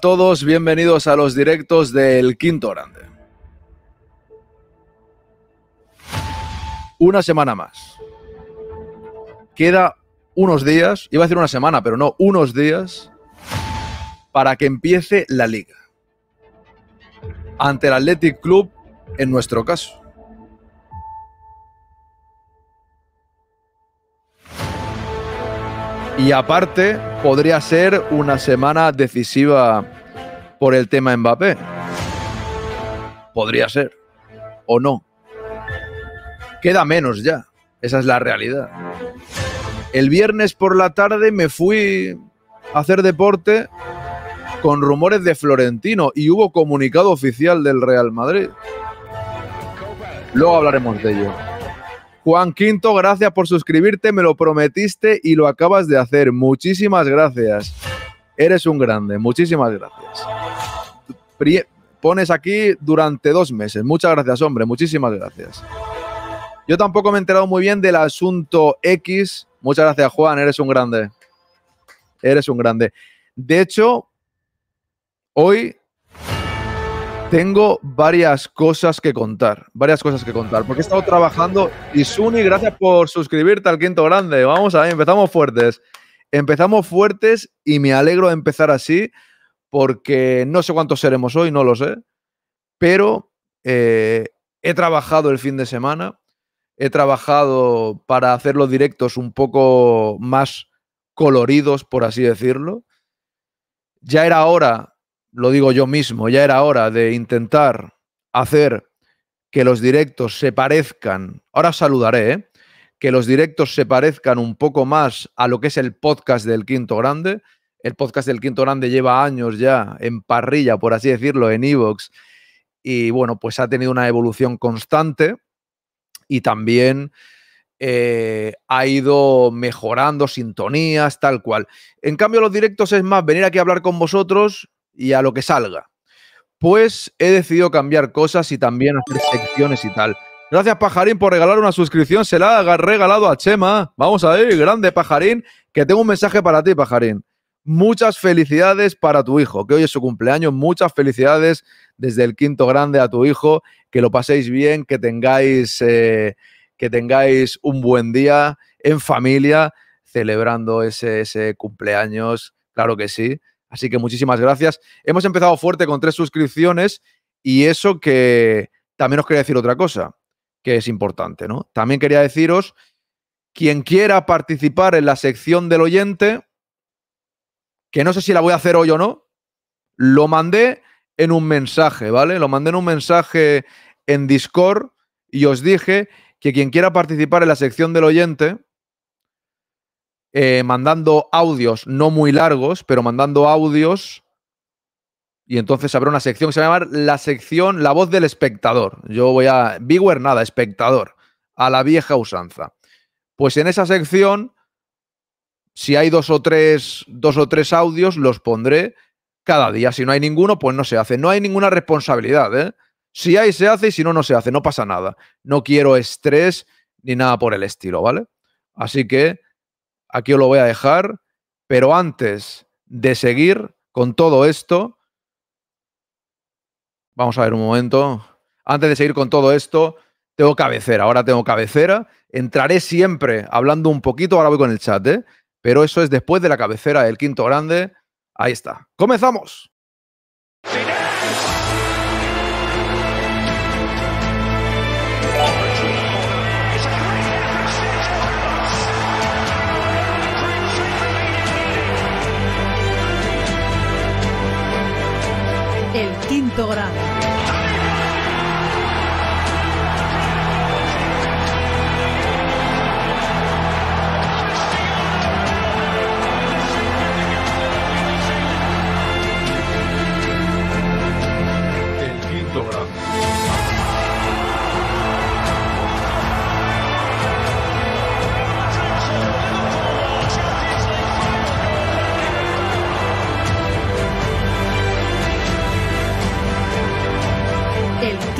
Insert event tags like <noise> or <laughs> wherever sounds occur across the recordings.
todos, bienvenidos a los directos del Quinto Grande. Una semana más. Queda unos días, iba a decir una semana, pero no, unos días para que empiece la liga. Ante el Athletic Club, en nuestro caso. Y aparte, podría ser una semana decisiva por el tema Mbappé. Podría ser. O no. Queda menos ya. Esa es la realidad. El viernes por la tarde me fui a hacer deporte con rumores de Florentino y hubo comunicado oficial del Real Madrid. Luego hablaremos de ello. Juan Quinto, gracias por suscribirte, me lo prometiste y lo acabas de hacer. Muchísimas gracias. Eres un grande, muchísimas gracias. pones aquí durante dos meses. Muchas gracias, hombre, muchísimas gracias. Yo tampoco me he enterado muy bien del asunto X. Muchas gracias, Juan, eres un grande. Eres un grande. De hecho, hoy tengo varias cosas que contar, varias cosas que contar, porque he estado trabajando. Y Suni, gracias por suscribirte al Quinto Grande. Vamos a ver, empezamos fuertes. Empezamos fuertes y me alegro de empezar así, porque no sé cuántos seremos hoy, no lo sé, pero eh, he trabajado el fin de semana, he trabajado para hacer los directos un poco más coloridos, por así decirlo. Ya era hora lo digo yo mismo, ya era hora de intentar hacer que los directos se parezcan, ahora saludaré, ¿eh? que los directos se parezcan un poco más a lo que es el podcast del Quinto Grande. El podcast del Quinto Grande lleva años ya en parrilla, por así decirlo, en Evox, y bueno, pues ha tenido una evolución constante y también eh, ha ido mejorando sintonías, tal cual. En cambio, los directos es más venir aquí a hablar con vosotros, y a lo que salga. Pues he decidido cambiar cosas y también hacer secciones y tal. Gracias, Pajarín, por regalar una suscripción. Se la ha regalado a Chema. Vamos a ver, grande Pajarín, que tengo un mensaje para ti, Pajarín. Muchas felicidades para tu hijo, que hoy es su cumpleaños. Muchas felicidades desde el quinto grande a tu hijo. Que lo paséis bien, que tengáis, eh, que tengáis un buen día en familia, celebrando ese, ese cumpleaños. Claro que sí. Así que muchísimas gracias. Hemos empezado fuerte con tres suscripciones y eso que también os quería decir otra cosa que es importante, ¿no? También quería deciros, quien quiera participar en la sección del oyente, que no sé si la voy a hacer hoy o no, lo mandé en un mensaje, ¿vale? Lo mandé en un mensaje en Discord y os dije que quien quiera participar en la sección del oyente, eh, mandando audios no muy largos, pero mandando audios. Y entonces habrá una sección que se va a llamar la sección La voz del espectador. Yo voy a. Bigwer, nada, espectador. A la vieja usanza. Pues en esa sección, si hay dos o tres, dos o tres audios, los pondré cada día. Si no hay ninguno, pues no se hace. No hay ninguna responsabilidad, ¿eh? Si hay, se hace y si no, no se hace. No pasa nada. No quiero estrés ni nada por el estilo, ¿vale? Así que aquí os lo voy a dejar, pero antes de seguir con todo esto, vamos a ver un momento, antes de seguir con todo esto, tengo cabecera, ahora tengo cabecera, entraré siempre hablando un poquito, ahora voy con el chat, ¿eh? pero eso es después de la cabecera del quinto grande, ahí está, comenzamos. grado.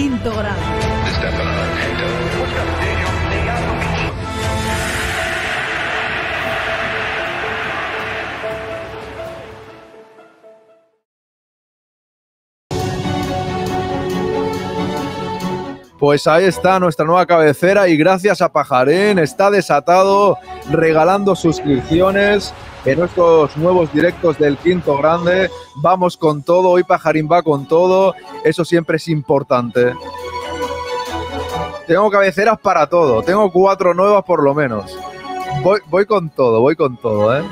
quinto grado. Pues ahí está nuestra nueva cabecera y gracias a Pajarén está desatado regalando suscripciones en estos nuevos directos del Quinto Grande. Vamos con todo, hoy Pajarín va con todo, eso siempre es importante. Tengo cabeceras para todo, tengo cuatro nuevas por lo menos. Voy, con todo, voy con todo, ¿eh?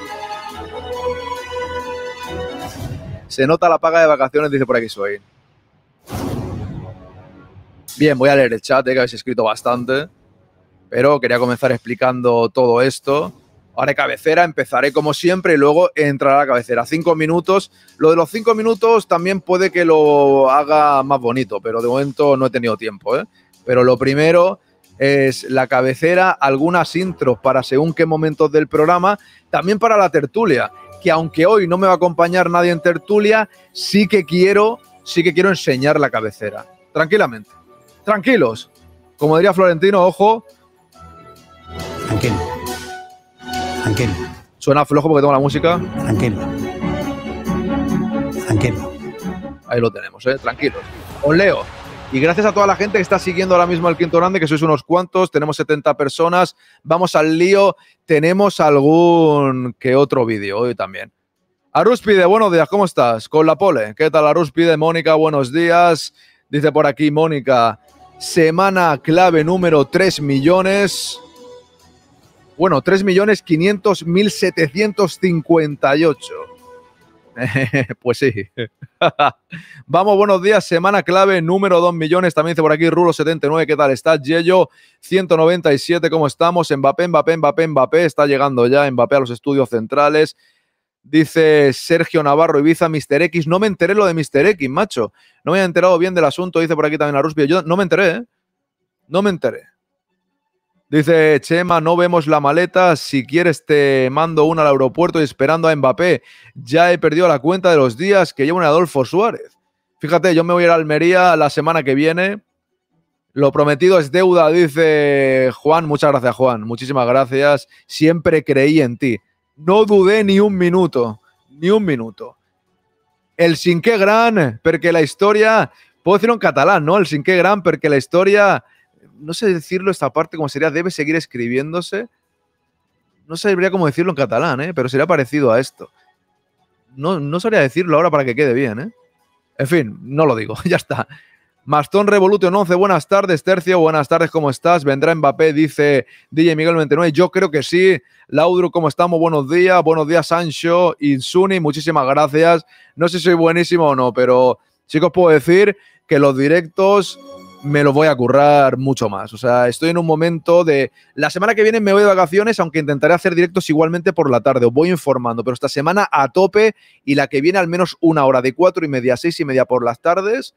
Se nota la paga de vacaciones, dice por aquí soy. Bien, voy a leer el chat, eh, que habéis escrito bastante, pero quería comenzar explicando todo esto. Ahora cabecera, empezaré como siempre y luego entrará la cabecera. Cinco minutos. Lo de los cinco minutos también puede que lo haga más bonito, pero de momento no he tenido tiempo. Eh. Pero lo primero es la cabecera, algunas intros para según qué momentos del programa, también para la tertulia, que aunque hoy no me va a acompañar nadie en tertulia, sí que quiero, sí que quiero enseñar la cabecera, tranquilamente tranquilos. Como diría Florentino, ojo. Tranquilo. Tranquilo. Suena flojo porque tengo la música. Tranquilo. Tranquilo. Ahí lo tenemos, ¿eh? tranquilos. con leo. Y gracias a toda la gente que está siguiendo ahora mismo el Quinto Grande, que sois unos cuantos, tenemos 70 personas, vamos al lío, tenemos algún que otro vídeo hoy también. Arúspide, buenos días, ¿cómo estás? Con la pole, ¿qué tal Arúspide? Mónica, buenos días. Dice por aquí Mónica, Semana clave número 3 millones. Bueno, 3 millones 500 mil 758. <laughs> pues sí. <laughs> Vamos, buenos días. Semana clave número 2 millones. También dice por aquí Rulo79. ¿Qué tal está? Yello 197. ¿Cómo estamos? Mbappé, Mbappé, Mbappé, Mbappé. Está llegando ya Mbappé a los estudios centrales. Dice Sergio Navarro, Ibiza, Mr. X. No me enteré lo de Mr. X, macho. No me he enterado bien del asunto, dice por aquí también la Ruspio, Yo no me enteré, ¿eh? No me enteré. Dice Chema, no vemos la maleta. Si quieres, te mando una al aeropuerto y esperando a Mbappé. Ya he perdido la cuenta de los días que llevo en Adolfo Suárez. Fíjate, yo me voy a ir a Almería la semana que viene. Lo prometido es deuda, dice Juan. Muchas gracias, Juan. Muchísimas gracias. Siempre creí en ti no dudé ni un minuto, ni un minuto. El sin qué gran, porque la historia, puedo decirlo en catalán, ¿no? El sin qué gran, porque la historia, no sé decirlo esta parte como sería, debe seguir escribiéndose. No sabría cómo decirlo en catalán, ¿eh? pero sería parecido a esto. No, no sabría decirlo ahora para que quede bien, ¿eh? En fin, no lo digo, <laughs> ya está. Mastón Revolution 11, buenas tardes, Tercio, buenas tardes, ¿cómo estás? ¿Vendrá Mbappé? Dice DJ Miguel 99. Yo creo que sí. Laudro, ¿cómo estamos? Buenos días, buenos días, Sancho, Insuni, muchísimas gracias. No sé si soy buenísimo o no, pero chicos, puedo decir que los directos me los voy a currar mucho más. O sea, estoy en un momento de. La semana que viene me voy de vacaciones, aunque intentaré hacer directos igualmente por la tarde, os voy informando, pero esta semana a tope y la que viene al menos una hora, de cuatro y media seis y media por las tardes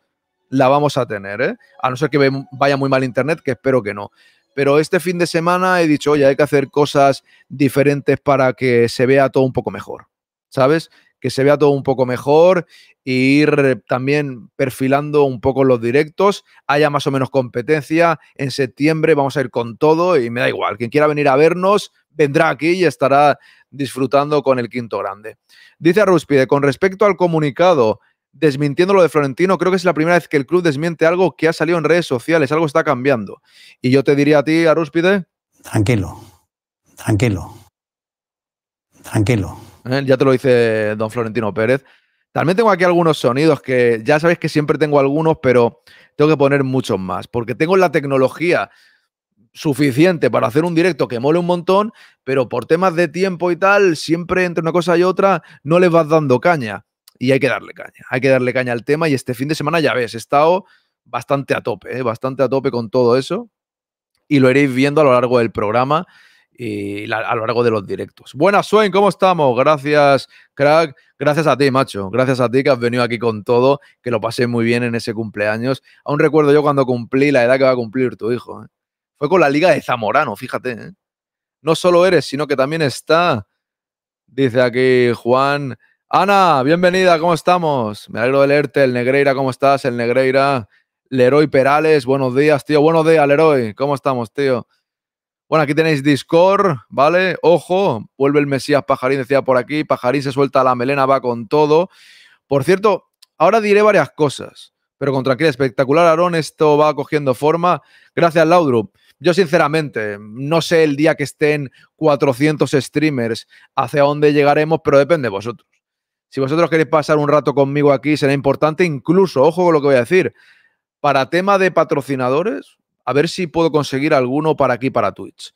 la vamos a tener, ¿eh? a no ser que vaya muy mal internet, que espero que no. Pero este fin de semana he dicho, oye, hay que hacer cosas diferentes para que se vea todo un poco mejor, ¿sabes? Que se vea todo un poco mejor e ir eh, también perfilando un poco los directos, haya más o menos competencia. En septiembre vamos a ir con todo y me da igual. Quien quiera venir a vernos, vendrá aquí y estará disfrutando con el quinto grande. Dice Rúspide, con respecto al comunicado, desmintiendo lo de Florentino. Creo que es la primera vez que el club desmiente algo que ha salido en redes sociales. Algo está cambiando. Y yo te diría a ti, Arúspide. Tranquilo, tranquilo, tranquilo. Eh, ya te lo dice don Florentino Pérez. También tengo aquí algunos sonidos que ya sabéis que siempre tengo algunos, pero tengo que poner muchos más, porque tengo la tecnología suficiente para hacer un directo que mole un montón, pero por temas de tiempo y tal, siempre entre una cosa y otra no les vas dando caña y hay que darle caña. Hay que darle caña al tema y este fin de semana ya ves, he estado bastante a tope, eh, bastante a tope con todo eso y lo iréis viendo a lo largo del programa y a lo largo de los directos. Buenas, Swain, ¿cómo estamos? Gracias, crack. Gracias a ti, macho. Gracias a ti que has venido aquí con todo, que lo pasé muy bien en ese cumpleaños. Aún recuerdo yo cuando cumplí la edad que va a cumplir tu hijo. Eh. Fue con la Liga de Zamorano, fíjate. Eh. No solo eres, sino que también está, dice aquí Juan Ana, bienvenida, ¿cómo estamos? Me alegro de leerte, el Negreira, ¿cómo estás? El Negreira, Leroy Perales, buenos días, tío, buenos días, Leroy, ¿cómo estamos, tío? Bueno, aquí tenéis Discord, ¿vale? Ojo, vuelve el Mesías Pajarín, decía por aquí, Pajarín se suelta la melena, va con todo. Por cierto, ahora diré varias cosas, pero contra tranquilidad. espectacular Aarón esto va cogiendo forma. Gracias, Laudrup. Yo, sinceramente, no sé el día que estén 400 streamers hacia dónde llegaremos, pero depende de vosotros. Si vosotros queréis pasar un rato conmigo aquí, será importante, incluso, ojo con lo que voy a decir, para tema de patrocinadores, a ver si puedo conseguir alguno para aquí, para Twitch.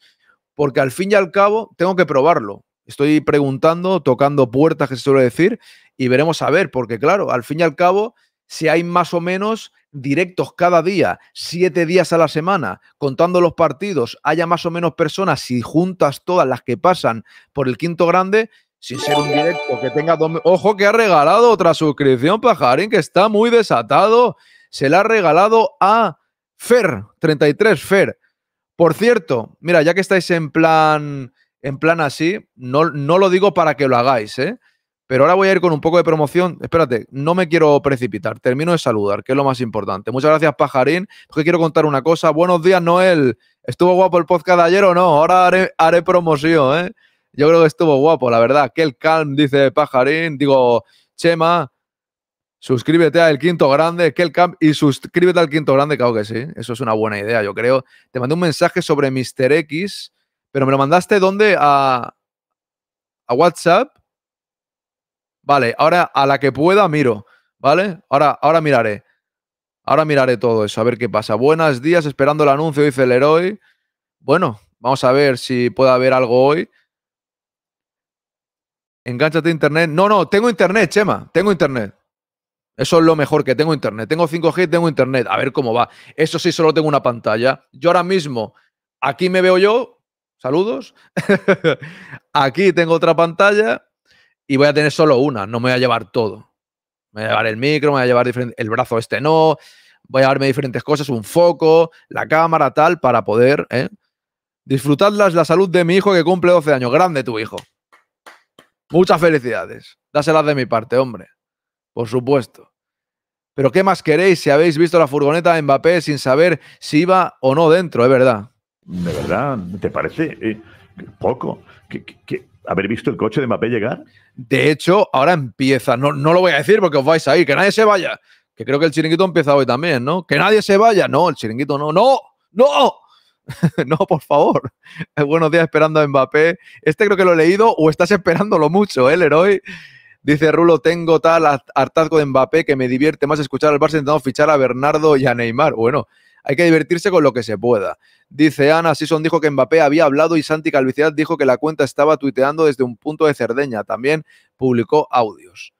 Porque al fin y al cabo, tengo que probarlo. Estoy preguntando, tocando puertas, que se suele decir, y veremos a ver, porque claro, al fin y al cabo, si hay más o menos directos cada día, siete días a la semana, contando los partidos, haya más o menos personas, si juntas todas las que pasan por el quinto grande, sin ser un directo que tenga dos... Ojo que ha regalado otra suscripción, Pajarín, que está muy desatado. Se la ha regalado a Fer, 33 Fer. Por cierto, mira, ya que estáis en plan, en plan así, no, no lo digo para que lo hagáis, ¿eh? Pero ahora voy a ir con un poco de promoción. Espérate, no me quiero precipitar. Termino de saludar, que es lo más importante. Muchas gracias, Pajarín. Porque quiero contar una cosa. Buenos días, Noel. ¿Estuvo guapo el podcast de ayer o no? Ahora haré, haré promoción, ¿eh? Yo creo que estuvo guapo, la verdad. Que el calm, dice Pajarín. Digo, Chema, suscríbete al quinto grande, que el y suscríbete al quinto grande, claro que sí. Eso es una buena idea, yo creo. Te mandé un mensaje sobre Mr. X, pero me lo mandaste ¿dónde? A, a WhatsApp. Vale, ahora a la que pueda miro, ¿vale? Ahora, ahora miraré. Ahora miraré todo eso, a ver qué pasa. Buenos días, esperando el anuncio, dice el Leroy. Bueno, vamos a ver si puede haber algo hoy. Engánchate a internet. No, no, tengo internet, Chema, tengo internet. Eso es lo mejor que tengo internet. Tengo 5G, tengo internet. A ver cómo va. Eso sí, solo tengo una pantalla. Yo ahora mismo, aquí me veo yo. Saludos. <laughs> aquí tengo otra pantalla y voy a tener solo una. No me voy a llevar todo. Me voy a llevar el micro, me voy a llevar el brazo este no. Voy a darme diferentes cosas, un foco, la cámara, tal, para poder ¿eh? disfrutarlas la salud de mi hijo que cumple 12 años. Grande tu hijo. Muchas felicidades. Dáselas de mi parte, hombre. Por supuesto. Pero ¿qué más queréis si habéis visto la furgoneta de Mbappé sin saber si iba o no dentro? Es verdad. ¿De verdad? ¿Te parece eh, poco? haber visto el coche de Mbappé llegar? De hecho, ahora empieza. No, no lo voy a decir porque os vais a ir. Que nadie se vaya. Que creo que el chiringuito empieza hoy también, ¿no? Que nadie se vaya. No, el chiringuito no. ¡No! ¡No! <laughs> no, por favor. Eh, buenos días esperando a Mbappé. Este creo que lo he leído o estás esperándolo mucho, ¿eh, Leroy? Dice Rulo, tengo tal hartazgo de Mbappé que me divierte más escuchar al Barça intentando fichar a Bernardo y a Neymar. Bueno, hay que divertirse con lo que se pueda. Dice Ana, Sison dijo que Mbappé había hablado y Santi Calvicidad dijo que la cuenta estaba tuiteando desde un punto de Cerdeña. También publicó audios.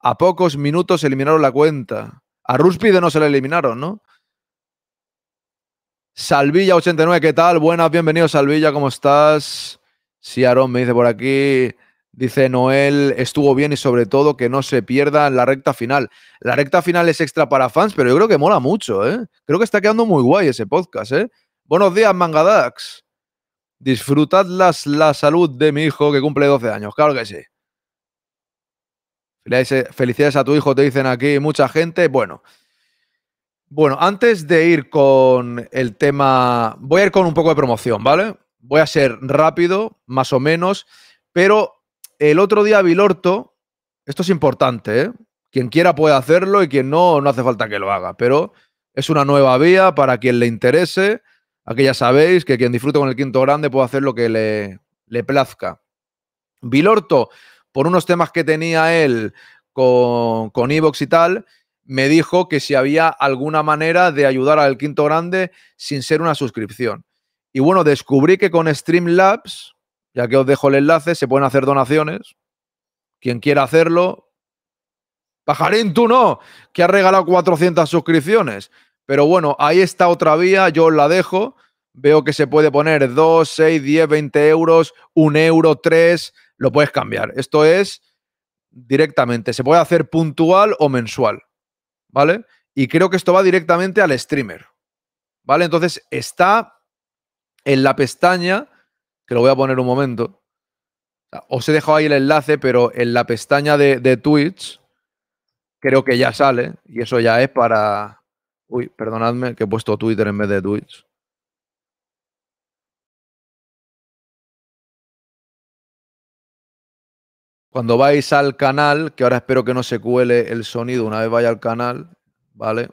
A pocos minutos eliminaron la cuenta. A Ruspide no se la eliminaron, ¿no? Salvilla89, ¿qué tal? Buenas, bienvenido Salvilla, ¿cómo estás? Si Aarón me dice por aquí, dice Noel, estuvo bien y sobre todo que no se pierda la recta final. La recta final es extra para fans, pero yo creo que mola mucho, ¿eh? Creo que está quedando muy guay ese podcast, ¿eh? Buenos días, Mangadax. Disfrutad las, la salud de mi hijo que cumple 12 años, claro que sí. Felicidades a tu hijo, te dicen aquí mucha gente. Bueno, bueno, antes de ir con el tema, voy a ir con un poco de promoción, ¿vale? Voy a ser rápido, más o menos, pero el otro día Vilorto, esto es importante, ¿eh? Quien quiera puede hacerlo y quien no, no hace falta que lo haga, pero es una nueva vía para quien le interese. Aquí ya sabéis que quien disfrute con el quinto grande puede hacer lo que le, plazca. Vilorto, por unos temas que tenía él con Evox y tal, me dijo que si había alguna manera de ayudar al quinto grande sin ser una suscripción. Y bueno, descubrí que con Streamlabs, ya que os dejo el enlace, se pueden hacer donaciones. Quien quiera hacerlo. Pajarín, tú no, que has regalado 400 suscripciones. Pero bueno, ahí está otra vía, yo os la dejo. Veo que se puede poner 2, 6, 10, 20 euros, 1 euro, 3, lo puedes cambiar. Esto es directamente, se puede hacer puntual o mensual. ¿vale? Y creo que esto va directamente al streamer, ¿vale? Entonces está en la pestaña, que lo voy a poner un momento, os he dejado ahí el enlace, pero en la pestaña de, de Twitch creo que ya sale y eso ya es para... Uy, perdonadme que he puesto Twitter en vez de Twitch. Cuando vais al canal, que ahora espero que no se cuele el sonido una vez vaya al canal, ¿vale?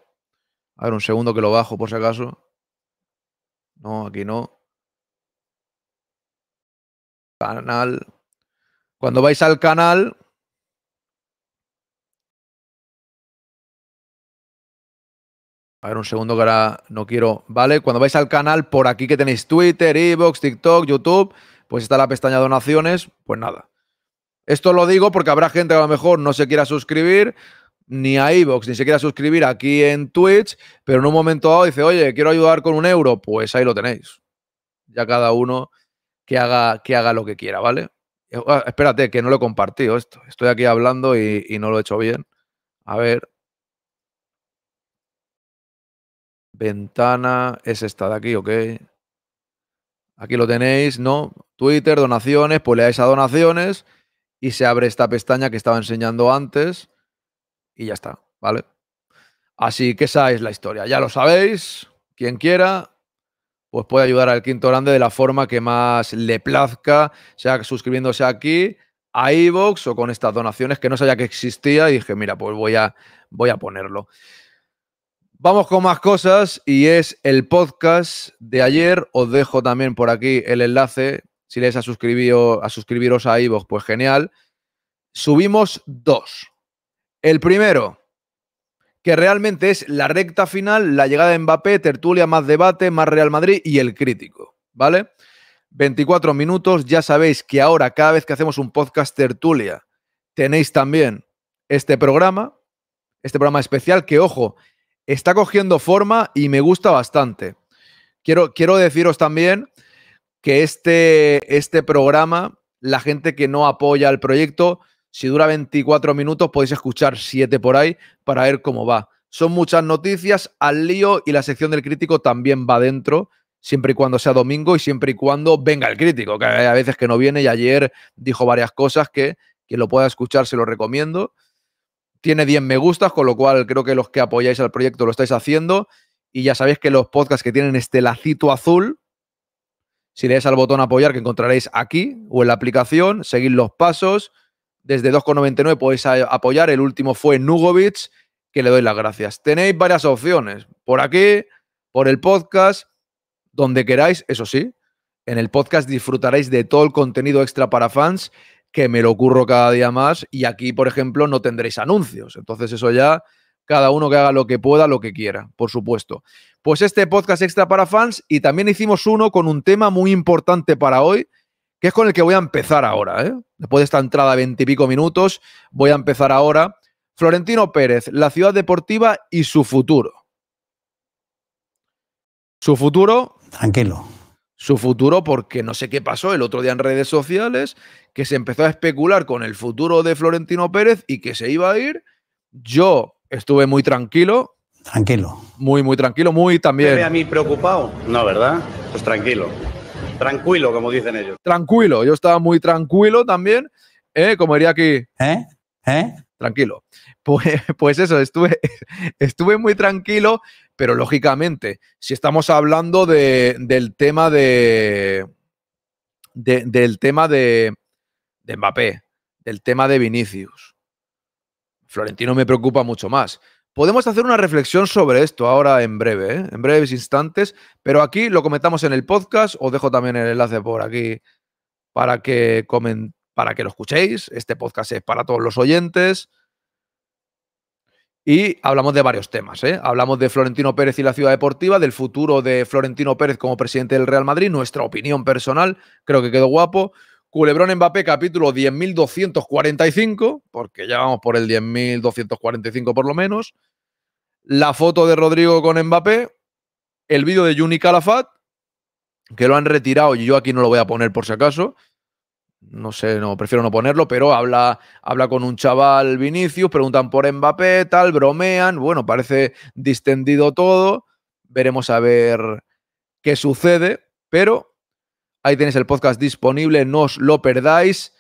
A ver, un segundo que lo bajo por si acaso. No, aquí no. Canal. Cuando vais al canal, A ver, un segundo que ahora no quiero. Vale, cuando vais al canal, por aquí que tenéis Twitter, Evox, TikTok, YouTube, pues está la pestaña donaciones. Pues nada, esto lo digo porque habrá gente que a lo mejor no se quiera suscribir ni a iVoox, ni se quiera suscribir aquí en Twitch, pero en un momento dado dice, oye, quiero ayudar con un euro, pues ahí lo tenéis. Ya cada uno que haga, que haga lo que quiera, ¿vale? Eh, ah, espérate, que no lo he compartido esto. Estoy aquí hablando y, no lo he hecho bien. A ver. Ventana, es esta de aquí, ok. Aquí lo tenéis, ¿no? Twitter, donaciones, pues le a donaciones y se abre esta pestaña que estaba enseñando antes y ya está, ¿vale? Así que esa es la historia. Ya lo sabéis, quien quiera, pues puede ayudar al quinto grande de la forma que más le plazca, sea suscribiéndose aquí a iVoox o con estas donaciones que no sabía que existía y dije, mira, pues voy a, voy a ponerlo. Vamos con más cosas y es el podcast de ayer. Os dejo también por aquí el enlace si les ha suscribido, a suscribiros a iVoox, pues genial. Subimos dos. El primero, que realmente es la recta final, la llegada de Mbappé, tertulia, más debate, más Real Madrid y el crítico, ¿vale? 24 minutos, ya sabéis que ahora cada vez que hacemos un podcast tertulia, tenéis también este programa, este programa especial que, ojo, está cogiendo forma y me gusta bastante. Quiero, quiero deciros también que este, este programa, la gente que no apoya el proyecto, si dura 24 minutos, podéis escuchar siete por ahí para ver cómo va. Son muchas noticias al lío y la sección del crítico también va dentro, siempre y cuando sea domingo y siempre y cuando venga el crítico, que hay a veces que no viene y ayer dijo varias cosas que quien lo pueda escuchar se lo recomiendo. Tiene 10 me gustas, con lo cual creo que los que apoyáis al proyecto lo estáis haciendo. Y ya sabéis que los podcasts que tienen este lacito azul, si le al botón apoyar que encontraréis aquí o en la aplicación, seguid los pasos. Desde 2,99 podéis apoyar. El último fue Nugovic, que le doy las gracias. Tenéis varias opciones. Por aquí, por el podcast, donde queráis, eso sí. En el podcast disfrutaréis de todo el contenido extra para fans, que me lo ocurro cada día más. Y aquí, por ejemplo, no tendréis anuncios. Entonces eso ya cada uno que haga lo que pueda, lo que quiera, por supuesto. Pues este podcast extra para fans y también hicimos uno con un tema muy importante para hoy, que es con el que voy a empezar ahora. ¿eh? Después de esta entrada de veintipico minutos, voy a empezar ahora. Florentino Pérez, la ciudad deportiva y su futuro. Su futuro. Tranquilo. Su futuro, porque no sé qué pasó el otro día en redes sociales, que se empezó a especular con el futuro de Florentino Pérez y que se iba a ir. Yo estuve muy tranquilo. Tranquilo. Muy, muy tranquilo, muy también. ¿Te ve a mí preocupado? No, ¿verdad? Pues tranquilo. Tranquilo, como dicen ellos. Tranquilo, yo estaba muy tranquilo también, ¿eh? como diría aquí. ¿Eh? ¿Eh? Tranquilo. Pues, <laughs> pues eso, estuve, <laughs> estuve muy tranquilo, pero lógicamente, si estamos hablando del tema de, de, del tema de, de Mbappé, del tema de Vinicius, Florentino me preocupa mucho más. Podemos hacer una reflexión sobre esto ahora en breve, ¿eh? en breves instantes, pero aquí lo comentamos en el podcast, os dejo también el enlace por aquí para que, para que lo escuchéis. Este podcast es para todos los oyentes. Y hablamos de varios temas. ¿eh? Hablamos de Florentino Pérez y la ciudad deportiva, del futuro de Florentino Pérez como presidente del Real Madrid, nuestra opinión personal, creo que quedó guapo. Culebrón Mbappé, capítulo 10.245, porque ya vamos por el 10.245 por lo menos. La foto de Rodrigo con Mbappé. El vídeo de Juni Calafat, que lo han retirado y yo aquí no lo voy a poner por si acaso. No sé, no, prefiero no ponerlo, pero habla, habla con un chaval Vinicius, preguntan por Mbappé, tal, bromean. Bueno, parece distendido todo. Veremos a ver qué sucede, pero Ahí tenéis el podcast disponible, no os lo perdáis.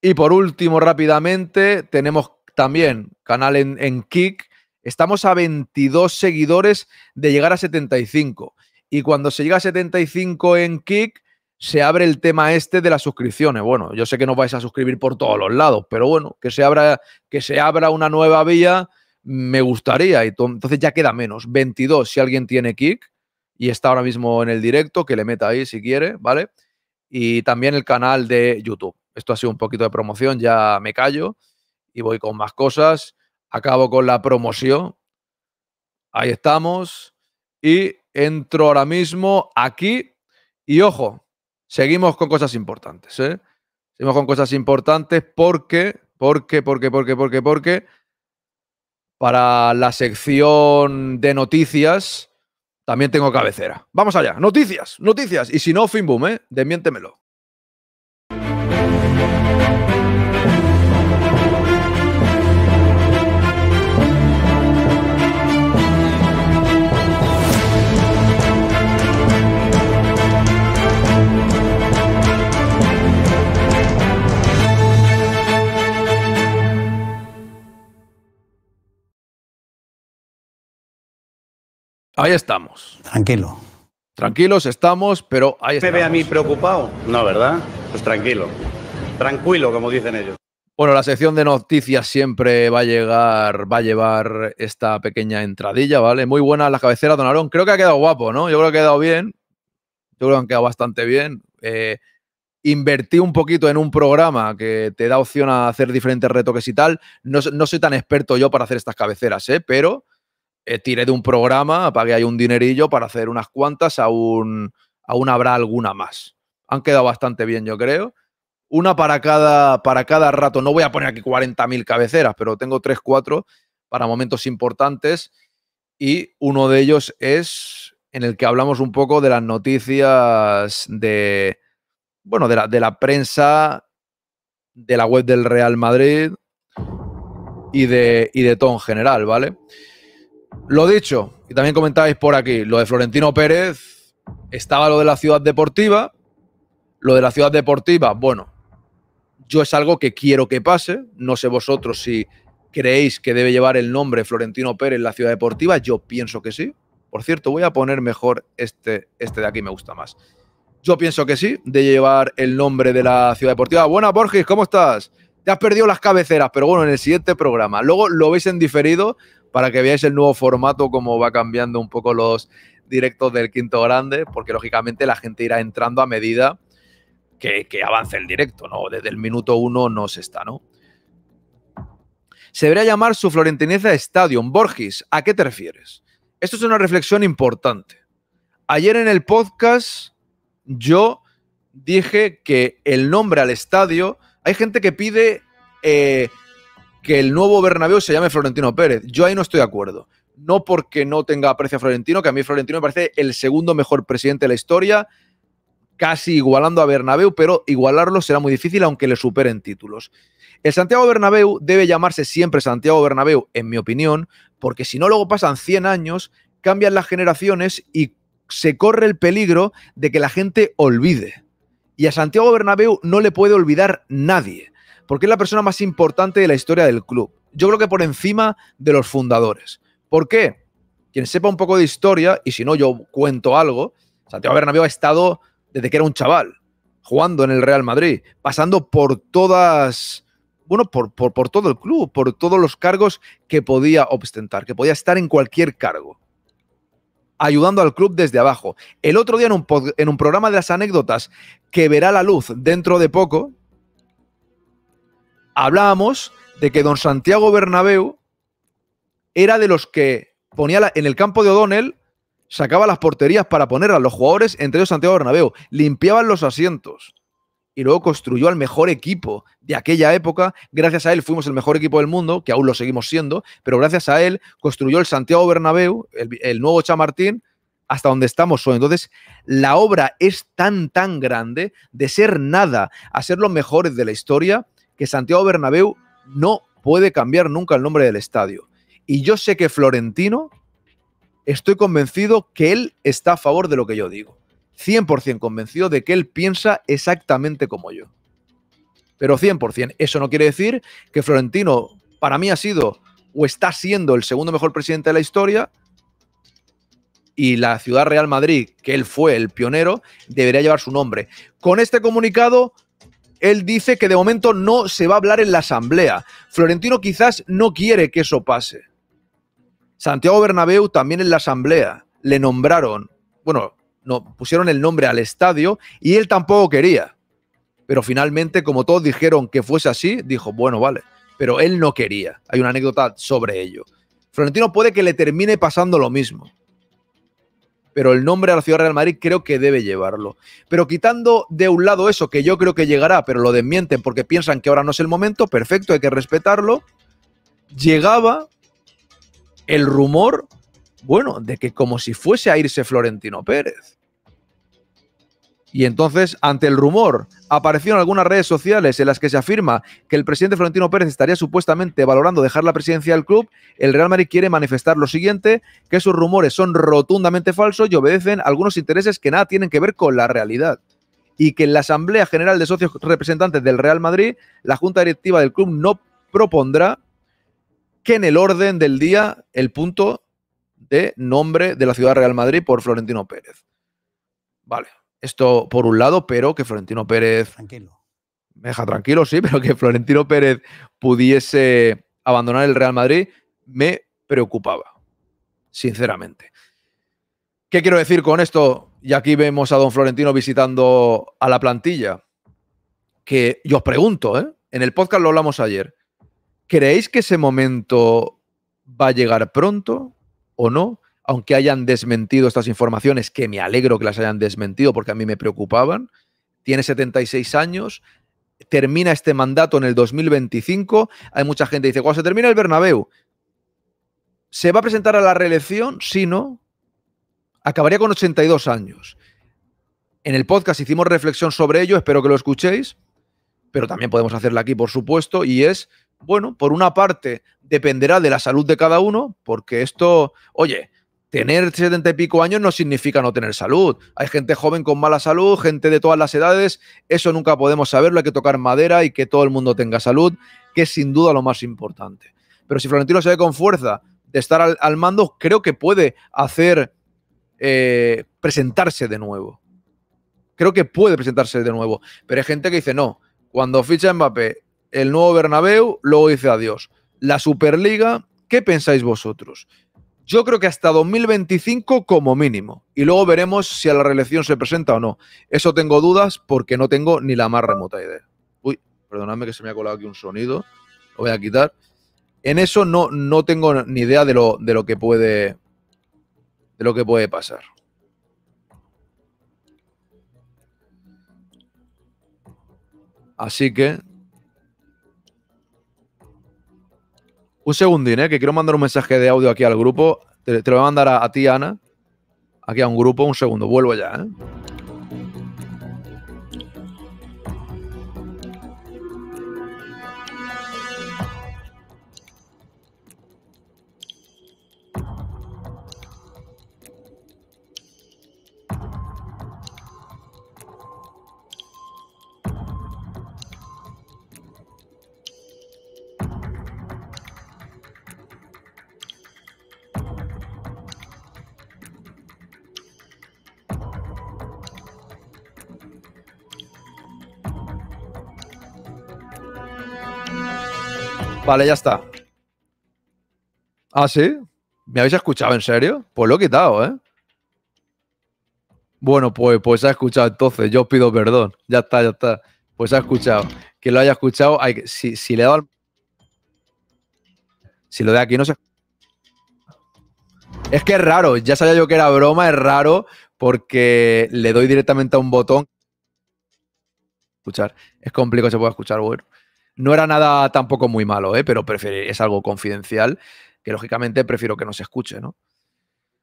Y por último, rápidamente, tenemos también canal en, Kik. Kick. Estamos a 22 seguidores de llegar a 75. Y cuando se llega a 75 en Kick, se abre el tema este de las suscripciones. Bueno, yo sé que no vais a suscribir por todos los lados, pero bueno, que se abra, que se abra una nueva vía, me gustaría. Entonces ya queda menos. 22 si alguien tiene Kick y está ahora mismo en el directo, que le meta ahí si quiere, ¿vale? Y también el canal de YouTube. Esto ha sido un poquito de promoción, ya me callo y voy con más cosas. Acabo con la promoción. Ahí estamos. Y entro ahora mismo aquí. Y ojo, seguimos con cosas importantes, ¿eh? Seguimos con cosas importantes porque, porque, porque, porque, porque, porque, para la sección de noticias también tengo cabecera. Vamos allá. Noticias, noticias. Y si no, fin boom, ¿eh? Demiéntemelo. Ahí estamos. Tranquilo. Tranquilos estamos, pero ahí estamos. ¿Me ve a mí preocupado? No, ¿verdad? Pues tranquilo. Tranquilo, como dicen ellos. Bueno, la sección de noticias siempre va a llegar, va a llevar esta pequeña entradilla, ¿vale? Muy buena la cabecera, don Arón. Creo que ha quedado guapo, ¿no? Yo creo que ha quedado bien. Yo creo que han quedado bastante bien. Eh, invertí un poquito en un programa que te da opción a hacer diferentes retoques y tal. No, no soy tan experto yo para hacer estas cabeceras, ¿eh? Pero Tire eh, tiré de un programa, pagué ahí un dinerillo para hacer unas cuantas, aún, aún habrá alguna más. Han quedado bastante bien, yo creo. Una para cada, para cada rato. No voy a poner aquí 40.000 cabeceras, pero tengo 3, 4 para momentos importantes. Y uno de ellos es en el que hablamos un poco de las noticias de, bueno, de la, prensa, de la web del Real Madrid y de, y de todo en general, ¿vale? Lo dicho, y también comentáis por aquí, lo de Florentino Pérez, estaba lo de la ciudad deportiva, lo de la ciudad deportiva, bueno, yo es algo que quiero que pase, no sé vosotros si creéis que debe llevar el nombre Florentino Pérez la ciudad deportiva, yo pienso que sí. Por cierto, voy a poner mejor este, este de aquí, me gusta más. Yo pienso que sí, de llevar el nombre de la ciudad deportiva. buena Borges, ¿cómo estás? Te has perdido las cabeceras, pero bueno, en el siguiente programa. Luego lo veis en diferido para que veáis el nuevo formato, cómo va cambiando un poco los directos del quinto grande, porque lógicamente la gente irá entrando a medida que, avance el directo, ¿no? Desde el minuto uno no se está, ¿no? Se debería llamar su florentineza Stadium. Borges, ¿a qué te refieres? Esto es una reflexión importante. Ayer en el podcast yo dije que el nombre al estadio, hay gente que pide eh, que el nuevo Bernabéu se llame Florentino Pérez. Yo ahí no estoy de acuerdo. No porque no tenga aprecio a Florentino, que a mí Florentino me parece el segundo mejor presidente de la historia, casi igualando a Bernabéu, pero igualarlo será muy difícil aunque le superen títulos. El Santiago Bernabéu debe llamarse siempre Santiago Bernabéu, en mi opinión, porque si no luego pasan 100 años, cambian las generaciones y se corre el peligro de que la gente olvide. Y a Santiago Bernabéu no le puede olvidar nadie porque es la persona más importante de la historia del club. Yo creo que por encima de los fundadores. ¿Por qué? Quien sepa un poco de historia, y si no, yo cuento algo, Santiago Bernabéu ha estado desde que era un chaval, jugando en el Real Madrid, pasando por todas bueno, por, por, por, todo el club, por todos los cargos que podía ostentar, que podía estar en cualquier cargo, ayudando al club desde abajo. El otro día en un, en un programa de las anécdotas que verá la luz dentro de poco, hablábamos de que don Santiago Bernabeu era de los que ponía en el campo de O'Donnell, sacaba las porterías para poner a los jugadores, entre ellos Santiago Bernabeu, limpiaban los asientos y luego construyó al mejor equipo de aquella época. Gracias a él fuimos el mejor equipo del mundo, que aún lo seguimos siendo, pero gracias a él construyó el Santiago Bernabéu, el, el nuevo Chamartín, hasta donde estamos hoy. Entonces, la obra es tan, tan grande de ser nada a ser los mejores de la historia que Santiago Bernabéu no puede cambiar nunca el nombre del estadio. Y yo sé que Florentino, estoy convencido que él está a favor de lo que yo digo. 100% convencido de que él piensa exactamente como yo. Pero 100%. Eso no quiere decir que Florentino, para mí, ha sido o está siendo el segundo mejor presidente de la historia, y la Ciudad Real Madrid, que él fue el pionero, debería llevar su nombre. Con este comunicado él dice que de momento no se va a hablar en la Asamblea. Florentino quizás no quiere que eso pase. Santiago Bernabéu también en la Asamblea. Le nombraron, bueno, no, pusieron el nombre al estadio y él tampoco quería. Pero finalmente, como todos dijeron que fuese así, dijo, bueno, vale, pero él no quería. Hay una anécdota sobre ello. Florentino puede que le termine pasando lo mismo pero el nombre de la ciudad Real Madrid creo que debe llevarlo. Pero quitando de un lado eso, que yo creo que llegará, pero lo desmienten porque piensan que ahora no es el momento, perfecto, hay que respetarlo, llegaba el rumor, bueno, de que como si fuese a irse Florentino Pérez. Y entonces, ante el rumor, aparecieron en algunas redes sociales en las que se afirma que el presidente Florentino Pérez estaría supuestamente valorando dejar la presidencia del club, el Real Madrid quiere manifestar lo siguiente, que esos rumores son rotundamente falsos y obedecen a algunos intereses que nada tienen que ver con la realidad. Y que en la Asamblea General de Socios Representantes del Real Madrid, la Junta Directiva del club no propondrá que en el orden del día el punto de nombre de la ciudad de Real Madrid por Florentino Pérez. Vale, esto por un lado, pero que Florentino Pérez. Tranquilo. Me deja tranquilo, sí, <laughs> pero que Florentino Pérez pudiese abandonar el Real Madrid me preocupaba, sinceramente. ¿Qué quiero decir con esto? Y aquí vemos a don Florentino visitando a la plantilla. Que yo os pregunto, ¿eh? en el podcast lo hablamos ayer. ¿Creéis que ese momento va a llegar pronto o no? aunque hayan desmentido estas informaciones, que me alegro que las hayan desmentido porque a mí me preocupaban, tiene 76 años, termina este mandato en el 2025, hay mucha gente que dice, cuando se termina el Bernabéu, ¿se va a presentar a la reelección? Si no, acabaría con 82 años. En el podcast hicimos reflexión sobre ello, espero que lo escuchéis, pero también podemos hacerla aquí, por supuesto, y es, bueno, por una parte, dependerá de la salud de cada uno, porque esto, oye, Tener setenta y pico años no significa no tener salud. Hay gente joven con mala salud, gente de todas las edades. Eso nunca podemos saberlo. Hay que tocar madera y que todo el mundo tenga salud, que es sin duda lo más importante. Pero si Florentino se ve con fuerza de estar al, mando, creo que puede hacer eh, presentarse de nuevo. Creo que puede presentarse de nuevo. Pero hay gente que dice, no, cuando ficha Mbappé el nuevo Bernabéu, luego dice adiós. La Superliga, ¿qué pensáis vosotros? Yo creo que hasta 2025 como mínimo. Y luego veremos si a la reelección se presenta o no. Eso tengo dudas porque no tengo ni la más remota idea. Uy, perdonadme que se me ha colado aquí un sonido. Lo voy a quitar. En eso no, no tengo ni idea lo, de lo que puede. De lo que puede pasar. Así que Un segundín, ¿eh? que quiero mandar un mensaje de audio aquí al grupo. Te, lo voy a mandar a ti, Ana. Aquí a un grupo, un segundo. Vuelvo ya, ¿eh? Vale, ya está. ¿Ah, sí? ¿Me habéis escuchado en serio? Pues lo he quitado, ¿eh? Bueno, pues, pues ha escuchado entonces. Yo os pido perdón. Ya está, ya está. Pues ha escuchado. Que lo haya escuchado, si, le he dado al... Si lo de aquí no se... Es que es raro. Ya sabía yo que era broma, es raro porque le doy directamente a un botón. Escuchar. Es complicado, se puede escuchar, bueno. No era nada tampoco muy malo, ¿eh? pero es algo confidencial que lógicamente prefiero que no se escuche, ¿no?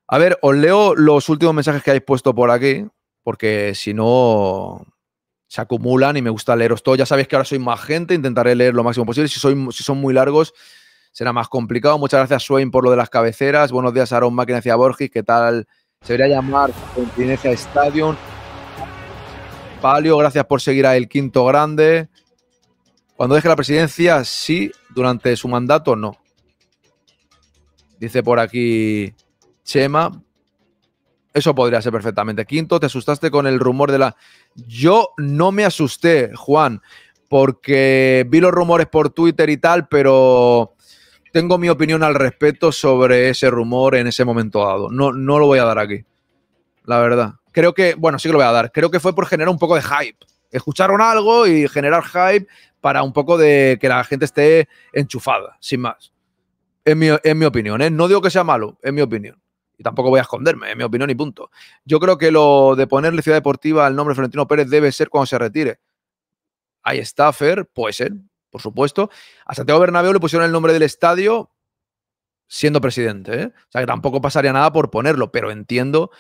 A ver, os leo los últimos mensajes que habéis puesto por aquí, porque si no se acumulan y me gusta leeros todo. Ya sabéis que ahora soy más gente, intentaré leer lo máximo posible. Si, son muy largos, será más complicado. Muchas gracias, Swain, por lo de las cabeceras. Buenos días, Aaron Máquina hacia Borges. ¿Qué tal? Se debería llamar Continencia Stadium. Palio, gracias por seguir a El Quinto Grande. Cuando deje la presidencia, sí, durante su mandato, no. Dice por aquí Chema. Eso podría ser perfectamente. Quinto, te asustaste con el rumor de la... Yo no me asusté, Juan, porque vi los rumores por Twitter y tal, pero tengo mi opinión al respecto sobre ese rumor en ese momento dado. No, no lo voy a dar aquí, la verdad. Creo que, bueno, sí que lo voy a dar. Creo que fue por generar un poco de hype escucharon algo y generar hype para un poco de que la gente esté enchufada, sin más. En mi, opinión, ¿eh? no digo que sea malo, en mi opinión. Y tampoco voy a esconderme, en mi opinión y punto. Yo creo que lo de ponerle Ciudad Deportiva al nombre Florentino Pérez debe ser cuando se retire. Hay staffer, puede ser, por supuesto. A Santiago Bernabéu le pusieron el nombre del estadio siendo presidente. ¿eh? O sea, que tampoco pasaría nada por ponerlo, pero entiendo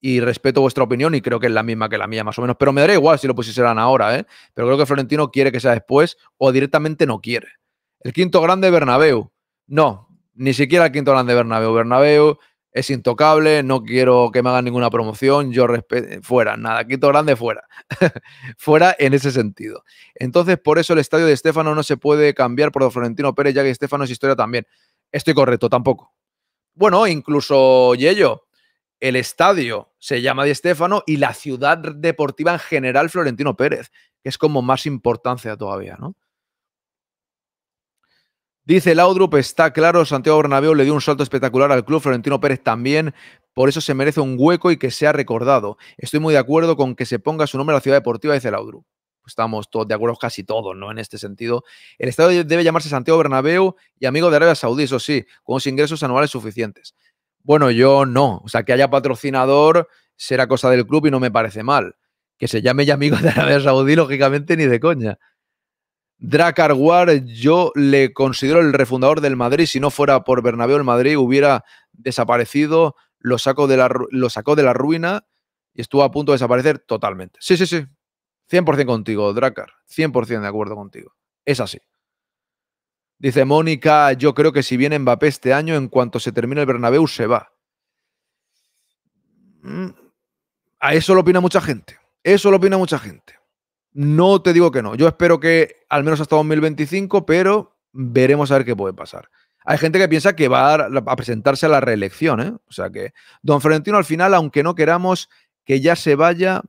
y respeto vuestra opinión y creo que es la misma que la mía más o menos, pero me daré igual si lo pusieran ahora, ¿eh? Pero creo que Florentino quiere que sea después o directamente no quiere. El quinto grande Bernabéu. No, ni siquiera el quinto grande Bernabéu. Bernabéu es intocable, no quiero que me hagan ninguna promoción, yo respeto, fuera, nada, quinto grande fuera, <laughs> fuera en ese sentido. Entonces, por eso el estadio de Estefano no se puede cambiar por Florentino Pérez, ya que Estefano es historia también. Estoy correcto, tampoco. Bueno, incluso Yello, el estadio se llama Di Stefano y la ciudad deportiva en general Florentino Pérez, que es como más importancia todavía, ¿no? Dice Laudrup, está claro, Santiago Bernabéu le dio un salto espectacular al club, Florentino Pérez también, por eso se merece un hueco y que sea recordado. Estoy muy de acuerdo con que se ponga su nombre en la ciudad deportiva, dice Laudrup. Pues estamos todos de acuerdo, casi todos, ¿no? En este sentido. El estadio debe llamarse Santiago Bernabéu y amigo de Arabia Saudí, eso sí, con sus ingresos anuales suficientes. Bueno, yo no. O sea, que haya patrocinador será cosa del club y no me parece mal. Que se llame ya amigo de Arabia Saudí, lógicamente, ni de coña. Dracar War, yo le considero el refundador del Madrid. Si no fuera por Bernabéu, el Madrid hubiera desaparecido, lo, sacó de la, lo sacó de la ruina y estuvo a punto de desaparecer totalmente. Sí, sí, sí. 100% contigo, Dracar. 100% de acuerdo contigo. Es así. Dice Mónica, yo creo que si viene Mbappé este año, en cuanto se termine el Bernabéu, se va. Mm, a eso lo opina mucha gente. Eso lo opina mucha gente. No te digo que no. Yo espero que al menos hasta 2025, pero veremos a ver qué puede pasar. Hay gente que piensa que va a presentarse a la reelección, ¿eh? O sea que Don Florentino al final, aunque no queramos que ya se vaya,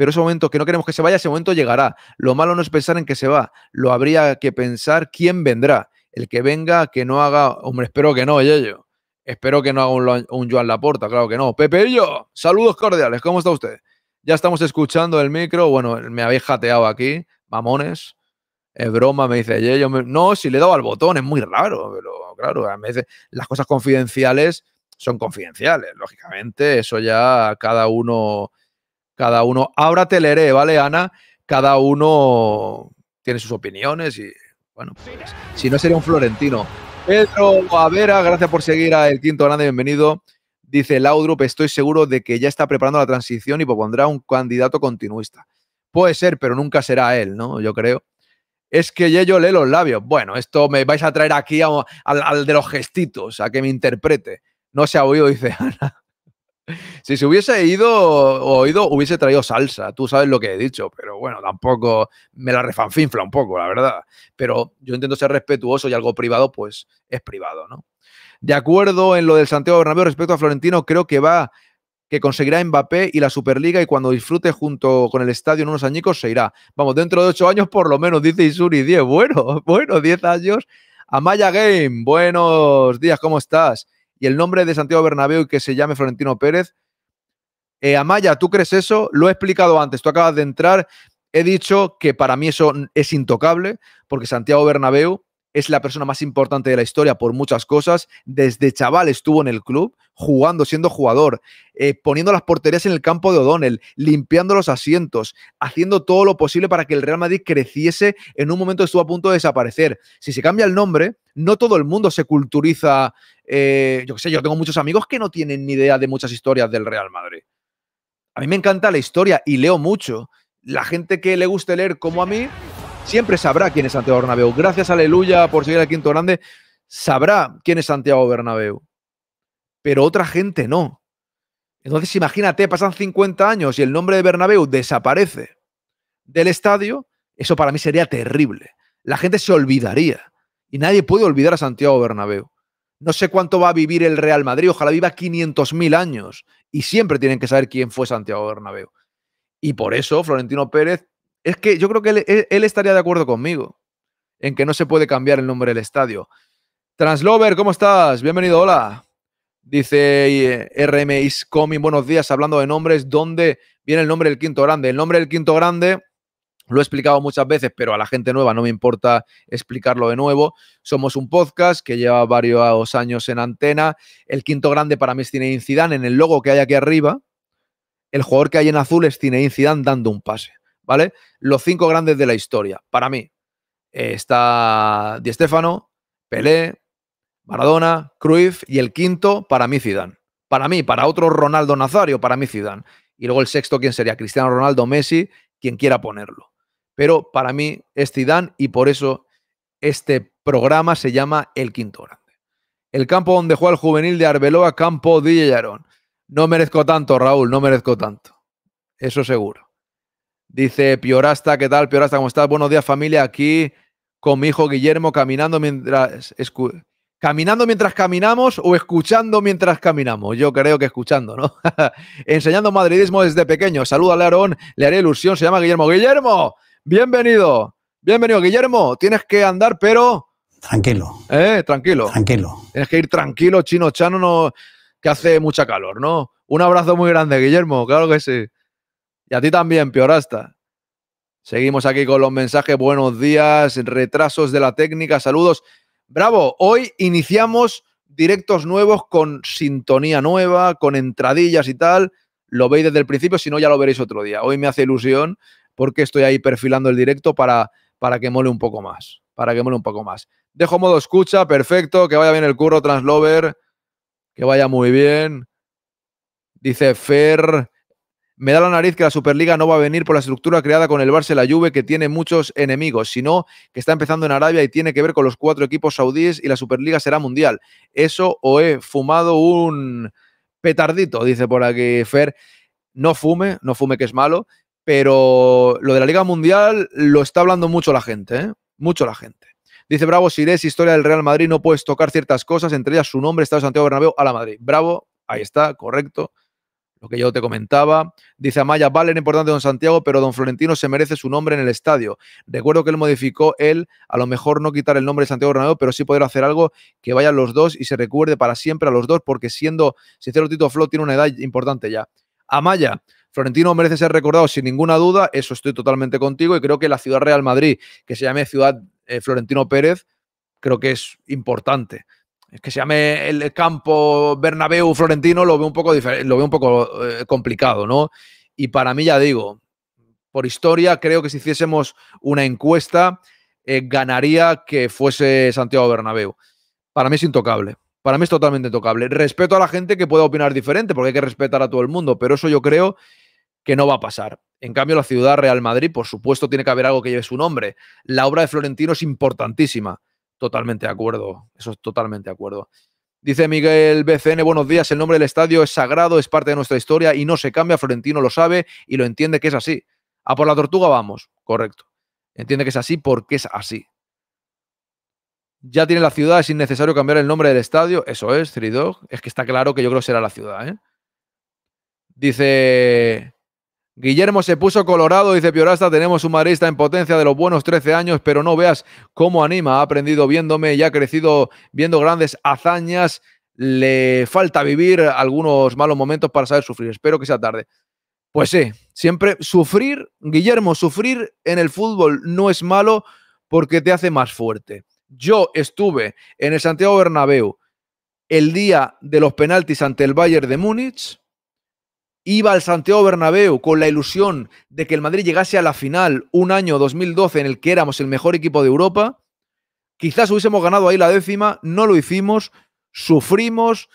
pero ese momento que no queremos que se vaya, ese momento llegará. Lo malo no es pensar en que se va, lo habría que pensar quién vendrá. El que venga, que no haga, hombre, espero que no, yo Espero que no haga un, a Joan Laporta, claro que no. Pepe yo, saludos cordiales, ¿cómo está usted? Ya estamos escuchando el micro, bueno, me habéis jateado aquí, mamones. Es broma, me dice Yeyo. No, si le he dado al botón, es muy raro, pero claro, a veces las cosas confidenciales son confidenciales, lógicamente, eso ya cada uno cada uno te leeré, ¿vale, Ana? cada uno tiene sus opiniones y, bueno, si no sería un florentino. Pedro Avera, gracias por seguir a El Quinto Grande, bienvenido. Dice Laudrup, estoy seguro de que ya está preparando la transición y propondrá un candidato continuista. Puede ser, pero nunca será él, ¿no? Yo creo. Es que yo lee los labios. Bueno, esto me vais a traer aquí al, al de los gestitos, a que me interprete. No se ha oído, dice Ana. Si se hubiese ido o oído, hubiese traído salsa. Tú sabes lo que he dicho, pero bueno, tampoco me la refanfinfla un poco, la verdad. Pero yo intento ser respetuoso y algo privado, pues es privado, ¿no? De acuerdo en lo del Santiago Bernabéu respecto a Florentino, creo que va que conseguirá Mbappé y la Superliga y cuando disfrute junto con el estadio en unos añicos se irá. Vamos, dentro de ocho años por lo menos, dice Isuri 10. Bueno, <laughs> bueno, diez años. Amaya Game, buenos días, ¿cómo estás? y el nombre de Santiago Bernabéu y que se llame Florentino Pérez. Eh, Amaya, ¿tú crees eso? Lo he explicado antes, tú acabas de entrar. He dicho que para mí eso es intocable, porque Santiago Bernabéu es la persona más importante de la historia por muchas cosas. Desde chaval estuvo en el club, jugando, siendo jugador, eh, poniendo las porterías en el campo de O'Donnell, limpiando los asientos, haciendo todo lo posible para que el Real Madrid creciese. En un momento estuvo a punto de desaparecer. Si se cambia el nombre, no todo el mundo se culturiza. Eh, yo sé, yo tengo muchos amigos que no tienen ni idea de muchas historias del Real Madrid. A mí me encanta la historia y leo mucho. La gente que le guste leer como a mí, siempre sabrá quién es Santiago Bernabéu. Gracias, aleluya, por seguir al quinto grande, sabrá quién es Santiago Bernabéu. Pero otra gente no. Entonces imagínate, pasan 50 años y el nombre de Bernabéu desaparece del estadio, eso para mí sería terrible. La gente se olvidaría y nadie puede olvidar a Santiago Bernabéu. No sé cuánto va a vivir el Real Madrid, ojalá viva 500.000 años y siempre tienen que saber quién fue Santiago Bernabéu. Y por eso Florentino Pérez es que yo creo que él, estaría de acuerdo conmigo en que no se puede cambiar el nombre del estadio. Translover, ¿cómo estás? Bienvenido, hola. Dice eh, RMI's Coming, buenos días, hablando de nombres, ¿dónde viene el nombre del quinto grande? El nombre del quinto grande, lo he explicado muchas veces, pero a la gente nueva no me importa explicarlo de nuevo. Somos un podcast que lleva varios años en antena. El quinto grande para mí es Cine Incidán, en el logo que hay aquí arriba. El jugador que hay en azul es Cine Incidán dando un pase. ¿vale? Los cinco grandes de la historia, para mí. Eh, está Di Stefano, Pelé, Maradona, Cruyff y el quinto, para mí Zidane. Para mí, para otro Ronaldo Nazario, para mí Zidane. Y luego el sexto, ¿quién sería? Cristiano Ronaldo, Messi, quien quiera ponerlo. Pero para mí es Zidane y por eso este programa se llama El Quinto Grande. El campo donde juega el juvenil de Arbeloa, campo de No merezco tanto, Raúl, no merezco tanto. Eso seguro. Dice Piorasta, ¿qué tal? Piorasta, ¿cómo estás? Buenos días, familia. Aquí con mi hijo Guillermo caminando mientras caminando mientras caminamos o escuchando mientras caminamos. Yo creo que escuchando, ¿no? <laughs> Enseñando madridismo desde pequeño. Saluda a Learón, le haré ilusión, se llama Guillermo. Guillermo, bienvenido. Bienvenido, Guillermo. Tienes que andar, pero tranquilo. Eh, tranquilo. Tranquilo. Tienes que ir tranquilo, chino chano, no, que hace mucha calor, ¿no? Un abrazo muy grande, Guillermo, claro que sí. Y a ti también, Piorasta. Seguimos aquí con los mensajes. Buenos días, retrasos de la técnica, saludos. Bravo, hoy iniciamos directos nuevos con sintonía nueva, con entradillas y tal. Lo veis desde el principio, si no ya lo veréis otro día. Hoy me hace ilusión porque estoy ahí perfilando el directo para, para que mole un poco más. Para que mole un poco más. Dejo modo escucha, perfecto, que vaya bien el curro, Translover, que vaya muy bien. Dice Fer, me da la nariz que la Superliga no va a venir por la estructura creada con el Barça y la Juve, que tiene muchos enemigos, sino que está empezando en Arabia y tiene que ver con los cuatro equipos saudíes y la Superliga será mundial. Eso o he fumado un petardito, dice por aquí Fer. No fume, no fume que es malo, pero lo de la Liga Mundial lo está hablando mucho la gente, ¿eh? mucho la gente. Dice Bravo, si eres historia del Real Madrid no puedes tocar ciertas cosas, entre ellas su nombre, Estado Santiago Bernabéu, a la Madrid. Bravo, ahí está, correcto lo que yo te comentaba. Dice Amaya, vale, era importante don Santiago, pero don Florentino se merece su nombre en el estadio. Recuerdo que él modificó él, a lo mejor no quitar el nombre de Santiago Bernabéu, pero sí poder hacer algo que vayan los dos y se recuerde para siempre a los dos, porque siendo sincero, Tito Flo tiene una edad importante ya. Amaya, Florentino merece ser recordado sin ninguna duda, eso estoy totalmente contigo y creo que la ciudad Real Madrid, que se llame Ciudad eh, Florentino Pérez, creo que es importante. Es que se llame el campo Bernabéu Florentino lo veo un poco, lo un poco eh, complicado, ¿no? Y para mí, ya digo, por historia, creo que si hiciésemos una encuesta, eh, ganaría que fuese Santiago Bernabéu. Para mí es intocable. Para mí es totalmente intocable. Respeto a la gente que pueda opinar diferente, porque hay que respetar a todo el mundo, pero eso yo creo que no va a pasar. En cambio, la ciudad Real Madrid, por supuesto, tiene que haber algo que lleve su nombre. La obra de Florentino es importantísima. Totalmente de acuerdo, eso es totalmente de acuerdo. Dice Miguel BCN, buenos días, el nombre del estadio es sagrado, es parte de nuestra historia y no se cambia, Florentino lo sabe y lo entiende que es así. A por la tortuga vamos, correcto. Entiende que es así porque es así. Ya tiene la ciudad, es innecesario cambiar el nombre del estadio, eso es, Tridog. Es que está claro que yo creo que será la ciudad. ¿eh? Dice Guillermo se puso colorado, dice Piorasta, tenemos un marista en potencia de los buenos 13 años, pero no veas cómo anima, ha aprendido viéndome y ha crecido viendo grandes hazañas, le falta vivir algunos malos momentos para saber sufrir, espero que sea tarde. Pues sí, siempre sufrir, Guillermo, sufrir en el fútbol no es malo porque te hace más fuerte. Yo estuve en el Santiago Bernabéu el día de los penaltis ante el Bayern de Múnich iba al Santiago Bernabéu con la ilusión de que el Madrid llegase a la final un año 2012 en el que éramos el mejor equipo de Europa. Quizás hubiésemos ganado ahí la décima, no lo hicimos, sufrimos,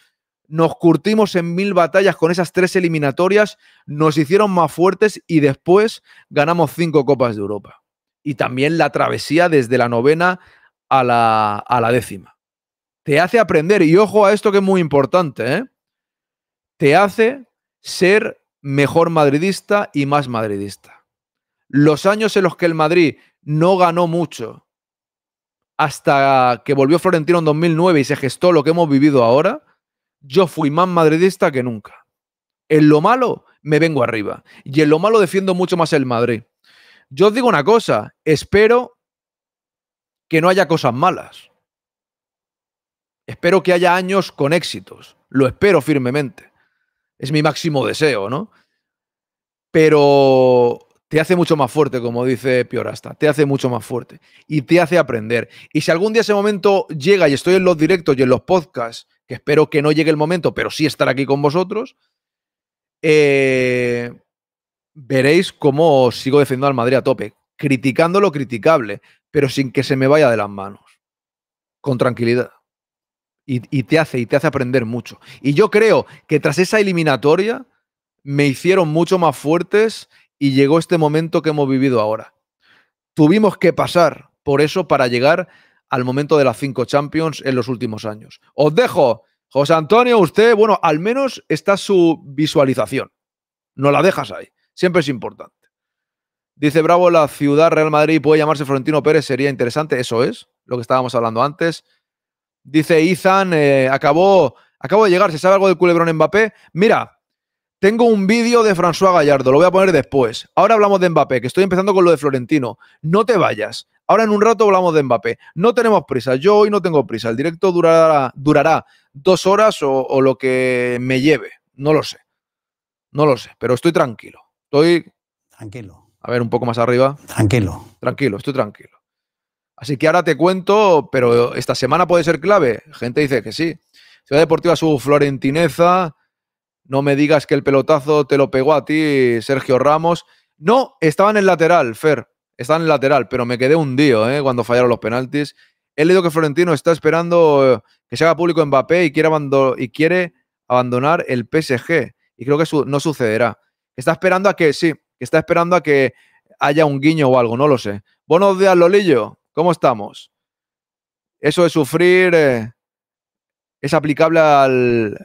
nos curtimos en mil batallas con esas tres eliminatorias, nos hicieron más fuertes y después ganamos cinco Copas de Europa. Y también la travesía desde la novena a la, a la décima. Te hace aprender, y ojo a esto que es muy importante, ¿eh? te hace ser mejor madridista y más madridista. Los años en los que el Madrid no ganó mucho hasta que volvió Florentino en 2009 y se gestó lo que hemos vivido ahora, yo fui más madridista que nunca. En lo malo me vengo arriba y en lo malo defiendo mucho más el Madrid. Yo os digo una cosa, espero que no haya cosas malas. Espero que haya años con éxitos. Lo espero firmemente es mi máximo deseo, ¿no? Pero te hace mucho más fuerte, como dice Piorasta, te hace mucho más fuerte y te hace aprender. Y si algún día ese momento llega y estoy en los directos y en los podcasts, que espero que no llegue el momento, pero sí estar aquí con vosotros, eh, veréis cómo sigo defendiendo al Madrid a tope, criticando lo criticable, pero sin que se me vaya de las manos, con tranquilidad. Y, te hace, y te hace aprender mucho. Y yo creo que tras esa eliminatoria me hicieron mucho más fuertes y llegó este momento que hemos vivido ahora. Tuvimos que pasar por eso para llegar al momento de las cinco Champions en los últimos años. Os dejo, José Antonio, usted, bueno, al menos está su visualización. No la dejas ahí. Siempre es importante. Dice Bravo, la ciudad Real Madrid puede llamarse Florentino Pérez, sería interesante. Eso es lo que estábamos hablando antes. Dice Izan, eh, acabó, acabo de llegar, ¿se sabe algo del culebrón Mbappé? Mira, tengo un vídeo de François Gallardo, lo voy a poner después. Ahora hablamos de Mbappé, que estoy empezando con lo de Florentino. No te vayas. Ahora en un rato hablamos de Mbappé. No tenemos prisa, yo hoy no tengo prisa. El directo durará, durará dos horas o lo que me lleve. No lo sé. No lo sé, pero estoy tranquilo. Estoy... Tranquilo. A ver, un poco más arriba. Tranquilo. Tranquilo, estoy tranquilo. Así que ahora te cuento, pero esta semana puede ser clave. Gente dice que sí. Ciudad Deportiva su Florentineza. No me digas que el pelotazo te lo pegó a ti, Sergio Ramos. No, estaba en el lateral, Fer. Estaba en el lateral, pero me quedé hundido ¿eh? cuando fallaron los penaltis. He leído que Florentino está esperando eh, que se haga público Mbappé y quiere, y quiere abandonar el PSG. Y creo que no sucederá. Está esperando a que, sí, está esperando a que haya un guiño o algo, no lo sé. Buenos días, Lolillo. ¿Cómo estamos? Eso de sufrir eh, es aplicable <laughs> al,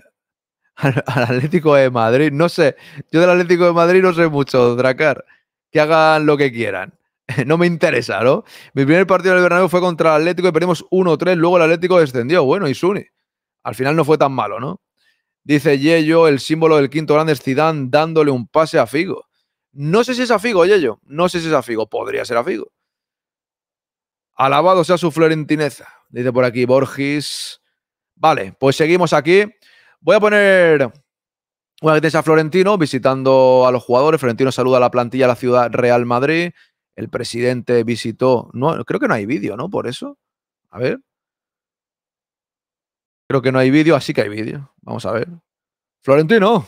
Atlético de Madrid. No sé, yo del Atlético de Madrid no sé mucho, Dracar. Que hagan lo que quieran. <laughs> No me interesa, ¿no? Mi primer partido del el Bernabéu fue contra el Atlético y perdimos 1-3, luego el Atlético descendió. Bueno, y Suni. Al final no fue tan malo, ¿no? Dice Yello, el símbolo del quinto grande es Zidane dándole un pase a Figo. No sé si es a Figo, Yello. No sé si es a Figo. Podría ser a Figo. Alabado sea su florentineza, dice por aquí Borges. Vale, pues seguimos aquí. Voy a poner una que a Florentino visitando a los jugadores. Florentino saluda a la plantilla de la ciudad Real Madrid. El presidente visitó. No, creo que no hay vídeo, ¿no? Por eso. A ver. Creo que no hay vídeo, así que hay vídeo. Vamos a ver. Florentino,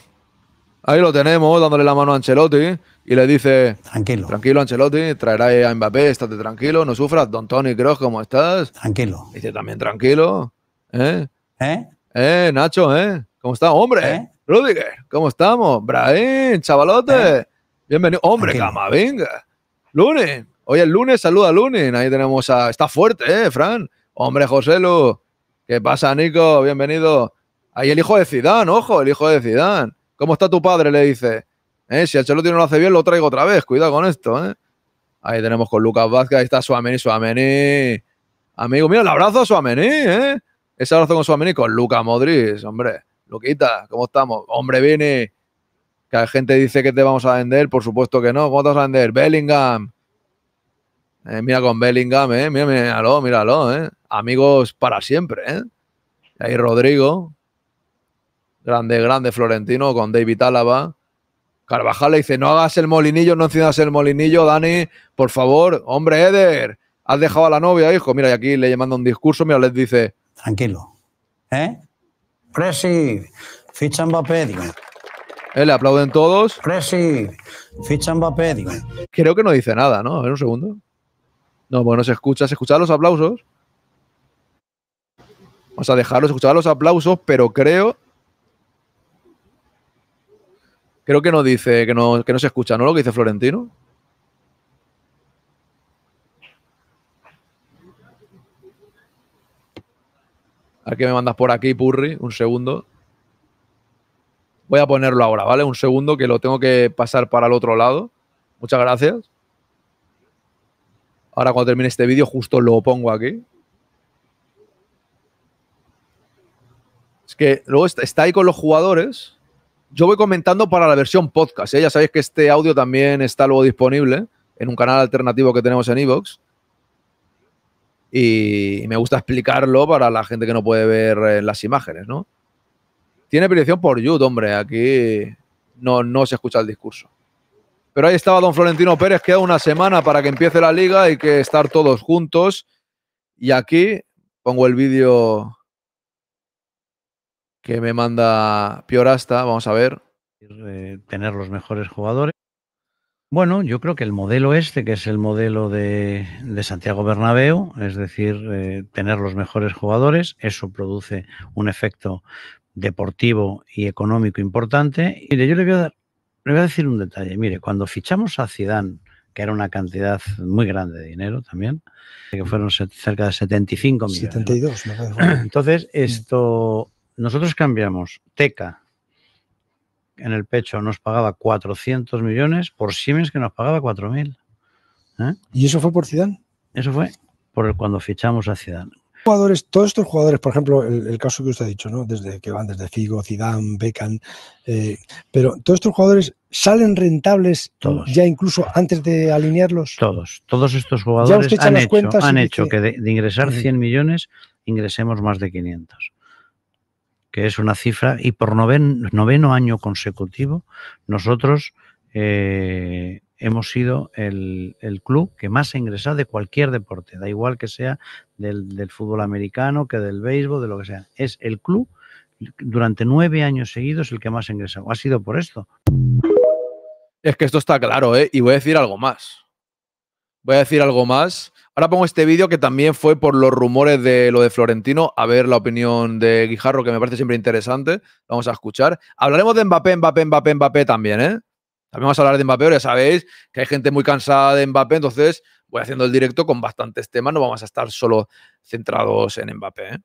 Ahí lo tenemos, dándole la mano a Ancelotti y le dice: Tranquilo. Tranquilo, Ancelotti, traerá a Mbappé, estate tranquilo, no sufras. Don Tony Cross, ¿cómo estás? Tranquilo. Dice también: Tranquilo. ¿Eh? ¿Eh? ¿Eh, Nacho, eh? ¿Cómo está, hombre? ¿Eh? ¿cómo estamos? ¡Brain! chavalote. ¿Eh? Bienvenido. Hombre, Tranquilo. Camavinga. Lunin. Hoy es lunes, saluda a Lunin. Ahí tenemos a. Está fuerte, ¿eh, Fran? Hombre, José Lu. ¿Qué pasa, Nico? Bienvenido. Ahí el hijo de Zidane, ojo, el hijo de Zidane. ¿Cómo está tu padre? Le dice. ¿Eh? Si Ancelotti no lo hace bien, lo traigo otra vez. Cuidado con esto. Eh. Ahí tenemos con Lucas Vázquez. Ahí está Suamení. Suamení. Amigo mira el abrazo a Suamení. ¿eh? Ese abrazo con Suamení, con Lucas Modric. Hombre, Luquita, ¿cómo estamos? Hombre, Vini. Que la gente dice que te vamos a vender. Por supuesto que no. ¿Cómo te vas a vender? Bellingham. Eh, mira con Bellingham, ¿eh? Mira, míralo, míralo, eh. Amigos para siempre, ahí Rodrigo, grande, grande Florentino con David Álava. Carvajal le dice, no hagas el molinillo, no enciendas el molinillo, Dani, por favor, hombre Eder, has dejado a la novia, hijo. Mira, y aquí le llamando un discurso, mira, les dice... Tranquilo, ¿eh? Presi, ficha Mbappé, digo. Eh, le aplauden todos. Presi, ficha Mbappé, Creo que no dice nada, ¿no? A ver un segundo. No, bueno, se escucha, se escuchan los aplausos. Vamos a dejarlos, escuchar los aplausos, pero creo Creo que no dice, que no, que no se escucha, ¿no? Lo que dice Florentino. A qué me mandas por aquí, Purri, un segundo. Voy a ponerlo ahora, ¿vale? Un segundo que lo tengo que pasar para el otro lado. Muchas gracias. Ahora cuando termine este vídeo justo lo pongo aquí. Es que luego está ahí con los jugadores yo voy comentando para la versión podcast. ¿eh? Ya sabéis que este audio también está luego disponible en un canal alternativo que tenemos en Evox. Y me gusta explicarlo para la gente que no puede ver eh, las imágenes, ¿no? Tiene prohibición por YouTube, hombre. Aquí no, no se escucha el discurso. Pero ahí estaba don Florentino Pérez. Queda una semana para que empiece la liga. Hay que estar todos juntos. Y aquí pongo el vídeo que me manda Piorasta, vamos a ver. Eh, tener los mejores jugadores. Bueno, yo creo que el modelo este, que es el modelo de, de Santiago Bernabéu, es decir, eh, tener los mejores jugadores, eso produce un efecto deportivo y económico importante. Mire, yo le voy a, dar, voy a decir un detalle. Mire, cuando fichamos a Zidane, que era una cantidad muy grande de dinero también, que fueron cerca de 75 millones. 72, ¿no? Entonces, mm. esto nosotros cambiamos Teca en el pecho nos pagaba 400 millones por Siemens que nos pagaba 4.000. ¿eh? ¿Y eso fue por Zidane? Eso fue por el, cuando fichamos a Zidane. Jugadores, todos estos jugadores, por ejemplo, el, caso que usted ha dicho, ¿no? Desde que van desde Figo, Zidane, Beckham, eh, pero todos estos jugadores salen rentables todos. ya incluso antes de alinearlos. Todos, todos estos jugadores han hecho, han hecho, que de, de ingresar 100 millones ingresemos más de 500 que es una cifra, y por noveno año consecutivo, nosotros eh, hemos sido el, club que más ha ingresado de cualquier deporte, da igual que sea del, fútbol americano, que del béisbol, de lo que sea. Es el club durante nueve años seguidos el que más ha ingresado. Ha sido por esto. Es que esto está claro, ¿eh? Y voy a decir algo más. Voy a decir algo más Ahora pongo este vídeo que también fue por los rumores de lo de Florentino, a ver la opinión de Guijarro, que me parece siempre interesante. Vamos a escuchar. Hablaremos de Mbappé, Mbappé, Mbappé, Mbappé también, ¿eh? También vamos a hablar de Mbappé, pero ya sabéis que hay gente muy cansada de Mbappé, entonces voy haciendo el directo con bastantes temas, no vamos a estar solo centrados en Mbappé. ¿eh?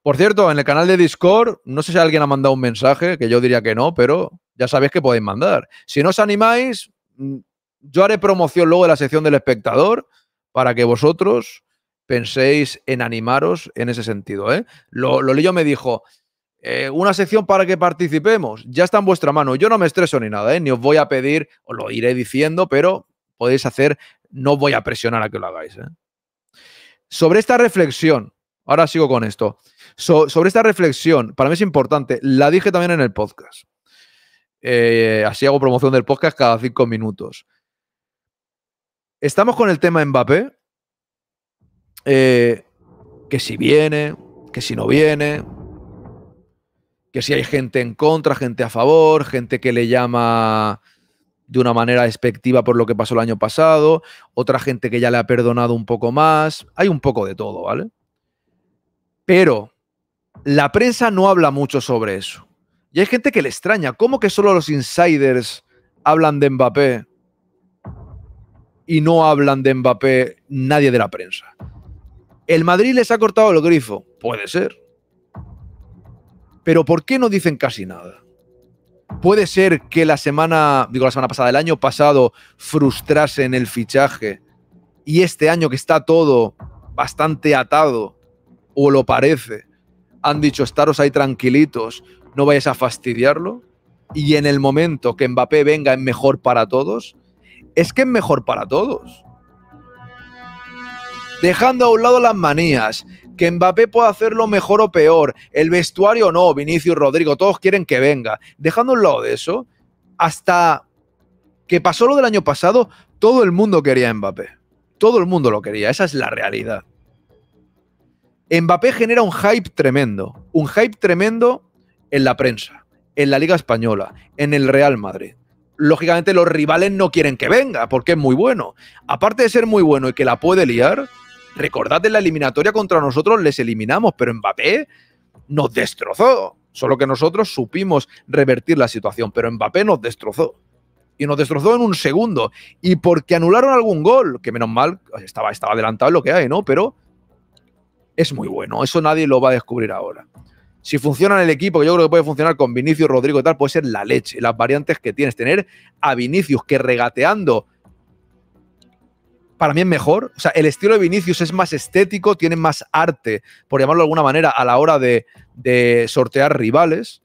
Por cierto, en el canal de Discord, no sé si alguien ha mandado un mensaje, que yo diría que no, pero ya sabéis que podéis mandar. Si no os animáis, mm, yo haré promoción luego de la sección del espectador para que vosotros penséis en animaros en ese sentido. ¿eh? Lo, Lolillo me dijo, eh, una sección para que participemos, ya está en vuestra mano, yo no me estreso ni nada, ¿eh? ni os voy a pedir, os lo iré diciendo, pero podéis hacer, no voy a presionar a que lo hagáis. Sobre esta reflexión, ahora sigo con esto, sobre esta reflexión, para mí es importante, la dije también en el podcast. así hago promoción del podcast cada cinco minutos. Estamos con el tema Mbappé. Eh, que si viene, que si no viene, que si hay gente en contra, gente a favor, gente que le llama de una manera despectiva por lo que pasó el año pasado, otra gente que ya le ha perdonado un poco más, hay un poco de todo, ¿vale? Pero la prensa no habla mucho sobre eso. Y hay gente que le extraña, ¿cómo que solo los insiders hablan de Mbappé y no hablan de Mbappé nadie de la prensa. ¿El Madrid les ha cortado el grifo? Puede ser. Pero ¿por qué no dicen casi nada? Puede ser que la semana, digo la semana pasada, el año pasado frustrasen el fichaje y este año que está todo bastante atado, o lo parece, han dicho estaros ahí tranquilitos, no vayas a fastidiarlo. Y en el momento que Mbappé venga es mejor para todos, es que es mejor para todos. Dejando a un lado las manías, que Mbappé pueda hacerlo mejor o peor, el vestuario no, Vinicius, Rodrigo, todos quieren que venga. Dejando a un lado de eso, hasta que pasó lo del año pasado, todo el mundo quería a Mbappé. Todo el mundo lo quería, esa es la realidad. Mbappé genera un hype tremendo, un hype tremendo en la prensa, en la Liga Española, en el Real Madrid lógicamente los rivales no quieren que venga, porque es muy bueno. Aparte de ser muy bueno y que la puede liar, recordad en la eliminatoria contra nosotros les eliminamos, pero Mbappé nos destrozó. Solo que nosotros supimos revertir la situación, pero Mbappé nos destrozó. Y nos destrozó en un segundo. Y porque anularon algún gol, que menos mal, estaba, estaba adelantado lo que hay, ¿no? Pero es muy bueno. Eso nadie lo va a descubrir ahora. Si funciona en el equipo, que yo creo que puede funcionar con Vinicius, Rodrigo y tal, puede ser la leche. Las variantes que tienes. Tener a Vinicius que regateando para mí es mejor. O sea, el estilo de Vinicius es más estético, tiene más arte, por llamarlo de alguna manera, a la hora de, sortear rivales.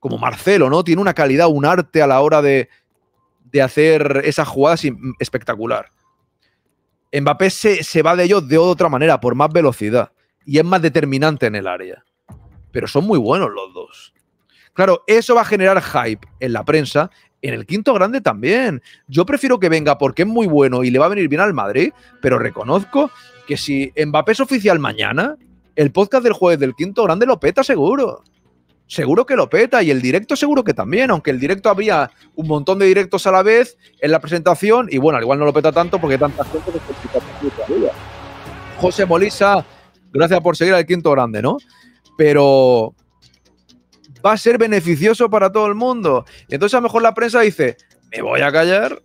Como Marcelo, ¿no? Tiene una calidad, un arte a la hora de, hacer esas jugadas espectacular. Mbappé se, se va de ellos de otra manera, por más velocidad. Y es más determinante en el área pero son muy buenos los dos. Claro, eso va a generar hype en la prensa, en el quinto grande también. Yo prefiero que venga porque es muy bueno y le va a venir bien al Madrid, pero reconozco que si Mbappé es oficial mañana, el podcast del jueves del quinto grande lo peta seguro. Seguro que lo peta y el directo seguro que también, aunque el directo habría un montón de directos a la vez en la presentación y bueno, al igual no lo peta tanto porque tanta gente que José Molisa, gracias por seguir al quinto grande, ¿no? pero va a ser beneficioso para todo el mundo. entonces a lo mejor la prensa dice, me voy a callar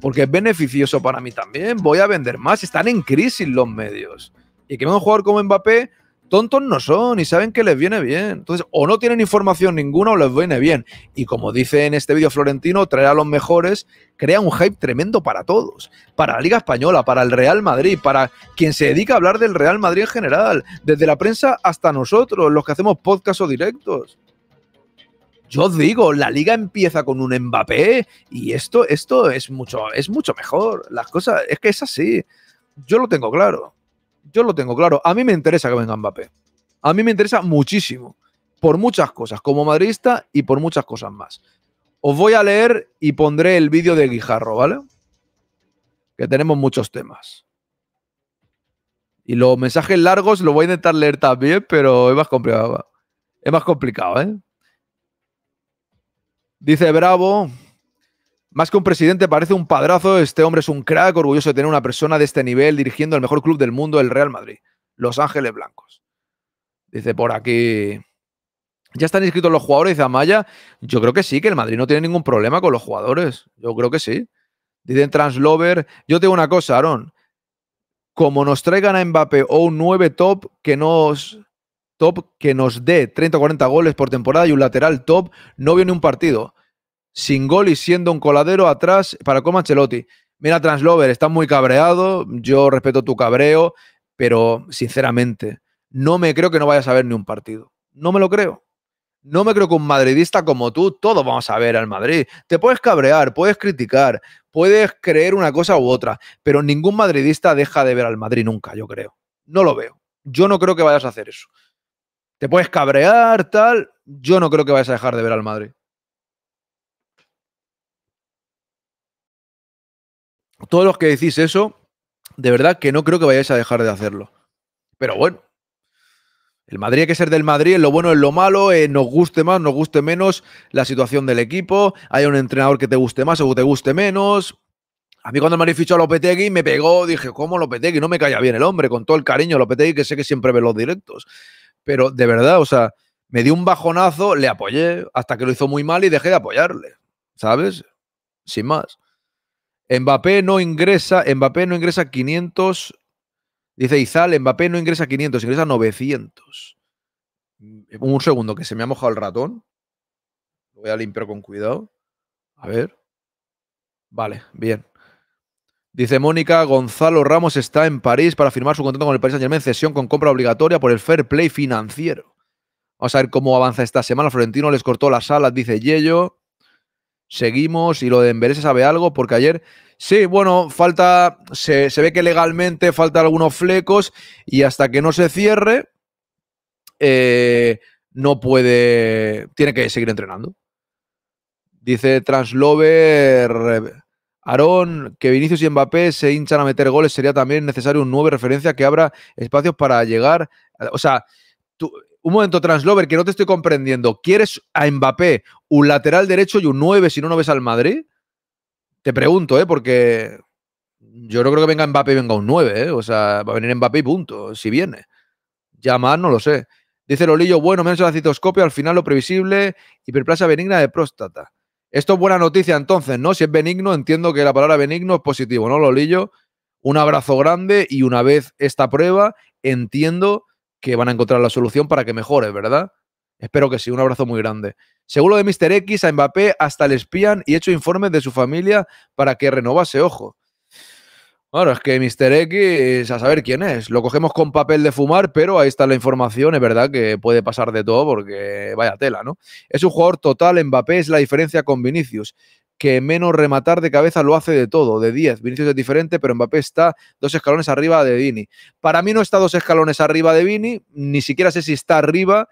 porque es beneficioso para mí también, voy a vender más, están en crisis los medios. Y que un jugador como Mbappé tontos no son y saben que les viene bien. Entonces, o no tienen información ninguna o les viene bien. Y como dice en este vídeo Florentino, traer a los mejores crea un hype tremendo para todos. Para la Liga Española, para el Real Madrid, para quien se dedica a hablar del Real Madrid en general, desde la prensa hasta nosotros, los que hacemos podcast o directos. Yo os digo, la liga empieza con un Mbappé y esto, esto es mucho, es mucho mejor. Las cosas, es que es así. Yo lo tengo claro yo lo tengo claro. A mí me interesa que venga Mbappé. A mí me interesa muchísimo. Por muchas cosas, como madridista y por muchas cosas más. Os voy a leer y pondré el vídeo de Guijarro, ¿vale? Que tenemos muchos temas. Y los mensajes largos los voy a intentar leer también, pero es más complicado. Es más complicado, ¿eh? Dice Bravo, más que un presidente, parece un padrazo. Este hombre es un crack, orgulloso de tener una persona de este nivel dirigiendo el mejor club del mundo, el Real Madrid. Los Ángeles Blancos. Dice por aquí. ¿Ya están inscritos los jugadores? Dice Amaya. Yo creo que sí, que el Madrid no tiene ningún problema con los jugadores. Yo creo que sí. Dicen Translover. Yo tengo una cosa, Aaron. Como nos traigan a Mbappé o un 9 top que nos top que nos dé 30 o 40 goles por temporada y un lateral top, no viene un partido sin gol y siendo un coladero atrás para Coma Ancelotti. Mira, Translover, estás muy cabreado, yo respeto tu cabreo, pero sinceramente, no me creo que no vayas a ver ni un partido. No me lo creo. No me creo que un madridista como tú, todos vamos a ver al Madrid. Te puedes cabrear, puedes criticar, puedes creer una cosa u otra, pero ningún madridista deja de ver al Madrid nunca, yo creo. No lo veo. Yo no creo que vayas a hacer eso. Te puedes cabrear, tal. Yo no creo que vayas a dejar de ver al Madrid. todos los que decís eso, de verdad que no creo que vayáis a dejar de hacerlo. Pero bueno, el Madrid hay que ser del Madrid, lo bueno, es lo malo, eh, nos guste más, nos guste menos la situación del equipo, hay un entrenador que te guste más o te guste menos. A mí cuando el Madrid fichó a Lopetegui me pegó, dije, ¿cómo Lopetegui? No me calla bien el hombre, con todo el cariño Lopetegui que sé que siempre ve los directos. Pero de verdad, o sea, me dio un bajonazo, le apoyé hasta que lo hizo muy mal y dejé de apoyarle, ¿sabes? Sin más. Mbappé no ingresa, Mbappé no ingresa 500, dice Izal, Mbappé no ingresa 500, ingresa 900. Mm, un segundo, que se me ha mojado el ratón. Lo voy a limpiar con cuidado. A ver. Vale, bien. Dice Mónica, Gonzalo Ramos está en París para firmar su contrato con el Paris Saint-Germain, cesión con compra obligatoria por el fair play financiero. Vamos a ver cómo avanza esta semana. Florentino les cortó las alas, dice Yello seguimos y lo de Emberés sabe algo, porque ayer, sí, bueno, falta, se, ve que legalmente falta algunos flecos y hasta que no se cierre, eh, no puede, tiene que seguir entrenando. Dice Translover Aarón que Vinicius y Mbappé se hinchan a meter goles, sería también necesario un nuevo referencia que abra espacios para llegar, o sea, tú, un momento, Translover, que no te estoy comprendiendo. ¿Quieres a Mbappé un lateral derecho y un 9 si no no ves al Madrid? Te pregunto, ¿eh? Porque yo no creo que venga Mbappé y venga un 9, ¿eh? O sea, va a venir Mbappé y punto, si viene. Ya más no lo sé. Dice Lolillo, bueno, me hecho la citoscopia, al final lo previsible, hiperplasia benigna de próstata. Esto es buena noticia entonces, ¿no? Si es benigno, entiendo que la palabra benigno es positivo, ¿no, Lolillo? Un abrazo grande y una vez esta prueba, entiendo que van a encontrar la solución para que mejore, ¿verdad? Espero que sí, un abrazo muy grande. Seguro de Mr. X, a Mbappé hasta le espían y hecho informes de su familia para que renovase, ojo. Bueno, es que Mr. X, a saber quién es. Lo cogemos con papel de fumar, pero ahí está la información. Es verdad que puede pasar de todo porque vaya tela, ¿no? Es un jugador total. Mbappé es la diferencia con Vinicius que menos rematar de cabeza lo hace de todo, de 10. Vinicius es diferente, pero Mbappé está dos escalones arriba de Vini. Para mí no está dos escalones arriba de Vini, ni siquiera sé si está arriba.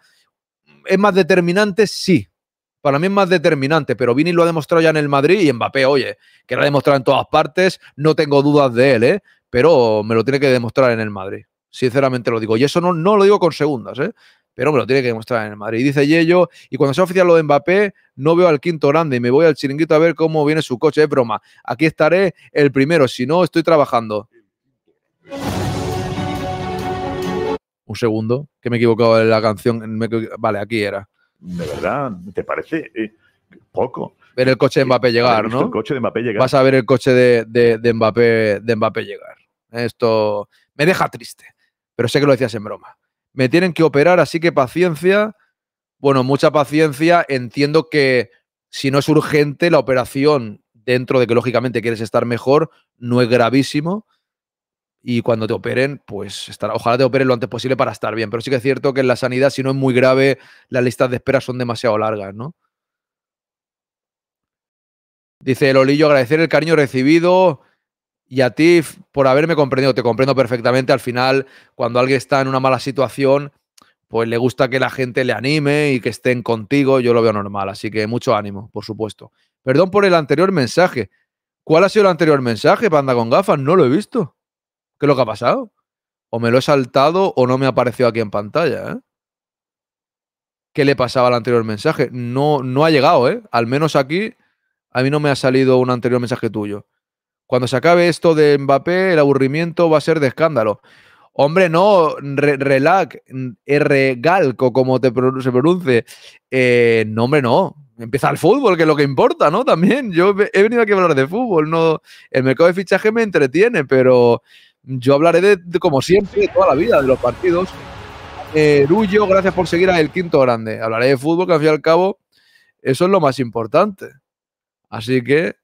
¿Es más determinante? Sí. Para mí es más determinante, pero Vini lo ha demostrado ya en el Madrid y Mbappé, oye, que lo ha demostrado en todas partes, no tengo dudas de él, ¿eh? pero me lo tiene que demostrar en el Madrid. Sinceramente lo digo. Y eso no, no lo digo con segundas, ¿eh? pero me lo tiene que demostrar en el Madrid. Dice Yello, y cuando sea oficial lo de Mbappé, no veo al quinto grande y me voy al chiringuito a ver cómo viene su coche, es broma. Aquí estaré el primero, si no, estoy trabajando. Un segundo, que me he equivocado en la canción. Vale, aquí era. De verdad, ¿te parece eh, poco? Ver el coche de Mbappé llegar, ¿no? coche de Vas a ver el coche de Mbappé llegar. Esto me deja triste, pero sé que lo decías en broma me tienen que operar, así que paciencia. Bueno, mucha paciencia. Entiendo que si no es urgente la operación, dentro de que lógicamente quieres estar mejor, no es gravísimo. Y cuando te operen, pues estará, ojalá te operen lo antes posible para estar bien. Pero sí que es cierto que en la sanidad, si no es muy grave, las listas de espera son demasiado largas, ¿no? Dice el Olillo, agradecer el cariño recibido y a ti por haberme comprendido. Te comprendo perfectamente. Al final, cuando alguien está en una mala situación, pues le gusta que la gente le anime y que estén contigo. Yo lo veo normal. Así que mucho ánimo, por supuesto. Perdón por el anterior mensaje. ¿Cuál ha sido el anterior mensaje, panda con gafas? No lo he visto. ¿Qué es lo que ha pasado? O me lo he saltado o no me ha aparecido aquí en pantalla. Eh? ¿Qué le pasaba al anterior mensaje? No, no ha llegado, ¿eh? Al menos aquí a mí no me ha salido un anterior mensaje tuyo. Cuando se acabe esto de Mbappé, el aburrimiento va a ser de escándalo. Hombre, no, Relac. relac, eh, regalco, como te, se pronuncie. Eh, no, hombre, no. Empieza el fútbol, que es lo que importa, ¿no? También. Yo he venido aquí a hablar de fútbol. No, el mercado de fichaje me entretiene, pero yo hablaré de, como siempre, de toda la vida, de los partidos. Eh, Rullo, gracias por seguir a El Quinto Grande. Hablaré de fútbol, que al fin y al cabo, eso es lo más importante. Así que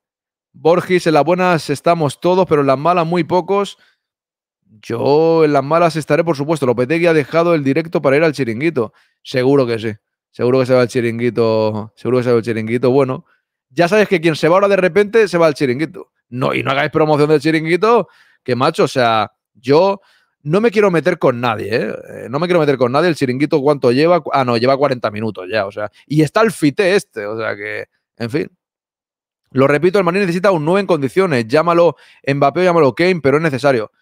Borges, en las buenas estamos todos, pero en las malas muy pocos. Yo en las malas estaré, por supuesto. Lopetegui ha dejado el directo para ir al chiringuito. Seguro que sí. Seguro que se va al chiringuito. Seguro que se va al chiringuito. Bueno, ya sabes que quien se va ahora de repente se va al chiringuito. No, y no hagáis promoción del chiringuito, que macho, o sea, yo no me quiero meter con nadie, ¿eh? Eh, No me quiero meter con nadie. El chiringuito, ¿cuánto lleva? Ah, no, lleva 40 minutos ya, o sea. Y está el fité este, o sea que, en fin. Lo repito, el Madrid necesita un 9 en condiciones. Llámalo Mbappé o llámalo Kane, pero es necesario.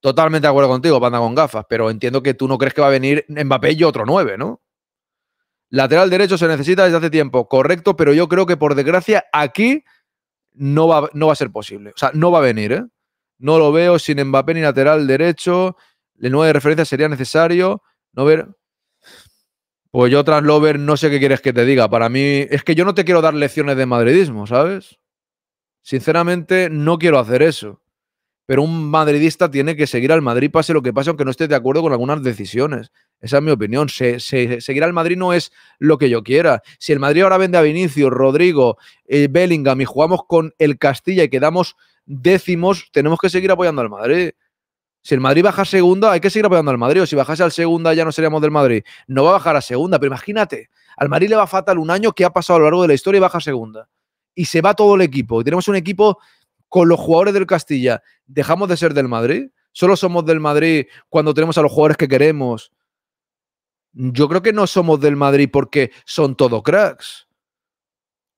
Totalmente de acuerdo contigo, banda con gafas, pero entiendo que tú no crees que va a venir Mbappé y otro 9, ¿no? Lateral derecho se necesita desde hace tiempo, correcto, pero yo creo que por desgracia aquí no va, no va a ser posible. O sea, no va a venir, ¿eh? No lo veo sin Mbappé ni lateral derecho. El 9 de referencia sería necesario. No ver. Pues yo tras no sé qué quieres que te diga. Para mí es que yo no te quiero dar lecciones de madridismo, ¿sabes? Sinceramente no quiero hacer eso. Pero un madridista tiene que seguir al Madrid pase lo que pase, aunque no esté de acuerdo con algunas decisiones. Esa es mi opinión. seguir al Madrid no es lo que yo quiera. Si el Madrid ahora vende a Vinicius, Rodrigo, eh, Bellingham y jugamos con el Castilla y quedamos décimos, tenemos que seguir apoyando al Madrid. Si el Madrid baja a segunda, hay que seguir apoyando al Madrid. O si bajase al segunda, ya no seríamos del Madrid. No va a bajar a segunda, pero imagínate, al Madrid le va fatal un año que ha pasado a lo largo de la historia y baja a segunda. Y se va todo el equipo. Y tenemos un equipo con los jugadores del Castilla. ¿Dejamos de ser del Madrid? ¿Solo somos del Madrid cuando tenemos a los jugadores que queremos? Yo creo que no somos del Madrid porque son todo cracks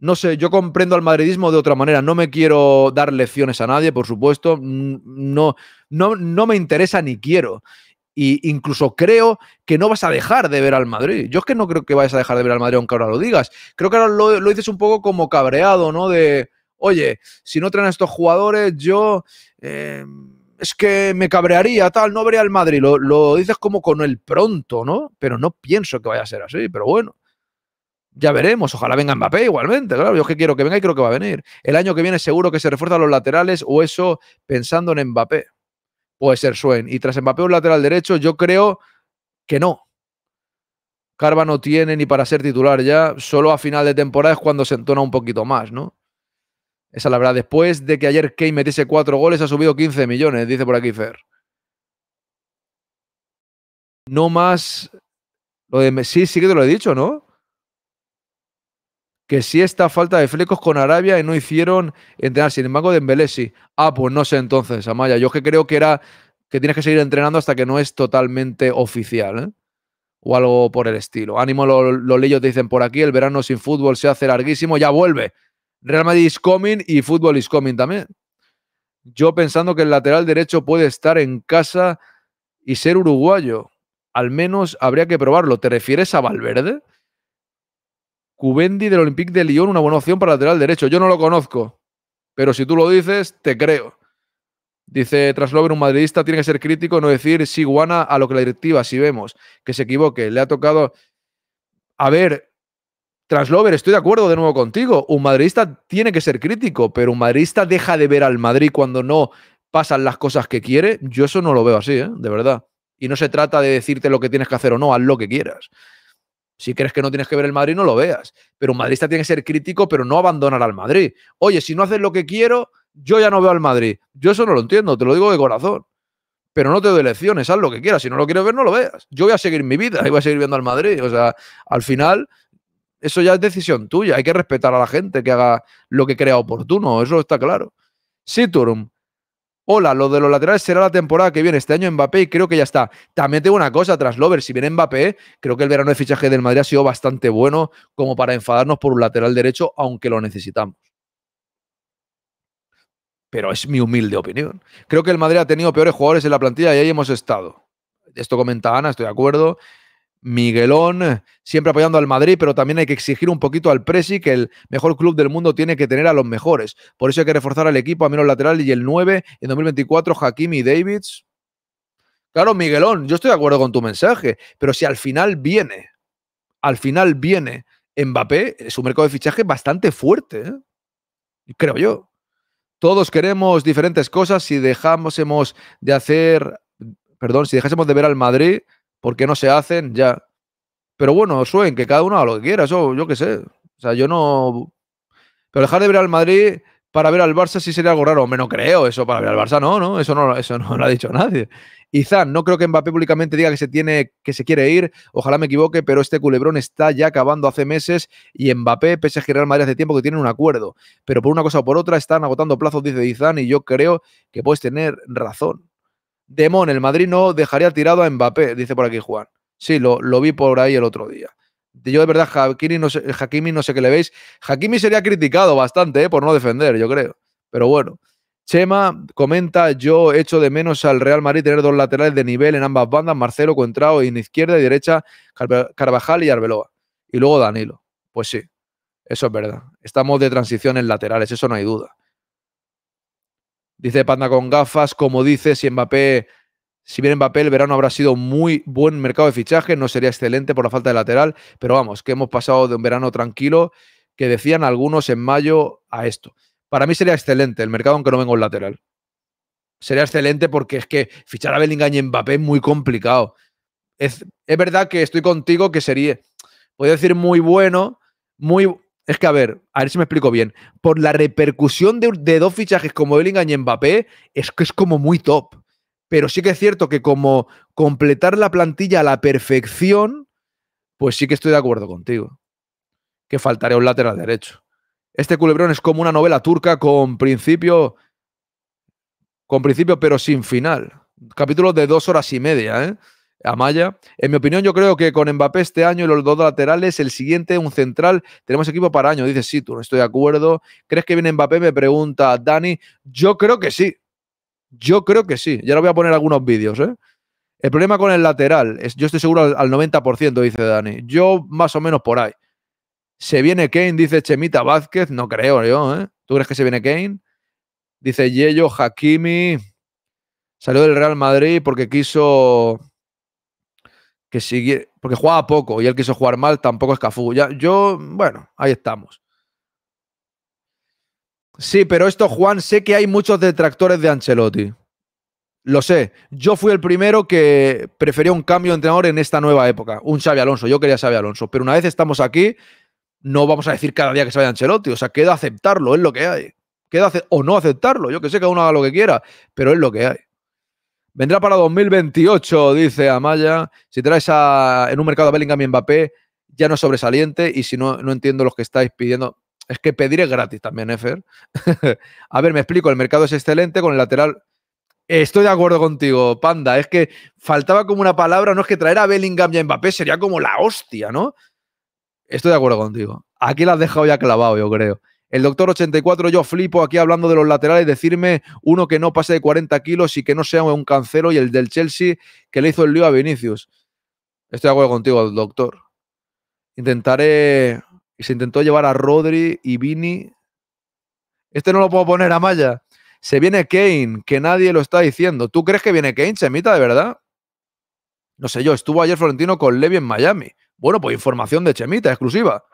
no sé, yo comprendo al madridismo de otra manera. No me quiero dar lecciones a nadie, por supuesto. No, no, no me interesa ni quiero. Y incluso creo que no vas a dejar de ver al Madrid. Yo es que no creo que vayas a dejar de ver al Madrid, aunque ahora lo digas. Creo que ahora lo, dices un poco como cabreado, ¿no? De, oye, si no traen a estos jugadores, yo. Eh, es que me cabrearía, tal, no vería al Madrid. Lo, lo dices como con el pronto, ¿no? Pero no pienso que vaya a ser así, pero bueno. Ya veremos, ojalá venga Mbappé igualmente, claro, yo es que quiero que venga y creo que va a venir. El año que viene seguro que se refuerzan los laterales o eso pensando en Mbappé. Puede ser Suen. Y tras Mbappé un lateral derecho, yo creo que no. Carva no tiene ni para ser titular ya, solo a final de temporada es cuando se entona un poquito más, ¿no? Esa es la verdad. Después de que ayer Kane metiese cuatro goles, ha subido 15 millones, dice por aquí Fer. No más. Lo de... Sí, sí que te lo he dicho, ¿no? que si esta falta de flecos con Arabia y no hicieron entrenar. Sin embargo, de sí. Ah, pues no sé entonces, Amaya. Yo que creo que era que tienes que seguir entrenando hasta que no es totalmente oficial, ¿eh? O algo por el estilo. Ánimo, los lo leyos te dicen por aquí, el verano sin fútbol se hace larguísimo, ya vuelve. Real Madrid is coming y fútbol is coming también. Yo pensando que el lateral derecho puede estar en casa y ser uruguayo. Al menos habría que probarlo. ¿Te refieres a Valverde? Cubendi del Olympique de Lyon, una buena opción para lateral derecho. Yo no lo conozco, pero si tú lo dices, te creo. Dice Traslover, un madridista tiene que ser crítico, no decir si guana a lo que la directiva, si vemos que se equivoque. Le ha tocado. A ver, Traslover, estoy de acuerdo de nuevo contigo. Un madridista tiene que ser crítico, pero un madridista deja de ver al Madrid cuando no pasan las cosas que quiere. Yo eso no lo veo así, ¿eh? de verdad. Y no se trata de decirte lo que tienes que hacer o no, haz lo que quieras. Si crees que no tienes que ver el Madrid, no lo veas. Pero un madridista tiene que ser crítico, pero no abandonar al Madrid. Oye, si no haces lo que quiero, yo ya no veo al Madrid. Yo eso no lo entiendo, te lo digo de corazón. Pero no te doy lecciones, haz lo que quieras. Si no lo quieres ver, no lo veas. Yo voy a seguir mi vida y voy a seguir viendo al Madrid. O sea, al final, eso ya es decisión tuya. Hay que respetar a la gente que haga lo que crea oportuno, eso está claro. Turum. Hola, lo de los laterales será la temporada que viene. Este año en Mbappé y creo que ya está. También tengo una cosa, tras Lover, si viene Mbappé, creo que el verano de fichaje del Madrid ha sido bastante bueno como para enfadarnos por un lateral derecho, aunque lo necesitamos. Pero es mi humilde opinión. Creo que el Madrid ha tenido peores jugadores en la plantilla y ahí hemos estado. Esto comenta Ana, estoy de acuerdo. Miguelón, siempre apoyando al Madrid, pero también hay que exigir un poquito al Presi que el mejor club del mundo tiene que tener a los mejores. Por eso hay que reforzar al equipo, a menos lateral y el 9 en 2024, Hakimi y Davids. Claro, Miguelón, yo estoy de acuerdo con tu mensaje, pero si al final viene, al final viene Mbappé, es un mercado de fichaje bastante fuerte, ¿eh? creo yo. Todos queremos diferentes cosas, si dejásemos de hacer, perdón, si dejásemos de ver al Madrid, ¿Por qué no se hacen ya. Pero bueno, suen, que cada uno haga lo que quiera, eso yo qué sé. O sea, yo no. Pero dejar de ver al Madrid para ver al Barça sí sería algo raro. Hombre, no creo eso para ver al Barça, no, no, eso no, eso no lo ha dicho nadie. Izan, no creo que Mbappé públicamente diga que se tiene, que se quiere ir. Ojalá me equivoque, pero este culebrón está ya acabando hace meses y Mbappé, pese a Real Madrid hace tiempo que tienen un acuerdo. Pero por una cosa o por otra están agotando plazos, dice Izan, y yo creo que puedes tener razón. Demón, el Madrid no dejaría tirado a Mbappé, dice por aquí Juan. Sí, lo, lo vi por ahí el otro día. Yo de verdad, Hakimi no, sé, Hakimi no sé qué le veis. Hakimi sería criticado bastante eh, por no defender, yo creo. Pero bueno. Chema comenta, yo echo de menos al Real Madrid tener dos laterales de nivel en ambas bandas, Marcelo Contrao en izquierda y derecha, Carvajal y Arbeloa. Y luego Danilo. Pues sí, eso es verdad. Estamos de transiciones laterales, eso no hay duda. Dice Panda con gafas, como dice, si Mbappé, si bien Mbappé el verano habrá sido muy buen mercado de fichaje, no sería excelente por la falta de lateral, pero vamos, que hemos pasado de un verano tranquilo que decían algunos en mayo a esto. Para mí sería excelente el mercado aunque no venga un lateral. Sería excelente porque es que fichar a Bellingham y Mbappé es muy complicado. Es, verdad que estoy contigo que sería, voy a decir muy bueno, muy es que, a ver, a ver si me explico bien. Por la repercusión de, dos fichajes como Bellingham y Mbappé, es que es como muy top. Pero sí que es cierto que como completar la plantilla a la perfección, pues sí que estoy de acuerdo contigo. Que faltaría un lateral derecho. Este culebrón es como una novela turca con principio, con principio pero sin final. Capítulo de dos horas y media, ¿eh? Amaya. En mi opinión, yo creo que con Mbappé este año y los dos laterales, el siguiente, un central, tenemos equipo para año. Dice sí, tú no estoy de acuerdo. ¿Crees que viene Mbappé? Me pregunta Dani. Yo creo que sí. Yo creo que sí. Ya lo voy a poner algunos vídeos, ¿eh? El problema con el lateral, es, yo estoy seguro al, 90%, dice Dani. Yo más o menos por ahí. ¿Se viene Kane? Dice Chemita Vázquez. No creo yo, ¿eh? ¿Tú crees que se viene Kane? Dice Yello, Hakimi. Salió del Real Madrid porque quiso que sigue, porque jugaba poco y él quiso jugar mal, tampoco es Cafú. Ya, yo, bueno, ahí estamos. Sí, pero esto, Juan, sé que hay muchos detractores de Ancelotti. Lo sé. Yo fui el primero que prefería un cambio de entrenador en esta nueva época. Un Xavi Alonso. Yo quería Xavi Alonso. Pero una vez estamos aquí, no vamos a decir cada día que se vaya Ancelotti. O sea, queda aceptarlo, es lo que hay. Queda o no aceptarlo. Yo que sé, cada uno haga lo que quiera, pero es lo que hay. Vendrá para 2028, dice Amaya. Si traes en un mercado a Bellingham y Mbappé, ya no es sobresaliente. Y si no, no entiendo los que estáis pidiendo. Es que pedir es gratis también, Efer. ¿eh, <laughs> a ver, me explico. El mercado es excelente con el lateral. Estoy de acuerdo contigo, Panda. Es que faltaba como una palabra. No es que traer a Bellingham y Mbappé sería como la hostia, ¿no? Estoy de acuerdo contigo. Aquí la has dejado ya clavado, yo creo. El doctor 84, yo flipo aquí hablando de los laterales, decirme uno que no pase de 40 kilos y que no sea un cancero y el del Chelsea que le hizo el lío a Vinicius. Estoy de acuerdo contigo, doctor. Intentaré... Y se intentó llevar a Rodri y Vini. Este no lo puedo poner a Maya. Se viene Kane, que nadie lo está diciendo. ¿Tú crees que viene Kane, Chemita, de verdad? No sé yo, estuvo ayer Florentino con Levy en Miami. Bueno, pues información de Chemita, exclusiva.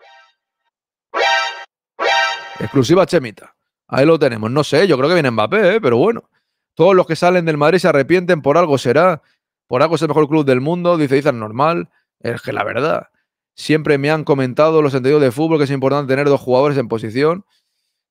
Exclusiva Chemita. Ahí lo tenemos. No sé, yo creo que viene Mbappé, ¿eh? pero bueno. Todos los que salen del Madrid se arrepienten, por algo será. Por algo es el mejor club del mundo, dice Izan normal. Es que la verdad. Siempre me han comentado los entendidos de fútbol que es importante tener dos jugadores en posición.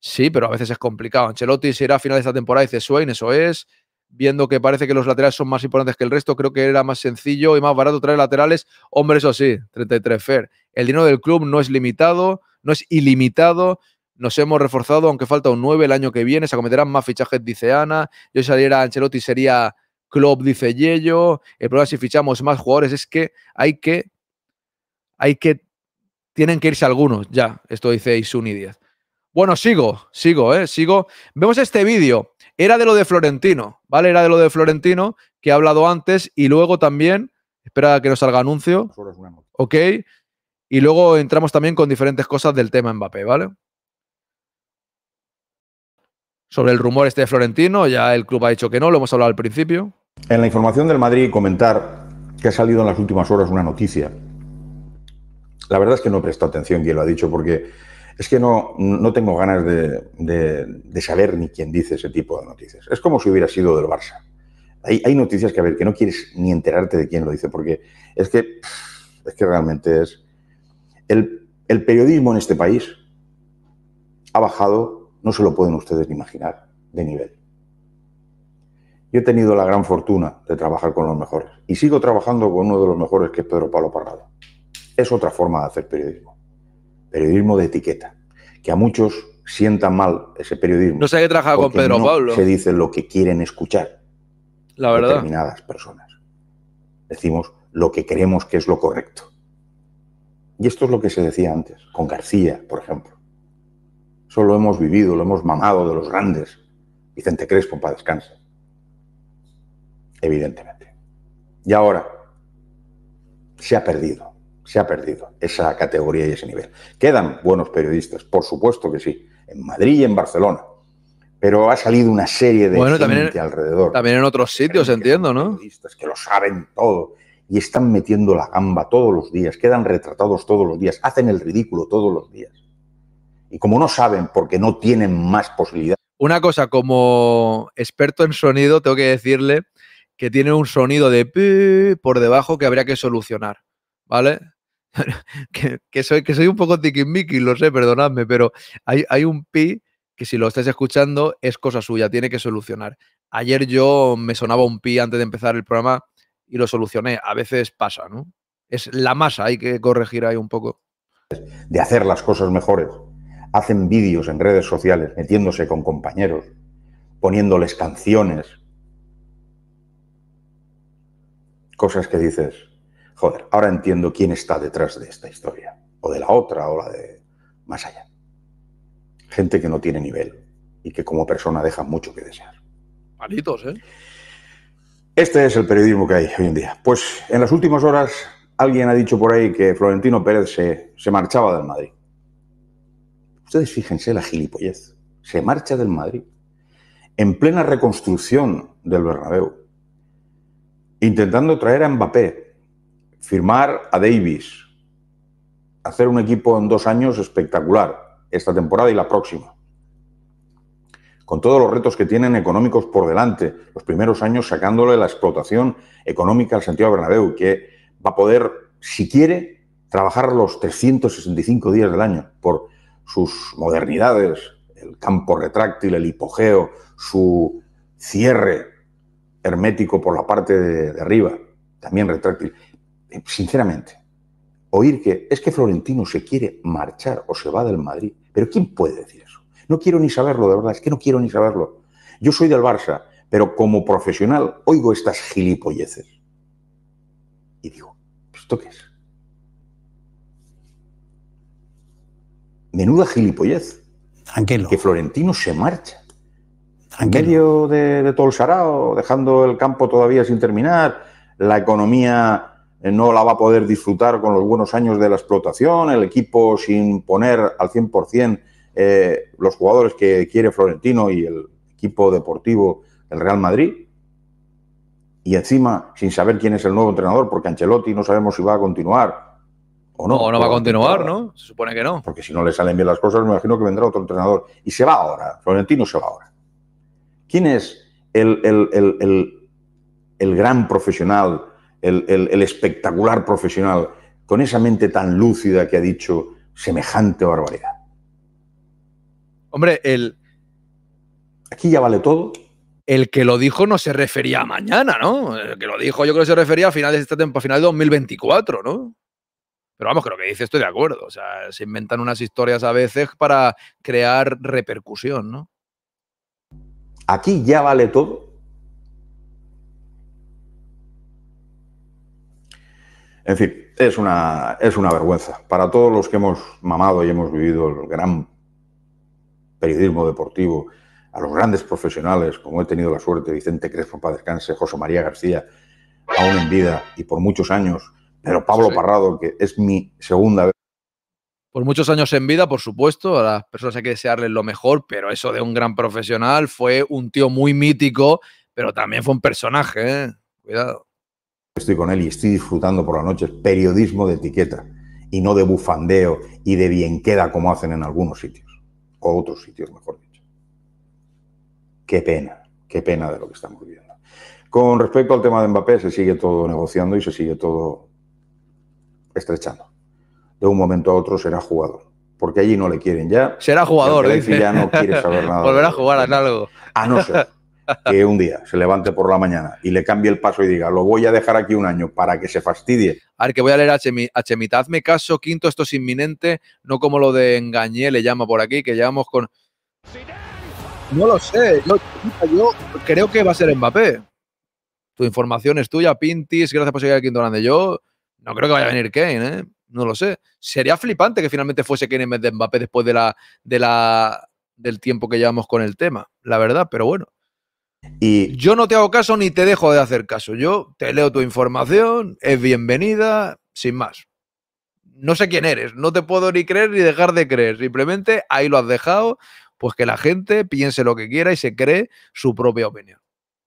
Sí, pero a veces es complicado. Ancelotti se irá a final de esta temporada, dice Swain, eso es. Viendo que parece que los laterales son más importantes que el resto, creo que era más sencillo y más barato traer laterales. Hombre, eso sí, 33 Fer. El dinero del club no es limitado, no es ilimitado nos hemos reforzado, aunque falta un 9 el año que viene, se acometerán más fichajes, dice Ana. Yo saliera Ancelotti sería club dice Yello. El problema si fichamos más jugadores es que hay que hay que tienen que irse algunos ya. Esto dice Isuni 10. Bueno, sigo, sigo, eh, sigo. Vemos este vídeo. Era de lo de Florentino, ¿vale? Era de lo de Florentino que he hablado antes y luego también, espera que nos salga anuncio. Ok. Y luego entramos también con diferentes cosas del tema Mbappé, ¿vale? sobre el rumor este de Florentino. Ya el club ha dicho que no, lo hemos hablado al principio. En la información del Madrid, comentar que ha salido en las últimas horas una noticia. La verdad es que no he prestado atención quién lo ha dicho, porque es que no, no tengo ganas de, de, saber ni quién dice ese tipo de noticias. Es como si hubiera sido del Barça. Hay, hay noticias que a ver que no quieres ni enterarte de quién lo dice, porque es que, es que realmente es. El, el periodismo en este país ha bajado no se lo pueden ustedes ni imaginar de nivel. Yo he tenido la gran fortuna de trabajar con los mejores y sigo trabajando con uno de los mejores que es Pedro Pablo Parrado. Es otra forma de hacer periodismo. Periodismo de etiqueta. Que a muchos sientan mal ese periodismo. No sé qué trabaja con Pedro Pablo. Se dice lo que quieren escuchar. La verdad. Determinadas personas. Decimos lo que creemos que es lo correcto. Y esto es lo que se decía antes, con García, por ejemplo. Eso lo hemos vivido, lo hemos mamado de los grandes. Vicente Crespo, para descansar. Evidentemente. Y ahora, se ha perdido, se ha perdido esa categoría y ese nivel. Quedan buenos periodistas, por supuesto que sí, en Madrid y en Barcelona. Pero ha salido una serie de gente alrededor. También en otros sitios, entiendo, ¿no? que lo saben todo y están metiendo la gamba todos los días, quedan retratados todos los días, hacen el ridículo todos los días y como no saben, porque no tienen más posibilidad. Una cosa, como experto en sonido, tengo que decirle que tiene un sonido de pi por debajo que habría que solucionar, ¿vale? <laughs> que, soy, que soy un poco tiquismiqui, lo sé, perdonadme, pero hay, hay un pi que si lo estáis escuchando es cosa suya, tiene que solucionar. Ayer yo me sonaba un pi antes de empezar el programa y lo solucioné. A veces pasa, ¿no? Es la masa, hay que corregir ahí un poco. De hacer las cosas mejores hacen vídeos en redes sociales metiéndose con compañeros, poniéndoles canciones, cosas que dices, joder, ahora entiendo quién está detrás de esta historia, o de la otra, o la de más allá. Gente que no tiene nivel y que como persona deja mucho que desear. Malitos, ¿eh? Este es el periodismo que hay hoy en día. Pues en las últimas horas alguien ha dicho por ahí que Florentino Pérez se, se marchaba del Madrid. Ustedes fíjense la gilipollez. Se marcha del Madrid en plena reconstrucción del Bernabéu, intentando traer a Mbappé, firmar a Davis, hacer un equipo en dos años espectacular, esta temporada y la próxima. Con todos los retos que tienen económicos por delante, los primeros años sacándole la explotación económica al Santiago Bernabéu, que va a poder, si quiere, trabajar los 365 días del año por sus modernidades, el campo retráctil, el hipogeo, su cierre hermético por la parte de, arriba, también retráctil. Eh, sinceramente, oír que es que Florentino se quiere marchar o se va del Madrid, pero ¿quién puede decir eso? No quiero ni saberlo, de verdad, es que no quiero ni saberlo. Yo soy del Barça, pero como profesional oigo estas gilipolleces. Y digo, ¿esto qué es? menuda gilipollez. Tranquilo. Que Florentino se marcha. Tranquilo. En medio de, de, todo el sarao, dejando el campo todavía sin terminar, la economía eh, no la va a poder disfrutar con los buenos años de la explotación, el equipo sin poner al 100% eh, los jugadores que quiere Florentino y el equipo deportivo, el Real Madrid. Y encima, sin saber quién es el nuevo entrenador, porque Ancelotti no sabemos si va a continuar, o no, no va a continuar, ¿no? Se supone que no. Porque si no le salen bien las cosas, me imagino que vendrá otro entrenador. Y se va ahora. Florentino se va ahora. ¿Quién es el, gran profesional, el, espectacular profesional, con esa mente tan lúcida que ha dicho semejante barbaridad? Hombre, el. Aquí ya vale todo. El que lo dijo no se refería a mañana, ¿no? El que lo dijo, yo creo que se refería a finales de, esta a final de 2024, ¿no? Pero vamos, creo que dice estoy de acuerdo. O sea, se inventan unas historias a veces para crear repercusión, ¿no? Aquí ya vale todo. En fin, es una, es una vergüenza. Para todos los que hemos mamado y hemos vivido el gran periodismo deportivo, a los grandes profesionales, como he tenido la suerte, Vicente Crespo, para descanse, José María García, aún en vida y por muchos años, pero Pablo Parrado, que es mi segunda vez. Por muchos años en vida, por supuesto, a las personas hay que desearles lo mejor, pero eso de un gran profesional fue un tío muy mítico, pero también fue un personaje, ¿eh? cuidado. Estoy con él y estoy disfrutando por la noche periodismo de etiqueta y no de bufandeo y de bien queda como hacen en algunos sitios, o otros sitios, mejor dicho. Qué pena, qué pena de lo que estamos viviendo. Con respecto al tema de Mbappé, se sigue todo negociando y se sigue todo estrechando. De un momento a otro será jugador. Porque allí no le quieren ya. Será jugador, dice. ya no quiere saber <laughs> nada. Volverá a jugar a algo. A no ser que un día se levante por la mañana y le cambie el paso y diga, lo voy a dejar aquí un año para que se fastidie. A ver, que voy a leer a, Chemita. Hazme caso, quinto, esto es inminente, no como lo de engañé, le llama por aquí, que llevamos con... No lo sé, yo, creo que va a ser Mbappé. Tu información es tuya, Pintis, gracias por seguir aquí en Yo no creo que vaya a venir Kane, ¿eh? No lo sé. Sería flipante que finalmente fuese Kane en vez de Mbappé después de la, de la, del tiempo que llevamos con el tema, la verdad, pero bueno. Y... Yo no te hago caso ni te dejo de hacer caso. Yo te leo tu información, es bienvenida, sin más. No sé quién eres, no te puedo ni creer ni dejar de creer. Simplemente ahí lo has dejado, pues que la gente piense lo que quiera y se cree su propia opinión.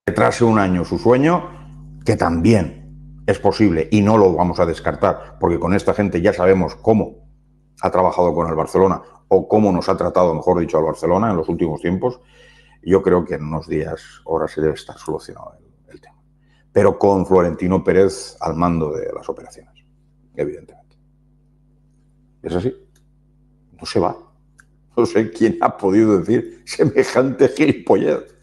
Que tras un año su sueño, que también es posible y no lo vamos a descartar, porque con esta gente ya sabemos cómo ha trabajado con el Barcelona o cómo nos ha tratado, mejor dicho, al Barcelona en los últimos tiempos, yo creo que en unos días, ahora se debe estar solucionado el, tema. Pero con Florentino Pérez al mando de las operaciones, evidentemente. ¿Es así? No se va. No sé quién ha podido decir semejante gilipollez.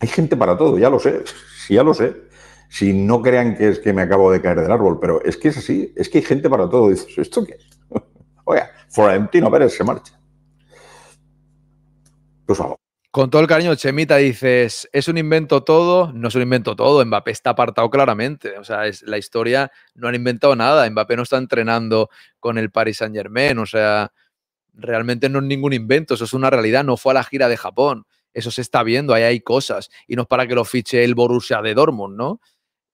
Hay gente para todo, ya lo sé si ya lo sé, si no crean que es que me acabo de caer del árbol, pero es que es así, es que hay gente para todo. Dices, ¿esto qué es? <laughs> Oiga, no Pérez se marcha. Pues con todo el cariño, Chemita, dices, es un invento todo, no es un invento todo, Mbappé está apartado claramente, o sea, es, la historia no han inventado nada, Mbappé no está entrenando con el Paris Saint Germain, o sea, realmente no es ningún invento, eso es una realidad, no fue a la gira de Japón, eso se está viendo, ahí hay cosas, y no es para que lo fiche el Borussia de Dortmund, ¿no?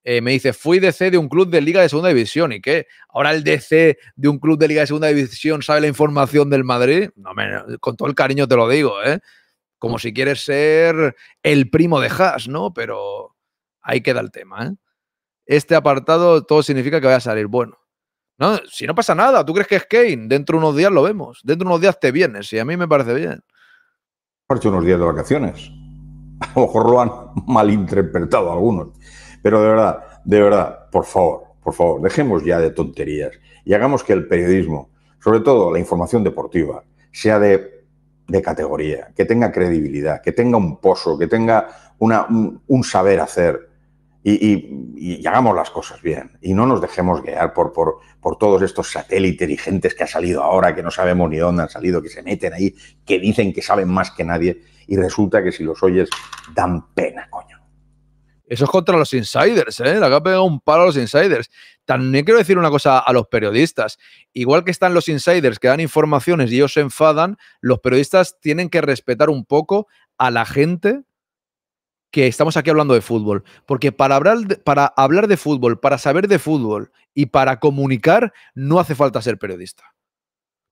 Eh, me dice, fui DC de un club de Liga de Segunda División. ¿Y qué? ¿Ahora el DC de un club de Liga de Segunda División sabe la información del Madrid? No, me, con todo el cariño te lo digo, ¿eh? Como si quieres ser el primo de Haas, ¿no? Pero ahí queda el tema, ¿eh? Este apartado todo significa que va a salir bueno. No, si no pasa nada, ¿tú crees que es Kane? Dentro de unos días lo vemos. Dentro de unos días te vienes y a mí me parece bien hecho unos días de vacaciones. A lo mejor lo han malinterpretado algunos. Pero de verdad, de verdad, por favor, por favor, dejemos ya de tonterías y hagamos que el periodismo, sobre todo la información deportiva, sea de, categoría, que tenga credibilidad, que tenga un pozo, que tenga una, un saber hacer y, hagamos las cosas bien y no nos dejemos guiar por, por, por, todos estos satélites y gentes que ha salido ahora, que no sabemos ni dónde han salido, que se meten ahí, que dicen que saben más que nadie y resulta que si los oyes dan pena, coño. Eso es contra los insiders, ¿eh? La que un palo a los insiders. También quiero decir una cosa a los periodistas. Igual que están los insiders que dan informaciones y ellos se enfadan, los periodistas tienen que respetar un poco a la gente que estamos aquí hablando de fútbol, porque para hablar, de, para hablar de fútbol, para saber de fútbol y para comunicar, no hace falta ser periodista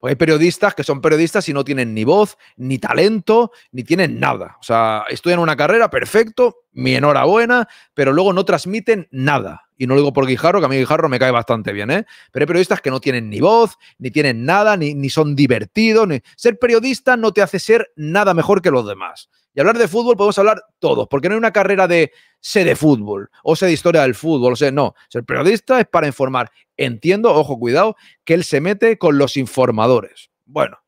hay periodistas que son periodistas y no tienen ni voz, ni talento, ni tienen nada. O sea, estudian una carrera, perfecto, mi enhorabuena, pero luego no transmiten nada. Y no lo digo por Guijarro, que a mí Guijarro me cae bastante bien, ¿eh? Pero hay periodistas que no tienen ni voz, ni tienen nada, ni, ni son divertidos. Ser periodista no te hace ser nada mejor que los demás. Y hablar de fútbol podemos hablar todos, porque no hay una carrera de sé de fútbol o sé de historia del fútbol, o sé, no. Ser periodista es para informar Entiendo, ojo, cuidado, que él se mete con los informadores. Bueno,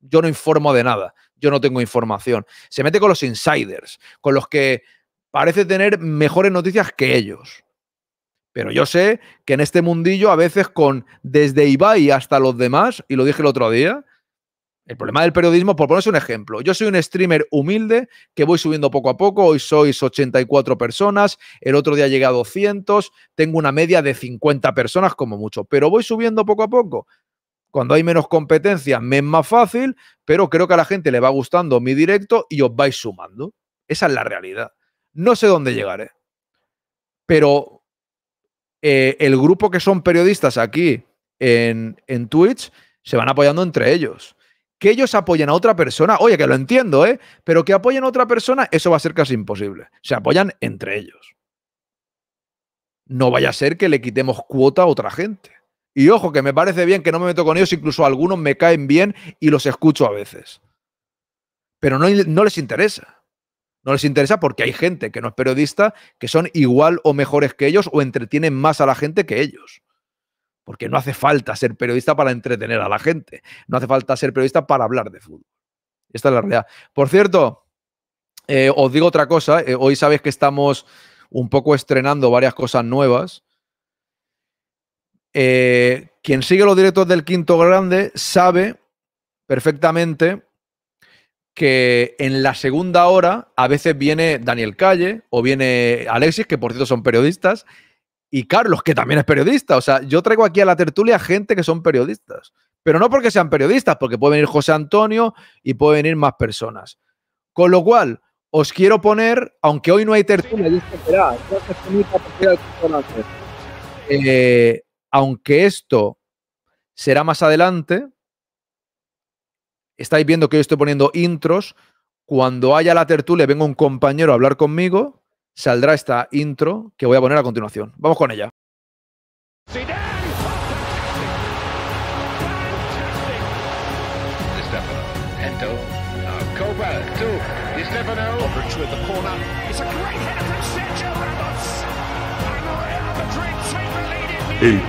yo no informo de nada, yo no tengo información. Se mete con los insiders, con los que parece tener mejores noticias que ellos. Pero yo sé que en este mundillo a veces con desde Ibai hasta los demás, y lo dije el otro día, el problema del periodismo, por ponerse un ejemplo, yo soy un streamer humilde que voy subiendo poco a poco, hoy sois 84 personas, el otro día ha llegado 200, tengo una media de 50 personas como mucho, pero voy subiendo poco a poco. Cuando hay menos competencia me es más fácil, pero creo que a la gente le va gustando mi directo y os vais sumando. Esa es la realidad. No sé dónde llegaré, ¿eh? pero eh, el grupo que son periodistas aquí en, en Twitch se van apoyando entre ellos que ellos apoyen a otra persona, oye, que lo entiendo, ¿eh? Pero que apoyen a otra persona, eso va a ser casi imposible. Se apoyan entre ellos. No vaya a ser que le quitemos cuota a otra gente. Y ojo, que me parece bien que no me meto con ellos, incluso algunos me caen bien y los escucho a veces. Pero no, no les interesa. No les interesa porque hay gente que no es periodista, que son igual o mejores que ellos o entretienen más a la gente que ellos porque no hace falta ser periodista para entretener a la gente, no hace falta ser periodista para hablar de fútbol. Esta es la realidad. Por cierto, eh, os digo otra cosa, eh, hoy sabéis que estamos un poco estrenando varias cosas nuevas. Eh, quien sigue los directos del Quinto Grande sabe perfectamente que en la segunda hora a veces viene Daniel Calle o viene Alexis, que por cierto son periodistas, y Carlos, que también es periodista. O sea, yo traigo aquí a la tertulia gente que son periodistas, pero no porque sean periodistas, porque puede venir José Antonio y puede venir más personas. Con lo cual, os quiero poner, aunque hoy no hay tertulia, eh, aunque esto será más adelante, estáis viendo que yo estoy poniendo intros. Cuando haya la tertulia, venga un compañero a hablar conmigo saldrá esta intro que voy a poner a continuación. Vamos con ella. El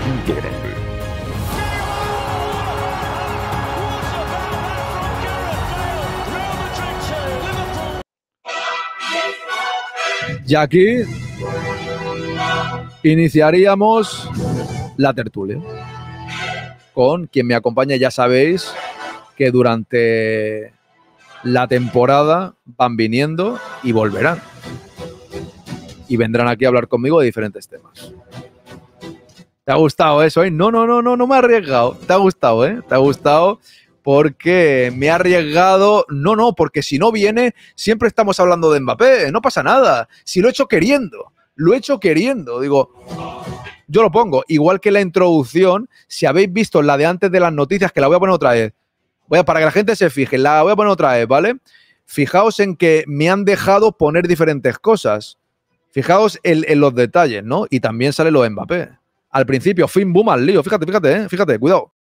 Y aquí iniciaríamos la tertulia con quien me acompaña, ya sabéis que durante la temporada van viniendo y volverán. Y vendrán aquí a hablar conmigo de diferentes temas. ¿Te ha gustado eso? Eh? No, no, no, no, no me ha arriesgado. ¿Te ha gustado, eh? ¿Te ha gustado? porque me ha arriesgado. No, no, porque si no viene, siempre estamos hablando de Mbappé, no pasa nada. Si lo he hecho queriendo, lo he hecho queriendo. Digo, yo lo pongo. Igual que la introducción, si habéis visto la de antes de las noticias, que la voy a poner otra vez. Voy para que la gente se fije, la voy a poner otra vez, ¿vale? Fijaos en que me han dejado poner diferentes cosas. Fijaos en, los detalles, ¿no? Y también sale lo de Mbappé. Al principio, fin, boom, al lío. Fíjate, fíjate, ¿eh? fíjate, cuidado.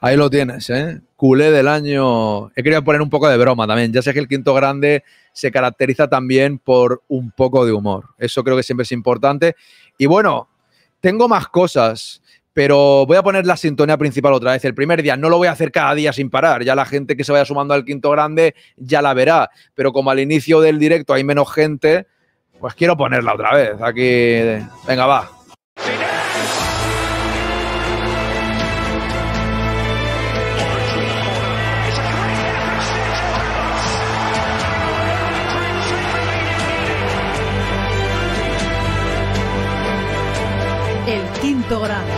Ahí lo tienes, ¿eh? Culé del año. He querido poner un poco de broma también. Ya sé que el quinto grande se caracteriza también por un poco de humor. Eso creo que siempre es importante. Y bueno, tengo más cosas, pero voy a poner la sintonía principal otra vez. El primer día no lo voy a hacer cada día sin parar. Ya la gente que se vaya sumando al quinto grande ya la verá. Pero como al inicio del directo hay menos gente, pues quiero ponerla otra vez. Aquí, venga, va. Pintora.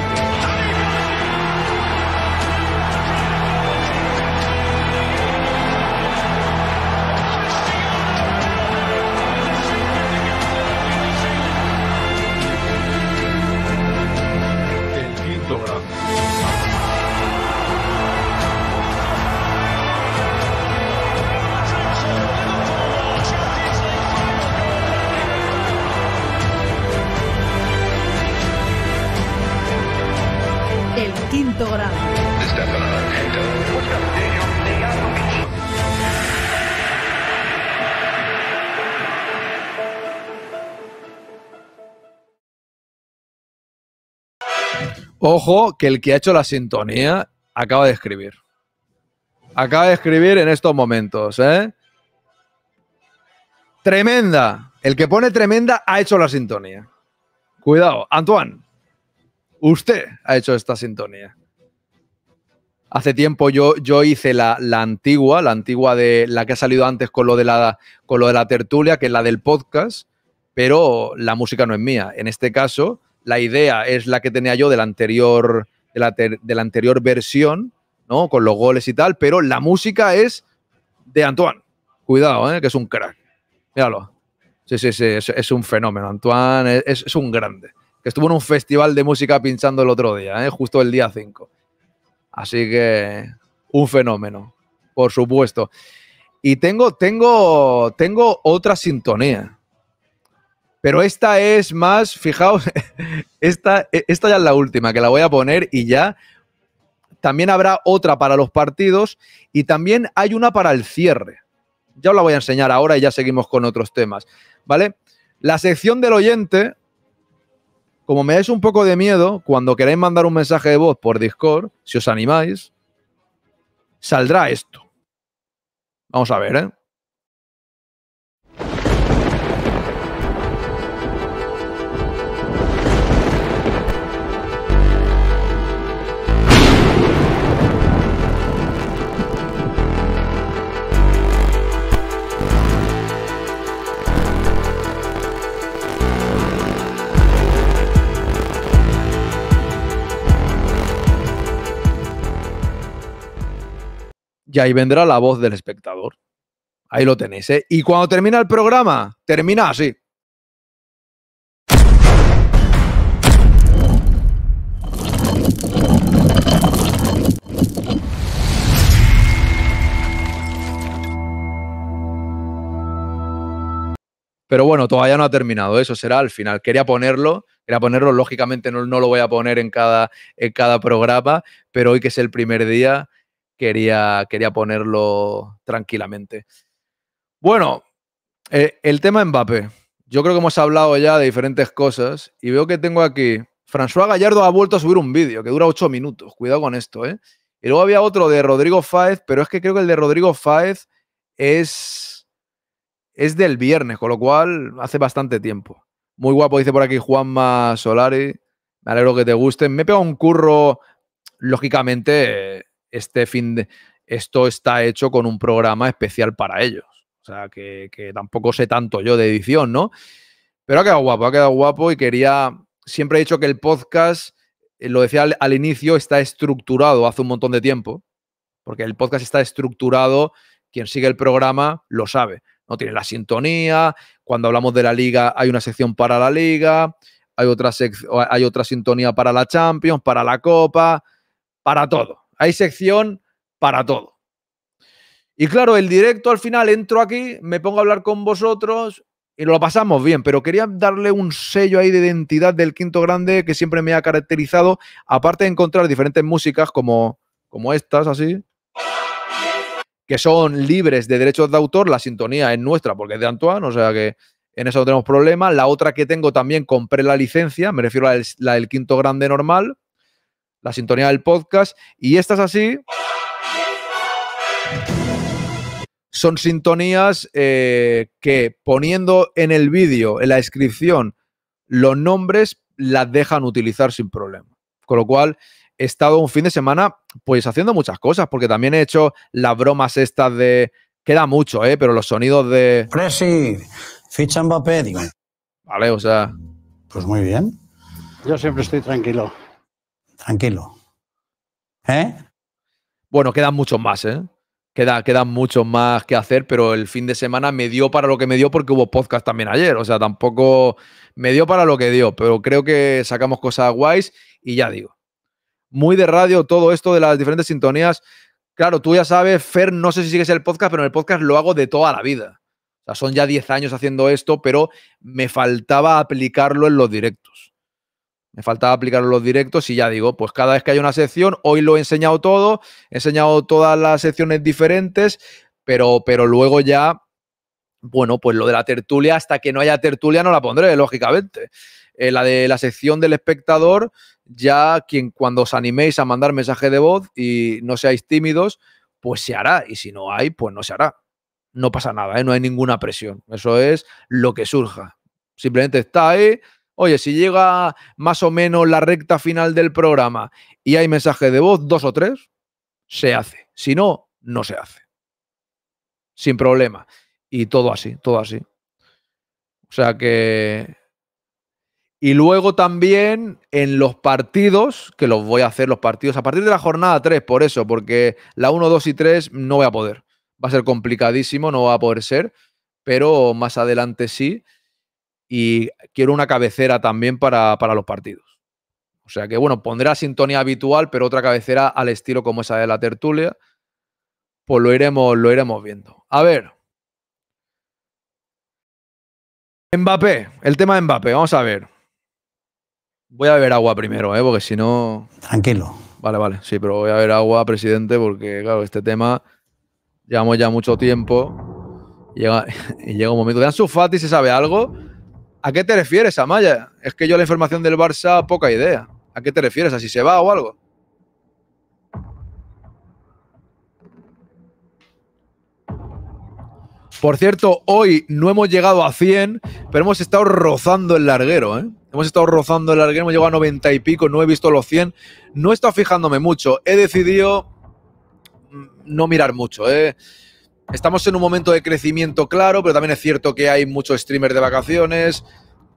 Ojo que el que ha hecho la sintonía acaba de escribir. Acaba de escribir en estos momentos, ¿eh? Tremenda. El que pone tremenda ha hecho la sintonía. Cuidado, Antoine. Usted ha hecho esta sintonía. Hace tiempo yo, yo hice la, antigua, la antigua de la que ha salido antes con lo, de la, con lo de la tertulia, que es la del podcast, pero la música no es mía. En este caso, la idea es la que tenía yo de la anterior, de la, de la anterior versión, ¿no? Con los goles y tal, pero la música es de Antoine. Cuidado, ¿eh? que es un crack. Míralo. Sí, sí, sí, es, un fenómeno. Antoine es, un grande. Que estuvo en un festival de música pinchando el otro día, ¿eh? justo el día 5. Así que un fenómeno, por supuesto. Y tengo, tengo, tengo otra sintonía. Pero esta es más, fijaos, <laughs> esta, esta ya es la última que la voy a poner y ya. También habrá otra para los partidos y también hay una para el cierre. Ya os la voy a enseñar ahora y ya seguimos con otros temas. ¿Vale? La sección del oyente como me dais un poco de miedo, cuando queréis mandar un mensaje de voz por Discord, si os animáis, saldrá esto. Vamos a ver, ¿eh? y ahí vendrá la voz del espectador. Ahí lo tenéis, ¿eh? Y cuando termina el programa, termina así. Pero bueno, todavía no ha terminado, eso será al final. Quería ponerlo, quería ponerlo, lógicamente no, lo voy a poner en cada, en cada programa, pero hoy que es el primer día, quería, quería ponerlo tranquilamente. Bueno, eh, el tema Mbappé. Yo creo que hemos hablado ya de diferentes cosas y veo que tengo aquí. François Gallardo ha vuelto a subir un vídeo que dura ocho minutos. Cuidado con esto, ¿eh? Y luego había otro de Rodrigo Fáez, pero es que creo que el de Rodrigo Fáez es, es del viernes, con lo cual hace bastante tiempo. Muy guapo, dice por aquí Juanma Solari. Me alegro que te guste. Me he pegado un curro, lógicamente, este fin de, esto está hecho con un programa especial para ellos. O sea, que, tampoco sé tanto yo de edición, ¿no? Pero ha quedado guapo, ha quedado guapo y quería, siempre he dicho que el podcast, eh, lo decía al, inicio, está estructurado hace un montón de tiempo, porque el podcast está estructurado, quien sigue el programa lo sabe. No tiene la sintonía, cuando hablamos de la liga hay una sección para la liga, hay otra, hay otra sintonía para la Champions, para la Copa, para todo. Hay sección para todo. Y claro, el directo al final entro aquí, me pongo a hablar con vosotros y lo pasamos bien, pero quería darle un sello ahí de identidad del quinto grande que siempre me ha caracterizado, aparte de encontrar diferentes músicas como, como estas, así, que son libres de derechos de autor, la sintonía es nuestra porque es de Antoine, o sea que en eso no tenemos problema. La otra que tengo también compré la licencia, me refiero a la del quinto grande normal, la sintonía del podcast. Y estas así son sintonías eh, que poniendo en el vídeo, en la descripción, los nombres las dejan utilizar sin problema. Con lo cual, he estado un fin de semana pues haciendo muchas cosas, porque también he hecho las bromas estas de... Queda mucho, ¿eh? Pero los sonidos de... Presi, ficha Vale, o sea... Pues muy bien. Yo siempre estoy tranquilo tranquilo. ¿Eh? Bueno, quedan muchos más, ¿eh? Queda, quedan muchos más que hacer, pero el fin de semana me dio para lo que me dio porque hubo podcast también ayer. O sea, tampoco me dio para lo que dio, pero creo que sacamos cosas guays y ya digo. Muy de radio todo esto de las diferentes sintonías. Claro, tú ya sabes, Fer, no sé si sigues el podcast, pero en el podcast lo hago de toda la vida. O sea, son ya 10 años haciendo esto, pero me faltaba aplicarlo en los directos. Me faltaba aplicar los directos y ya digo, pues cada vez que hay una sección, hoy lo he enseñado todo, he enseñado todas las secciones diferentes, pero, pero luego ya, bueno, pues lo de la tertulia, hasta que no haya tertulia no la pondré, lógicamente. Eh, la de la sección del espectador, ya quien cuando os animéis a mandar mensaje de voz y no seáis tímidos, pues se hará. Y si no hay, pues no se hará. No pasa nada, ¿eh? no hay ninguna presión. Eso es lo que surja. Simplemente está ahí, Oye, si llega más o menos la recta final del programa y hay mensaje de voz, dos o tres, se hace. Si no, no se hace. Sin problema. Y todo así, todo así. O sea que... Y luego también en los partidos, que los voy a hacer los partidos a partir de la jornada 3, por eso, porque la 1, 2 y 3 no voy a poder. Va a ser complicadísimo, no va a poder ser, pero más adelante sí y quiero una cabecera también para, para los partidos. O sea que, bueno, pondré sintonía habitual, pero otra cabecera al estilo como esa de la tertulia. Pues lo iremos, lo iremos viendo. A ver. Mbappé, el tema de Mbappé, vamos a ver. Voy a beber agua primero, ¿eh? porque si no. Tranquilo. Vale, vale, sí, pero voy a beber agua, presidente, porque, claro, este tema llevamos ya mucho tiempo. <laughs> Y llega, y un momento. ¿De Ansu Fati se sabe algo? ¿A qué te refieres, Amaya? Es que yo la información del Barça, poca idea. ¿A qué te refieres? ¿A si se va o algo? Por cierto, hoy no hemos llegado a 100, pero hemos estado rozando el larguero, ¿eh? Hemos estado rozando el larguero, hemos llegado a 90 y pico, no he visto los 100. No he estado fijándome mucho, he decidido mm, no mirar mucho, ¿eh? estamos en un momento de crecimiento claro, pero también es cierto que hay muchos streamers de vacaciones.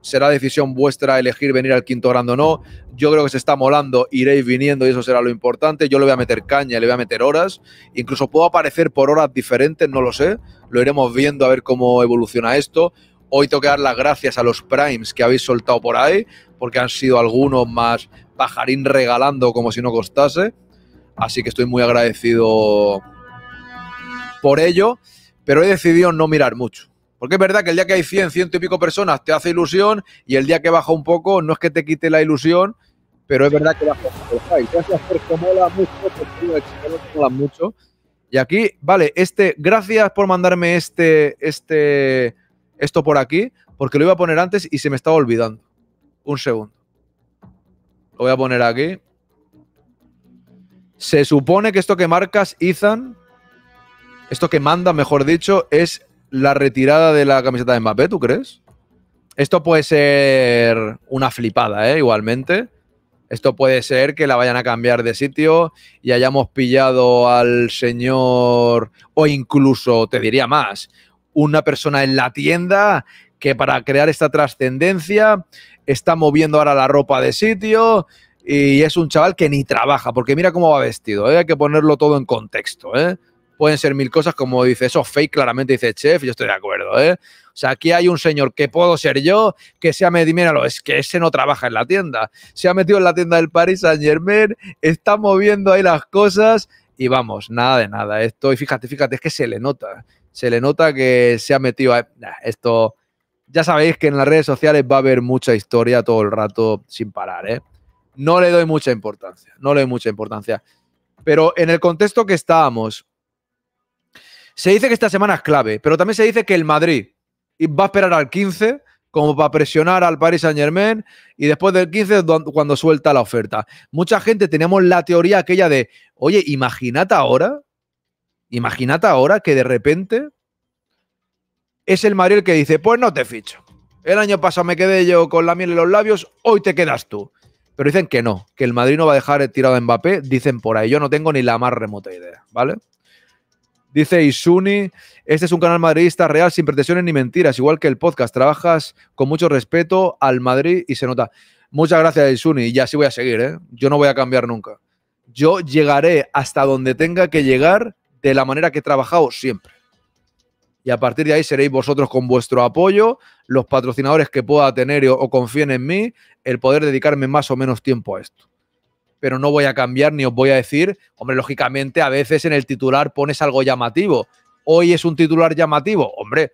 Será decisión vuestra elegir venir al quinto grande o no. Yo creo que se está molando, iréis viniendo y eso será lo importante. Yo le voy a meter caña, le voy a meter horas. Incluso puedo aparecer por horas diferentes, no lo sé. Lo iremos viendo a ver cómo evoluciona esto. Hoy tengo que dar las gracias a los primes que habéis soltado por ahí, porque han sido algunos más pajarín regalando como si no costase. Así que estoy muy agradecido por ello, pero he decidido no mirar mucho. Porque es verdad que el día que hay 100, ciento y pico personas te hace ilusión y el día que baja un poco no es que te quite la ilusión, pero es verdad que baja Gracias por mola mucho, te mucho. Y aquí, vale, este, gracias por mandarme este, este, esto por aquí, porque lo iba a poner antes y se me estaba olvidando. Un segundo. Lo voy a poner aquí. Se supone que esto que marcas, Ethan, esto que manda, mejor dicho, es la retirada de la camiseta de Mbappé, ¿tú crees? Esto puede ser una flipada, ¿eh? Igualmente. Esto puede ser que la vayan a cambiar de sitio y hayamos pillado al señor, o incluso, te diría más, una persona en la tienda que para crear esta trascendencia está moviendo ahora la ropa de sitio y es un chaval que ni trabaja, porque mira cómo va vestido, ¿eh? hay que ponerlo todo en contexto. ¿eh? pueden ser mil cosas, como dice eso, fake claramente dice chef, yo estoy de acuerdo, ¿eh? O sea, aquí hay un señor que puedo ser yo, que se ha metido, míralo, es que ese no trabaja en la tienda, se ha metido en la tienda del Paris Saint Germain, está moviendo ahí las cosas y vamos, nada de nada, esto, y fíjate, fíjate, es que se le nota, se le nota que se ha metido a... Esto, ya sabéis que en las redes sociales va a haber mucha historia todo el rato sin parar, ¿eh? No le doy mucha importancia, no le doy mucha importancia. Pero en el contexto que estábamos, se dice que esta semana es clave, pero también se dice que el Madrid va a esperar al 15 como para presionar al Paris Saint Germain y después del 15 cuando suelta la oferta. Mucha gente teníamos la teoría aquella de, oye, imagínate ahora, imagínate ahora que de repente es el Madrid el que dice, pues no te ficho. El año pasado me quedé yo con la miel en los labios, hoy te quedas tú. Pero dicen que no, que el Madrid no va a dejar tirado a Mbappé, dicen por ahí. Yo no tengo ni la más remota idea, ¿vale? Dice Isuni, este es un canal madridista real, sin pretensiones ni mentiras, igual que el podcast. Trabajas con mucho respeto al Madrid y se nota. Muchas gracias, Isuni, y así voy a seguir, ¿eh? Yo no voy a cambiar nunca. Yo llegaré hasta donde tenga que llegar de la manera que he trabajado siempre. Y a partir de ahí seréis vosotros con vuestro apoyo, los patrocinadores que pueda tener o confíen en mí, el poder dedicarme más o menos tiempo a esto pero no voy a cambiar ni os voy a decir, hombre, lógicamente a veces en el titular pones algo llamativo. Hoy es un titular llamativo, hombre.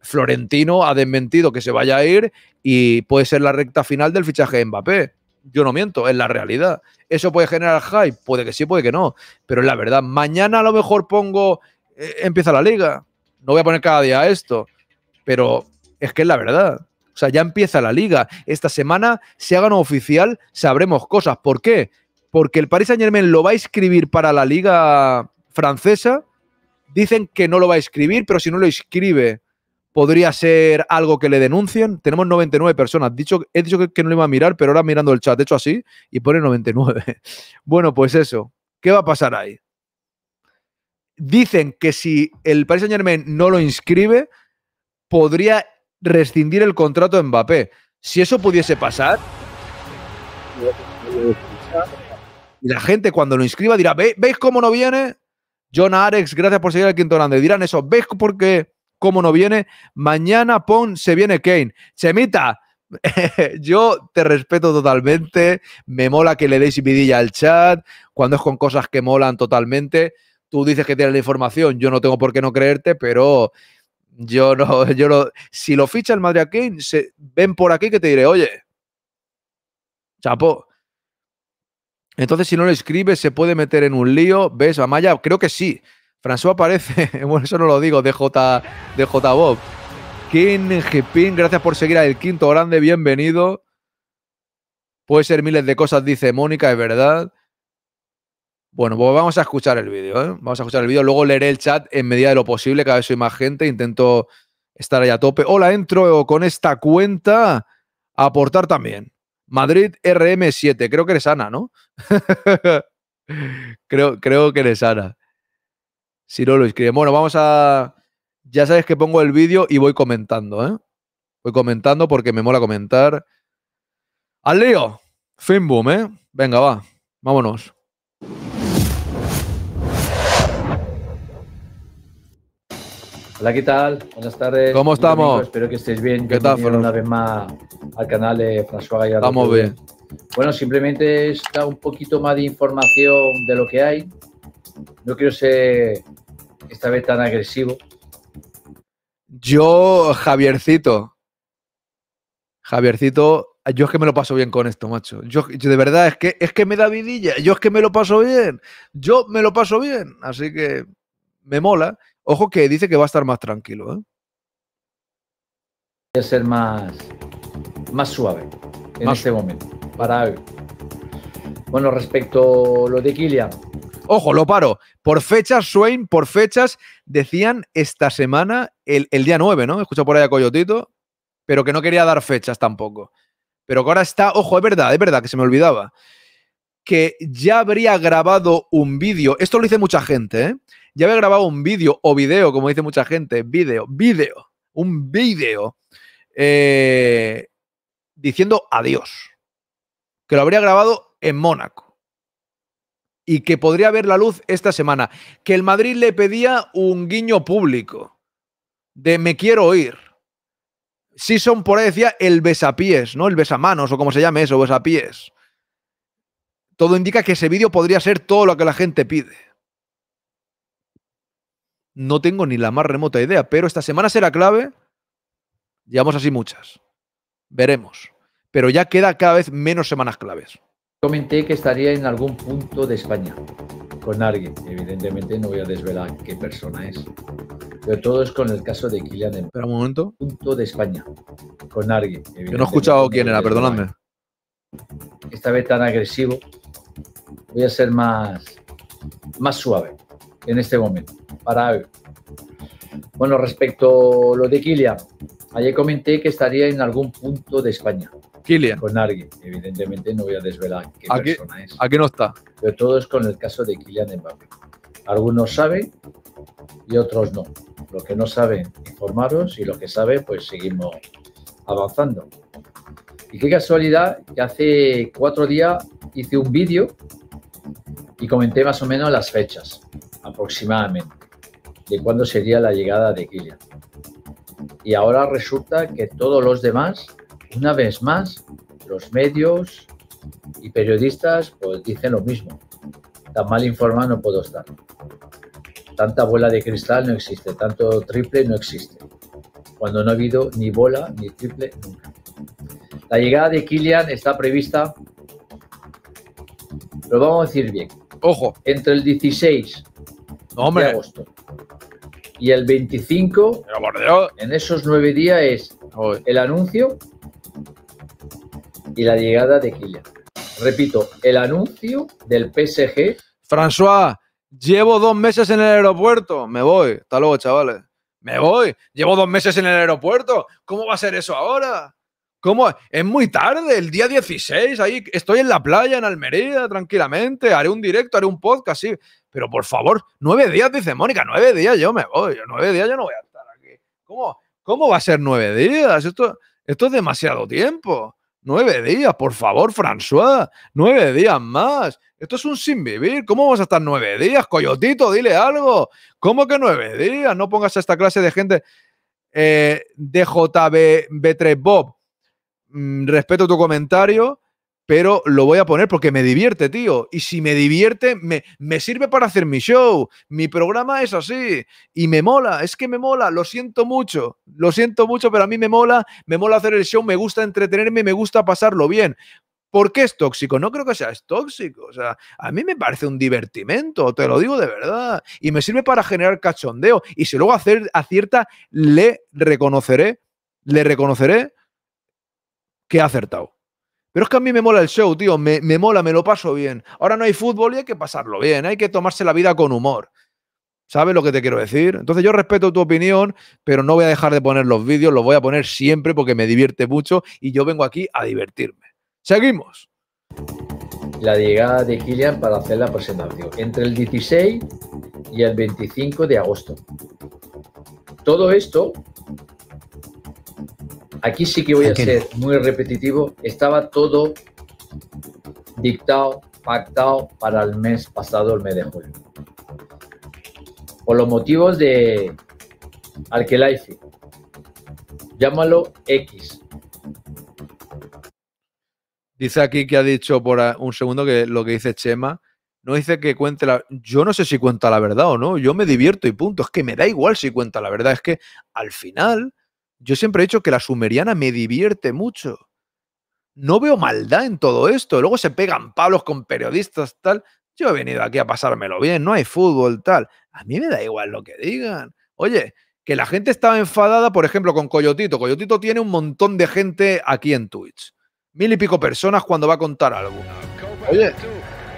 Florentino ha desmentido que se vaya a ir y puede ser la recta final del fichaje de Mbappé. Yo no miento, es la realidad. ¿Eso puede generar hype? Puede que sí, puede que no. Pero es la verdad. Mañana a lo mejor pongo, eh, empieza la liga. No voy a poner cada día esto. Pero es que es la verdad. O sea, ya empieza la liga. Esta semana, si hagan oficial, sabremos cosas. ¿Por qué? Porque el Paris Saint Germain lo va a inscribir para la liga francesa. Dicen que no lo va a inscribir, pero si no lo inscribe podría ser algo que le denuncien. Tenemos 99 personas. Dicho, he dicho que, no lo iba a mirar, pero ahora mirando el chat, de hecho así y pone 99. <laughs> bueno, pues eso. ¿Qué va a pasar ahí? Dicen que si el Paris Saint Germain no lo inscribe, podría rescindir el contrato de Mbappé. Si eso pudiese pasar, y la gente cuando lo inscriba dirá, ¿veis cómo no viene? John Arex, gracias por seguir al quinto grande. Dirán eso, ¿veis por qué cómo no viene? Mañana pon, se viene Kane. Chemita, <laughs> yo te respeto totalmente, me mola que le deis vidilla al chat, cuando es con cosas que molan totalmente, tú dices que tienes la información, yo no tengo por qué no creerte, pero yo no, <laughs> yo no. Si lo ficha el Madrid a Kane, se, ven por aquí que te diré, oye, chapo. Entonces, si no lo escribes, se puede meter en un lío. ¿Ves, Amaya? Creo que sí. François aparece, <laughs> bueno, eso no lo digo, de j Bob. King gracias por seguir al quinto grande, bienvenido. Puede ser miles de cosas, dice Mónica, es verdad. Bueno, pues vamos a escuchar el vídeo, ¿eh? Vamos a escuchar el vídeo, luego leeré el chat en medida de lo posible, cada vez soy más gente, intento estar ahí a tope. Hola, entro con esta cuenta a aportar también. Madrid RM7, creo que eres Ana, ¿no? <laughs> creo, creo que eres Ana. Si no lo escribe. Bueno, vamos a... Ya sabes que pongo el vídeo y voy comentando, ¿eh? Voy comentando porque me mola comentar. ¡Al lío! Fin ¿eh? Venga, va. Vámonos. Hola, ¿qué tal? Buenas tardes. ¿Cómo estamos? espero que estéis bien. ¿Qué tal, Una vez más al canal de François Gallardo. Estamos bien. Bueno, simplemente está un poquito más de información de lo que hay. No quiero ser esta vez tan agresivo. Yo, Javiercito. Javiercito, yo es que me lo paso bien con esto, macho. de verdad, es que, es que me da vidilla. Yo es que me lo paso bien. Yo me lo paso bien. Así que me mola. Ojo que dice que va a estar más tranquilo. ¿eh? Voy a ser más, más suave en este momento. Para... Bueno, respecto a lo de Kilian. Ojo, lo paro. Por fechas, Swain, por fechas, decían esta semana, el, día 9, ¿no? Escucha por ahí a Coyotito, pero que no quería dar fechas tampoco. Pero que ahora está, ojo, es verdad, es verdad, que se me olvidaba que ya habría grabado un vídeo. Esto lo dice mucha gente, ¿eh? Ya había grabado un vídeo o vídeo, como dice mucha gente, vídeo, vídeo, un vídeo eh, diciendo adiós. Que lo habría grabado en Mónaco. Y que podría ver la luz esta semana. Que el Madrid le pedía un guiño público. De me quiero ir. son, por ahí decía el besapiés, ¿no? El besamanos o como se llame eso, besapiés. Todo indica que ese vídeo podría ser todo lo que la gente pide. No tengo ni la más remota idea, pero esta semana será clave. Llevamos así muchas. Veremos. Pero ya queda cada vez menos semanas claves. Comenté que estaría en algún punto de España con alguien. Evidentemente no voy a desvelar qué persona es. Pero todo es con el caso de Kylian Pero un momento. Punto de España con alguien. Yo no he escuchado quién era, perdonadme. Esta vez tan agresivo. Voy a ser más, más suave en este momento para Bueno, respecto lo de Kilian, ayer comenté que estaría en algún punto de España. Kilian. Con alguien, evidentemente no voy a desvelar qué persona es. Aquí no está. Pero todo es con el caso de Kilian Mbappé. Algunos saben y otros no. Los que no saben, informaros y los que saben, pues seguimos avanzando. Y qué casualidad que hace cuatro días hice un vídeo y comenté más o menos las fechas aproximadamente de cuándo sería la llegada de Kylian. Y ahora resulta que todos los demás, una vez más, los medios y periodistas pues dicen lo mismo. Tan mal informado no puedo estar. Tanta bola de cristal no existe, tanto triple no existe. Cuando no ha habido ni bola ni triple nunca. La llegada de Kylian está prevista, lo vamos a decir bien. Ojo. Entre el 16 agosto. Y el 25, en esos nueve días, es el anuncio y la llegada de Kylian. Repito, el anuncio del PSG. François, llevo dos meses en el aeropuerto. Me voy. Hasta luego, chavales. Me voy. Llevo dos meses en el aeropuerto. ¿Cómo va a ser eso ahora? ¿Cómo? Es muy tarde, el día 16, ahí estoy en la playa, en Almería, tranquilamente, haré un directo, haré un podcast, sí. Pero por favor, nueve días, dice Mónica, nueve días yo me voy, nueve días yo no voy a estar aquí. ¿Cómo, va a ser nueve días? Esto, esto es demasiado tiempo. Nueve días, por favor, François. Nueve días más. Esto es un sin vivir. ¿Cómo vamos a estar nueve días? Coyotito, dile algo. ¿Cómo que nueve días? No pongas a esta clase de gente. Eh, DJB3Bob, mm, respeto tu comentario, pero lo voy a poner porque me divierte, tío. Y si me divierte, me, me, sirve para hacer mi show. Mi programa es así. Y me mola, es que me mola. Lo siento mucho. Lo siento mucho, pero a mí me mola. Me mola hacer el show, me gusta entretenerme, me gusta pasarlo bien. ¿Por qué es tóxico? No creo que sea es tóxico. O sea, a mí me parece un divertimento, te lo digo de verdad. Y me sirve para generar cachondeo. Y si luego hacer, acierta, le reconoceré, le reconoceré que ha acertado pero es que a mí me mola el show, tío, me, mola, me lo paso bien. Ahora no hay fútbol y hay que pasarlo bien, hay que tomarse la vida con humor. ¿Sabes lo que te quiero decir? Entonces yo respeto tu opinión, pero no voy a dejar de poner los vídeos, los voy a poner siempre porque me divierte mucho y yo vengo aquí a divertirme. Seguimos. La llegada de Kilian para hacer la presentación, entre el 16 y el 25 de agosto. Todo esto Aquí sí que voy a ser muy repetitivo. Estaba todo dictado, pactado para el mes pasado, el mes de julio. Por los motivos de hice. Llámalo X. Dice aquí que ha dicho por un segundo que lo que dice Chema. No dice que cuente la. Yo no sé si cuenta la verdad o no. Yo me divierto y punto. Es que me da igual si cuenta la verdad. Es que al final yo siempre he dicho que la sumeriana me divierte mucho. No veo maldad en todo esto. Luego se pegan palos con periodistas, tal. Yo he venido aquí a pasármelo bien, no hay fútbol, tal. A mí me da igual lo que digan. Oye, que la gente estaba enfadada, por ejemplo, con Coyotito. Coyotito tiene un montón de gente aquí en Twitch. Mil y pico personas cuando va a contar algo. Oye,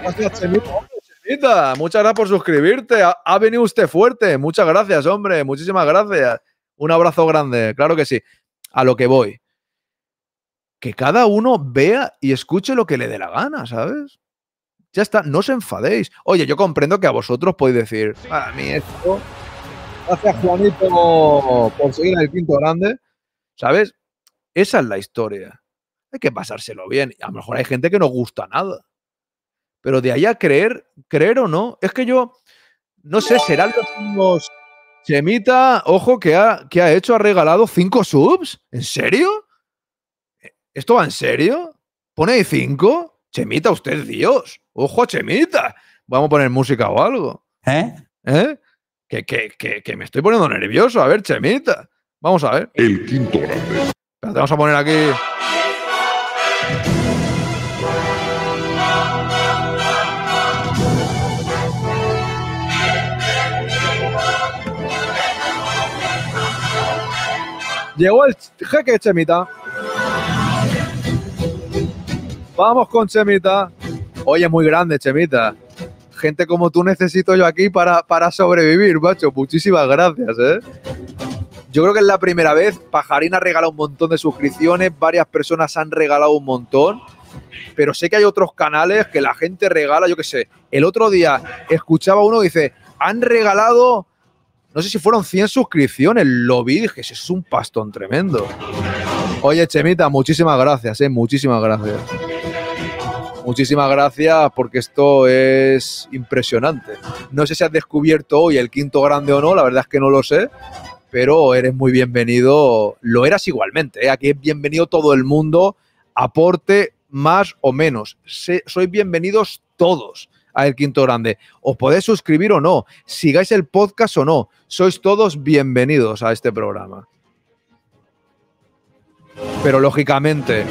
gracias, Muchas gracias por suscribirte. ha venido usted fuerte. Muchas gracias, hombre. Muchísimas gracias. Un abrazo grande, claro que sí. A lo que voy. Que cada uno vea y escuche lo que le dé la gana, ¿sabes? Ya está, no os enfadéis. Oye, yo comprendo que a vosotros podéis decir, para mí esto. Gracias, Juanito, por seguir el quinto grande. ¿Sabes? Esa es la historia. Hay que pasárselo bien. A lo mejor hay gente que no gusta nada. Pero de ahí a creer, creer o no, es que yo, no sé, será los mismos Chemita, ojo, que ha, que ha hecho, ha regalado cinco subs. ¿En serio? ¿Esto va en serio? ¿Pone ahí cinco? Chemita, usted Dios. Ojo Chemita. Vamos a poner música o algo. ¿Eh? ¿Eh? Que, que, que, que me estoy poniendo nervioso. A ver, Chemita. Vamos a ver. El quinto grande. vamos a poner aquí. Llegó el jeque Chemita. Vamos con Chemita. Oye, muy grande, Chemita. Gente como tú necesito yo aquí para, para sobrevivir, macho. Muchísimas gracias, ¿eh? Yo creo que es la primera vez. Pajarín ha un montón de suscripciones, varias personas han regalado un montón. Pero sé que hay otros canales que la gente regala, yo qué sé. El otro día escuchaba uno y dice, han regalado no sé si fueron 100 suscripciones, lo vi dije, eso es un pastón tremendo. Oye, Chemita, muchísimas gracias, eh, muchísimas gracias. Muchísimas gracias porque esto es impresionante. No sé si has descubierto hoy el quinto grande o no, la verdad es que no lo sé, pero eres muy bienvenido, lo eras igualmente, eh. aquí es bienvenido todo el mundo, aporte más o menos, sois bienvenidos todos a El Quinto Grande. Os podéis suscribir o no, sigáis el podcast o no, sois todos bienvenidos a este programa. Pero lógicamente,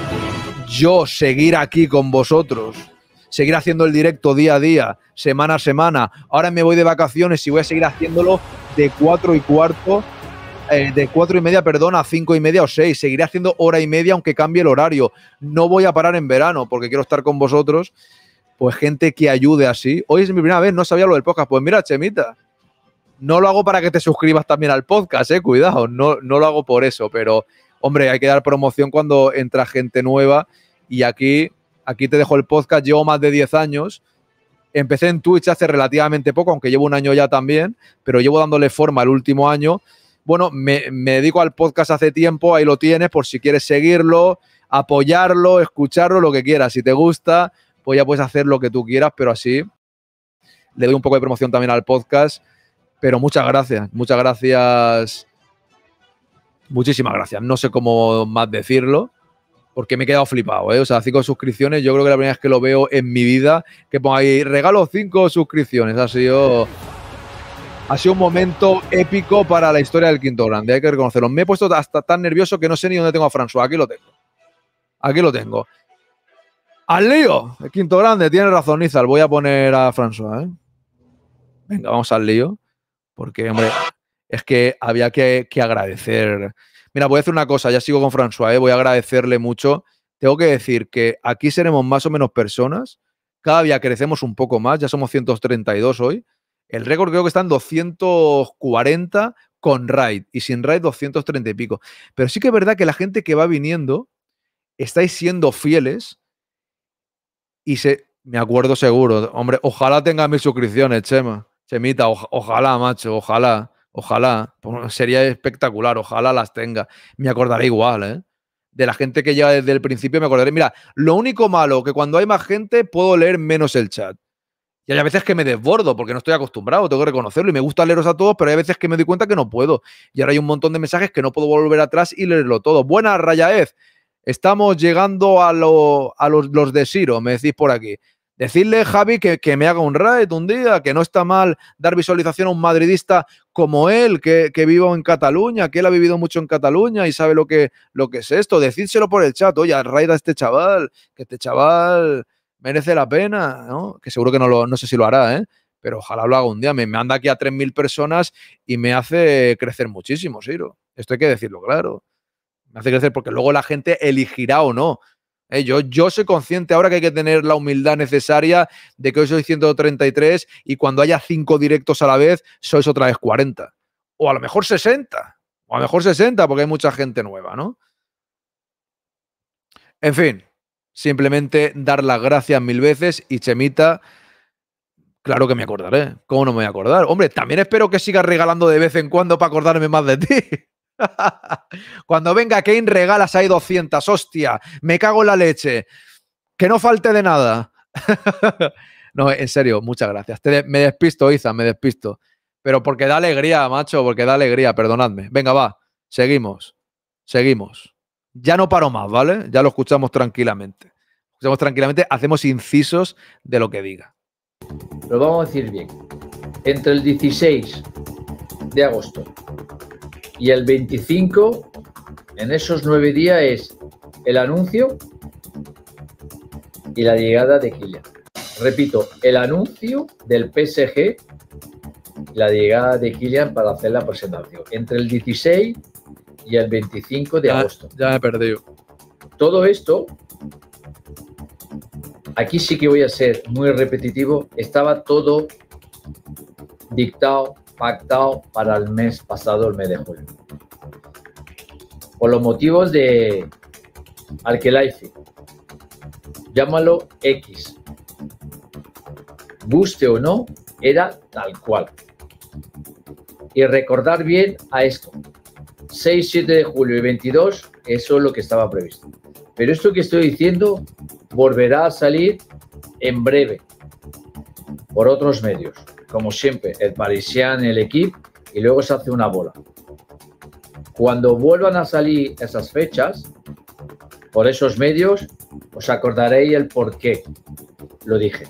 yo seguir aquí con vosotros, seguir haciendo el directo día a día, semana a semana. Ahora me voy de vacaciones y voy a seguir haciéndolo de cuatro y cuarto eh, de cuatro y media, perdón, a cinco y media o seis. Seguiré haciendo hora y media aunque cambie el horario. No voy a parar en verano porque quiero estar con vosotros pues gente que ayude así. Hoy es mi primera vez, no sabía lo del podcast. Pues mira, Chemita, no lo hago para que te suscribas también al podcast, eh, cuidado, no, lo hago por eso, pero hombre, hay que dar promoción cuando entra gente nueva y aquí, aquí te dejo el podcast, llevo más de 10 años. Empecé en Twitch hace relativamente poco, aunque llevo un año ya también, pero llevo dándole forma el último año. Bueno, me, me dedico al podcast hace tiempo, ahí lo tienes por si quieres seguirlo, apoyarlo, escucharlo, lo que quieras. Si te gusta, pues ya puedes hacer lo que tú quieras, pero así le doy un poco de promoción también al podcast. Pero muchas gracias, muchas gracias, muchísimas gracias. No sé cómo más decirlo, porque me he quedado flipado, ¿eh? O sea, cinco suscripciones, yo creo que la primera vez que lo veo en mi vida, que pongo ahí, regalo cinco suscripciones, ha sido... Ha sido un momento épico para la historia del Quinto Grande, hay que reconocerlo. Me he puesto hasta tan nervioso que no sé ni dónde tengo a François, aquí lo tengo. Aquí lo tengo. Al lío. El quinto grande tiene razón, Izal. Voy a poner a François. ¿eh? Venga, vamos al lío. Porque, hombre, es que había que, agradecer. Mira, voy a hacer una cosa. Ya sigo con François. ¿eh? Voy a agradecerle mucho. Tengo que decir que aquí seremos más o menos personas. Cada día crecemos un poco más. Ya somos 132 hoy. El récord creo que está en 240 con raid y sin raid 230 y pico. Pero sí que es verdad que la gente que va viniendo estáis siendo fieles y se, me acuerdo seguro, hombre, ojalá tenga mil suscripciones, Chema, Chemita, ojalá, macho, ojalá, ojalá, pues sería espectacular, ojalá las tenga. Me acordaré igual, ¿eh? De la gente que ya desde el principio me acordaré. Mira, lo único malo, que cuando hay más gente puedo leer menos el chat. Y hay veces que me desbordo porque no estoy acostumbrado, tengo que reconocerlo y me gusta leeros a todos, pero hay veces que me doy cuenta que no puedo. Y ahora hay un montón de mensajes que no puedo volver atrás y leerlo todo. Buena Rayaez, Estamos llegando a, los, de Siro, me decís por aquí. Decirle, Javi, que, me haga un raid un día, que no está mal dar visualización a un madridista como él, que, que en Cataluña, que él ha vivido mucho en Cataluña y sabe lo que, lo que es esto. Decídselo por el chat, oye, raid a este chaval, que este chaval merece la pena, ¿no? Que seguro que no, lo, no sé si lo hará, ¿eh? Pero ojalá lo haga un día. Me, me anda aquí a 3.000 personas y me hace crecer muchísimo, Siro. Esto hay que decirlo claro me hace crecer porque luego la gente elegirá o no. Eh, yo, soy consciente ahora que hay que tener la humildad necesaria de que hoy soy 133 y cuando haya cinco directos a la vez, sois otra vez 40. O a lo mejor 60. O a lo mejor 60 porque hay mucha gente nueva, ¿no? En fin, simplemente dar las gracias mil veces y Chemita, claro que me acordaré. ¿Cómo no me voy a acordar? Hombre, también espero que sigas regalando de vez en cuando para acordarme más de ti. <laughs> Cuando venga Kane, regalas ahí 200. Hostia, me cago en la leche. Que no falte de nada. <laughs> no, en serio, muchas gracias. Te me despisto, Iza, me despisto. Pero porque da alegría, macho, porque da alegría, perdonadme. Venga, va, seguimos, seguimos. Ya no paro más, ¿vale? Ya lo escuchamos tranquilamente. Escuchamos tranquilamente, hacemos incisos de lo que diga. Lo vamos a decir bien. Entre el 16 de agosto y el 25, en esos nueve días, es el anuncio y la llegada de Kylian. Repito, el anuncio del PSG la llegada de Kylian para hacer la presentación. Entre el 16 y el 25 de agosto. Ya me he perdido. Todo esto, aquí sí que voy a ser muy repetitivo, estaba todo dictado pactado para el mes pasado, el mes de julio. Por los motivos de Arquelife, llámalo X, guste o no, era tal cual. Y recordar bien a esto, 6, 7 de julio y 22, eso es lo que estaba previsto. Pero esto que estoy diciendo volverá a salir en breve por otros medios como siempre, el Parisien, el equipo, y luego se hace una bola. Cuando vuelvan a salir esas fechas, por esos medios, os acordaréis el por qué lo dije.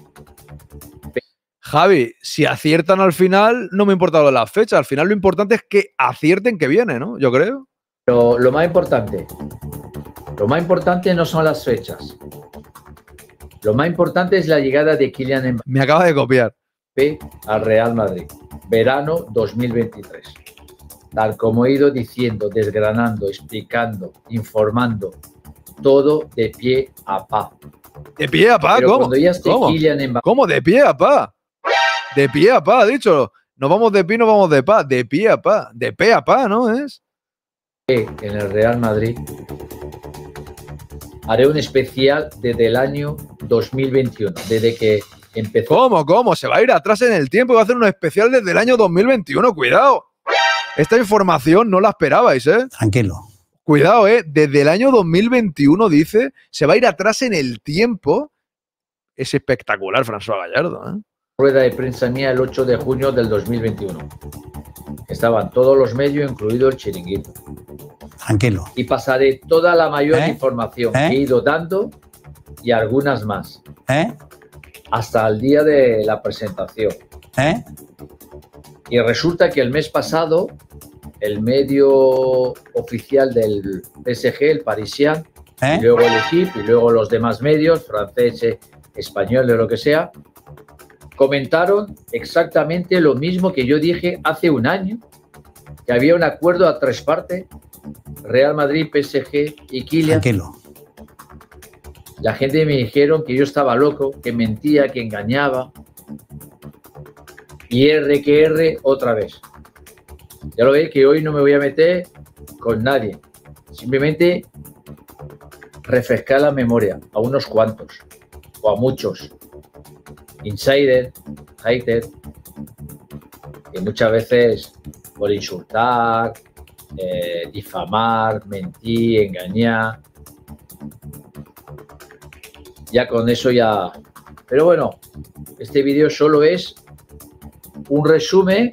Javi, si aciertan al final, no me importa lo de las fechas. Al final lo importante es que acierten que viene, ¿no? Yo creo. lo más importante, lo más importante no son las fechas. Lo más importante es la llegada de Kylian Me acaba de copiar al Real Madrid, verano 2023. Tal como he ido diciendo, desgranando, explicando, informando, todo de pie a pa. ¿De pie a pa? ¿Cómo? ¿Cómo? ¿Cómo? ¿De pie a pa? De pie a pa, dicho. Nos vamos de pie, nos vamos de pa. De pie a pa. De pe a pa, ¿no es? En el Real Madrid haré un especial desde el año 2021, desde que ¿Cómo, cómo? Se va a ir atrás en el tiempo y va a hacer un especial desde el año 2021. Cuidado. Esta información no la esperabais, ¿eh? Tranquilo. Cuidado, ¿eh? Desde el año 2021, dice, se va a ir atrás en el tiempo. Es espectacular, François Gallardo. ¿eh? Rueda de prensa mía el 8 de junio del 2021. Estaban todos los medios, incluido el chiringuito. Tranquilo. Y pasaré toda la mayor ¿Eh? información que ¿Eh? he ido dando y algunas más. ¿Eh? hasta el día de la presentación. ¿Eh? Y resulta que el mes pasado, el medio oficial del PSG, el Parisien, ¿Eh? luego el EGIP, y luego los demás medios, franceses, españoles, lo que sea, comentaron exactamente lo mismo que yo dije hace un año, que había un acuerdo a tres partes, Real Madrid, PSG y Kylian. La gente me dijeron que yo estaba loco, que mentía, que engañaba. Y R que R otra vez. Ya lo veis que hoy no me voy a meter con nadie. Simplemente refrescar la memoria a unos cuantos o a muchos. Insider, hater, que muchas veces por insultar, eh, difamar, mentir, engañar, ya con eso ya... Pero bueno, este vídeo solo es un resumen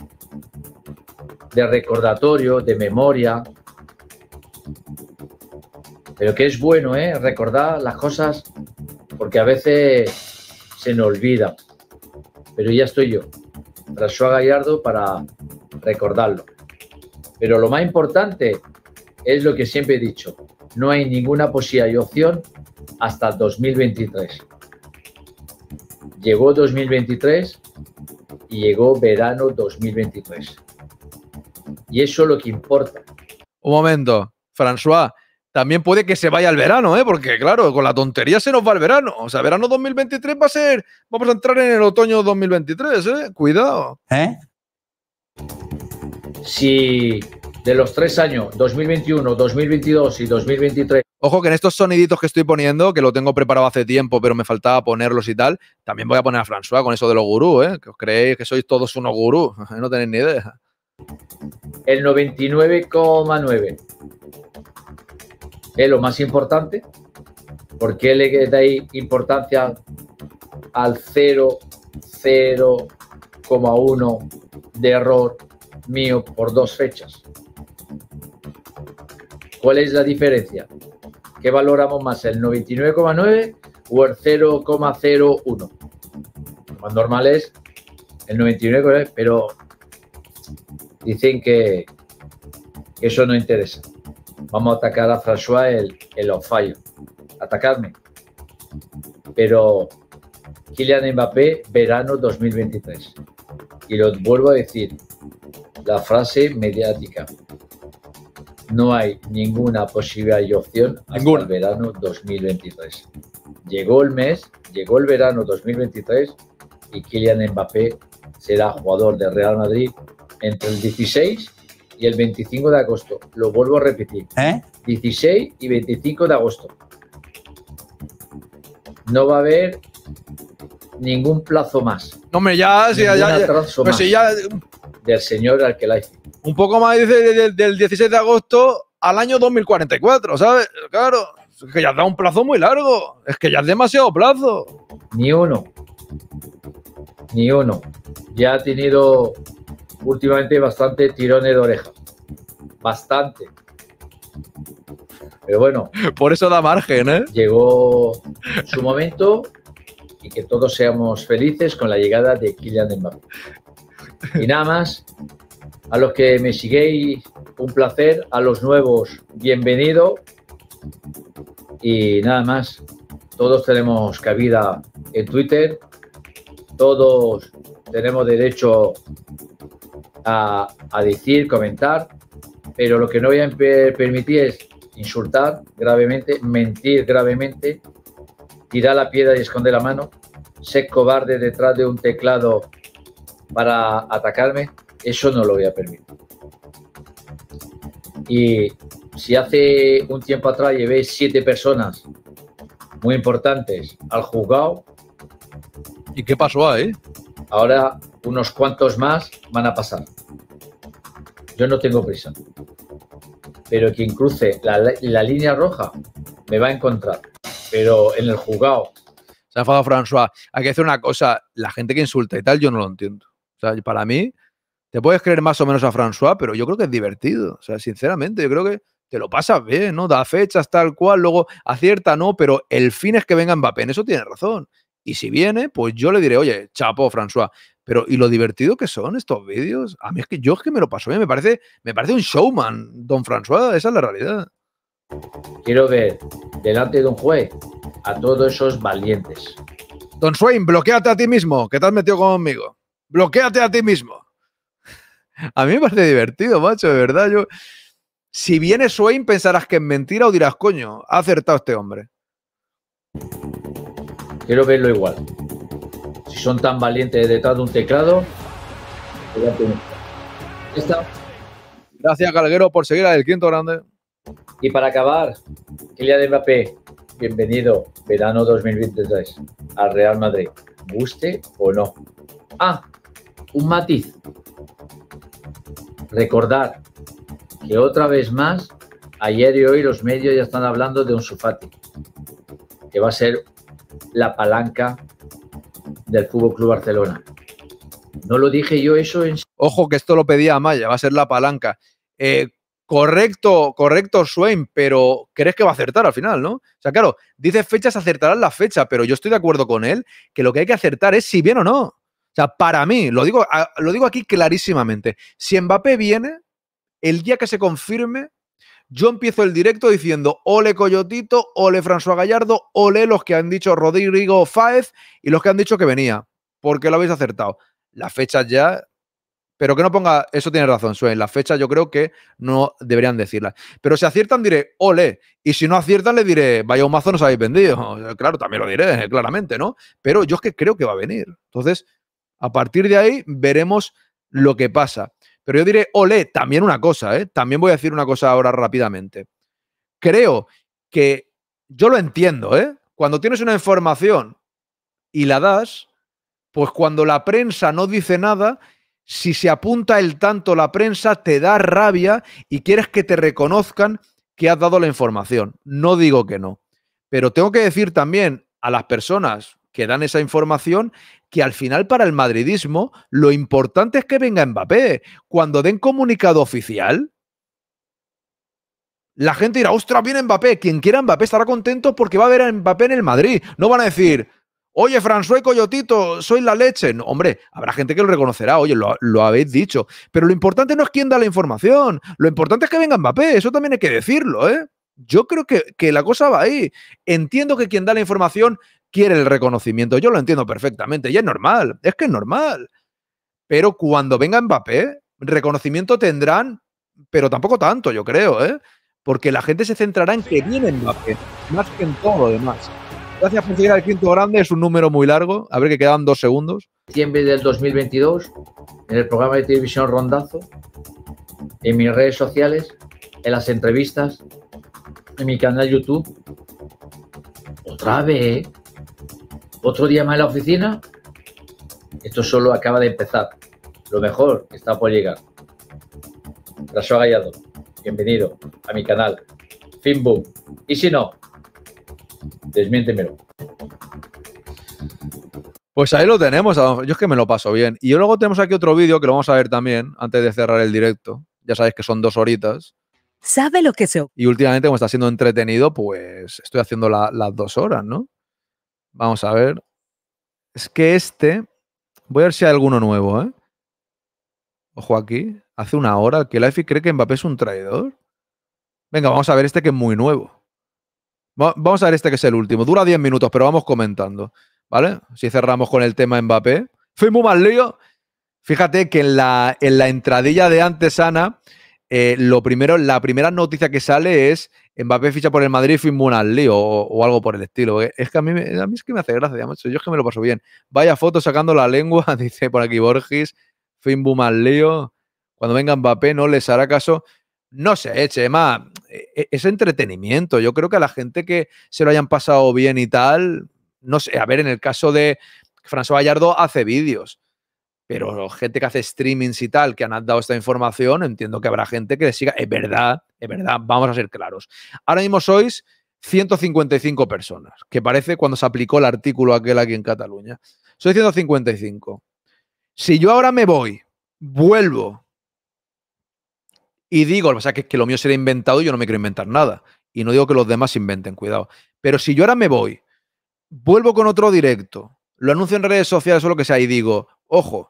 de recordatorio, de memoria, pero que es bueno ¿eh? recordar las cosas porque a veces se nos olvida. Pero ya estoy yo, a Gallardo, para recordarlo. Pero lo más importante es lo que siempre he dicho, no hay ninguna posibilidad y opción hasta 2023. Llegó 2023 y llegó verano 2023. Y eso es lo que importa. Un momento, François. También puede que se vaya al verano, ¿eh? porque claro, con la tontería se nos va el verano. O sea, verano 2023 va a ser. Vamos a entrar en el otoño 2023, ¿eh? Cuidado. ¿Eh? Si de los tres años, 2021, 2022 y 2023, Ojo que en estos soniditos que estoy poniendo, que lo tengo preparado hace tiempo, pero me faltaba ponerlos y tal, también voy a poner a François con eso de los gurús, ¿eh? Que os creéis que sois todos unos gurús, <laughs> no tenéis ni idea. El 99,9 es lo más importante. ¿Por qué le dais importancia al 00,1 de error mío por dos fechas? ¿Cuál es la diferencia? ¿Qué valoramos más, el 99,9 o el 0,01? Lo normal es el 99,9, pero dicen que eso no interesa. Vamos a atacar a François el, el fallos. Atacarme. Pero Kylian Mbappé, verano 2023. Y lo vuelvo a decir, la frase mediática no hay ninguna posibilidad y opción hasta el verano 2023. Llegó el mes, llegó el verano 2023 y Kylian Mbappé será jugador de Real Madrid entre el 16 y el 25 de agosto. Lo vuelvo a repetir. 16 ¿Eh? y 25 de agosto. No va a haber ningún plazo más. No, me ya, si ya del señor hice. Un poco más desde del, 16 de agosto al año 2044, ¿sabes? Claro, es que ya da un plazo muy largo, es que ya es demasiado plazo. Ni uno, ni uno. Ya ha tenido últimamente bastante tirones de oreja, bastante. Pero bueno. <laughs> Por eso da margen, ¿eh? Llegó su momento y que todos seamos felices con la llegada de Kylian Mbappé. Y nada más, a los que me siguéis, un placer. A los nuevos, bienvenido. Y nada más, todos tenemos cabida en Twitter, todos tenemos derecho a, a decir, comentar, pero lo que no voy a permitir es insultar gravemente, mentir gravemente, tirar la piedra y esconder la mano, ser cobarde detrás de un teclado para atacarme, eso no lo voy a permitir. Y si hace un tiempo atrás llevé siete personas muy importantes al juzgado. ¿Y qué pasó ahí? Ahora unos cuantos más van a pasar. Yo no tengo prisa. Pero quien cruce la, línea roja me va a encontrar. Pero en el juzgado. Se ha François. Hay que hacer una cosa. La gente que insulta y tal, yo no lo entiendo. O sea, para mí, te puedes creer más o menos a François, pero yo creo que es divertido. O sea, sinceramente, yo creo que te lo pasas bien, ¿no? Da fechas tal cual, luego acierta, no, pero el fin es que venga Mbappé, en eso tiene razón. Y si viene, pues yo le diré, oye, chapo, François. Pero, ¿y lo divertido que son estos vídeos? A mí es que yo es que me lo paso bien, me parece, me parece un showman, don François, esa es la realidad. Quiero ver delante de un juez a todos esos valientes. Don Swain, bloqueate a ti mismo, que te has metido conmigo. ¡Bloquéate a ti mismo. A mí me parece divertido, macho, de verdad. Yo, si viene Swain, pensarás que es mentira o dirás, coño, ha acertado este hombre. Quiero verlo igual. Si son tan valientes detrás de un teclado, está? Gracias, Calguero, por seguir al quinto grande. Y para acabar, Kylian Mbappé, bienvenido verano 2023 al Real Madrid. Guste o no. Ah, un matiz. Recordar que otra vez más, ayer y hoy los medios ya están hablando de un sufati. que va a ser la palanca del Fútbol Club Barcelona. No lo dije yo eso en... Ojo que esto lo pedía Amaya, va a ser la palanca. Eh, correcto, correcto, Swain, pero crees que va a acertar al final, ¿no? O sea, claro, dice fechas, acertarán la fecha, pero yo estoy de acuerdo con él que lo que hay que acertar es si bien o no. O sea, para mí, lo digo, ah, lo digo aquí clarísimamente, si Mbappé viene, el día que se confirme, yo empiezo el directo diciendo ole Coyotito, ole François Gallardo, ole los que han dicho Rodrigo Fáez y los que han dicho que venía, porque lo habéis acertado. La fecha ya, pero que no ponga, eso tiene razón, en la fecha yo creo que no deberían decirla. Pero si aciertan diré ole, y si no aciertan le diré vaya un mazo nos habéis vendido. <laughs> Claro, también lo diré, claramente, ¿no? Pero yo es que creo que va a venir. Entonces, a partir de ahí veremos lo que pasa. Pero yo diré, ole, también una cosa, ¿eh? también voy a decir una cosa ahora rápidamente. Creo que yo lo entiendo, ¿eh? cuando tienes una información y la das, pues cuando la prensa no dice nada, si se apunta el tanto la prensa, te da rabia y quieres que te reconozcan que has dado la información. No digo que no. Pero tengo que decir también a las personas que dan esa información que al final para el madridismo lo importante es que venga Mbappé. Cuando den comunicado oficial, la gente dirá, ostras, viene Mbappé. Quien quiera Mbappé estará contento porque va a ver a Mbappé en el Madrid. No van a decir, Oye, François Coyotito, soy la leche. No, hombre, habrá gente que lo reconocerá, oye, lo, habéis dicho. Pero lo importante no es quién da la información, lo importante es que venga Mbappé, eso también hay que decirlo, ¿eh? Yo creo que, que la cosa va ahí. Entiendo que quien da la información quiere el reconocimiento. Yo lo entiendo perfectamente y es normal, es que es normal. Pero cuando venga Mbappé, reconocimiento tendrán, pero tampoco tanto, yo creo, ¿eh? Porque la gente se centrará en que viene Mbappé, más que en todo lo demás. Gracias por llegar al quinto grande, es un número muy largo. A ver que quedan dos segundos. Diciembre del 2022, en el programa de televisión Rondazo, en mis redes sociales, en las entrevistas, en mi canal YouTube. Otra vez. Otro día más en la oficina. Esto solo acaba de empezar. Lo mejor está por llegar. Raso Gallardo, bienvenido a mi canal. Finboom. Y si no, desmiéntemelo. Pues ahí lo tenemos. Yo es que me lo paso bien. Y luego tenemos aquí otro vídeo que lo vamos a ver también antes de cerrar el directo. Ya sabéis que son dos horitas. ¿Sabe lo que se.? Y últimamente, como está siendo entretenido, pues estoy haciendo las dos horas, ¿no? Vamos a ver. Es que este, voy a ver si hay alguno nuevo, ¿eh? Ojo aquí, hace una hora que EFI cree que Mbappé es un traidor. Venga, vamos a ver este que es muy nuevo. vamos a ver este que es el último. Dura 10 minutos, pero vamos comentando. ¿Vale? Si cerramos con el tema Mbappé. Fui muy mal lío. Fíjate que en la, en la entradilla de antes, Ana, eh, lo primero, la primera noticia que sale es Mbappé ficha por el Madrid y al lío o, algo por el estilo. Eh, es que a mí, es que me hace gracia, Yo es que me lo paso bien. Vaya foto sacando la lengua, <laughs> dice por aquí Borges, Finbum al lío. Cuando venga Mbappé no les hará caso. No sé, eh, Chema, es entretenimiento. Yo creo que a la gente que se lo hayan pasado bien y tal, no sé, a ver, en el caso de François Gallardo hace vídeos. Pero gente que hace streamings y tal, que han dado esta información, entiendo que habrá gente que le siga. Es verdad, es verdad, vamos a ser claros. Ahora mismo sois 155 personas, que parece cuando se aplicó el artículo aquel aquí en Cataluña. Soy 155. Si yo ahora me voy, vuelvo y digo, o sea, que, que lo mío será inventado y yo no me quiero inventar nada. Y no digo que los demás inventen, cuidado. Pero si yo ahora me voy, vuelvo con otro directo, lo anuncio en redes sociales o lo que sea y digo, ojo,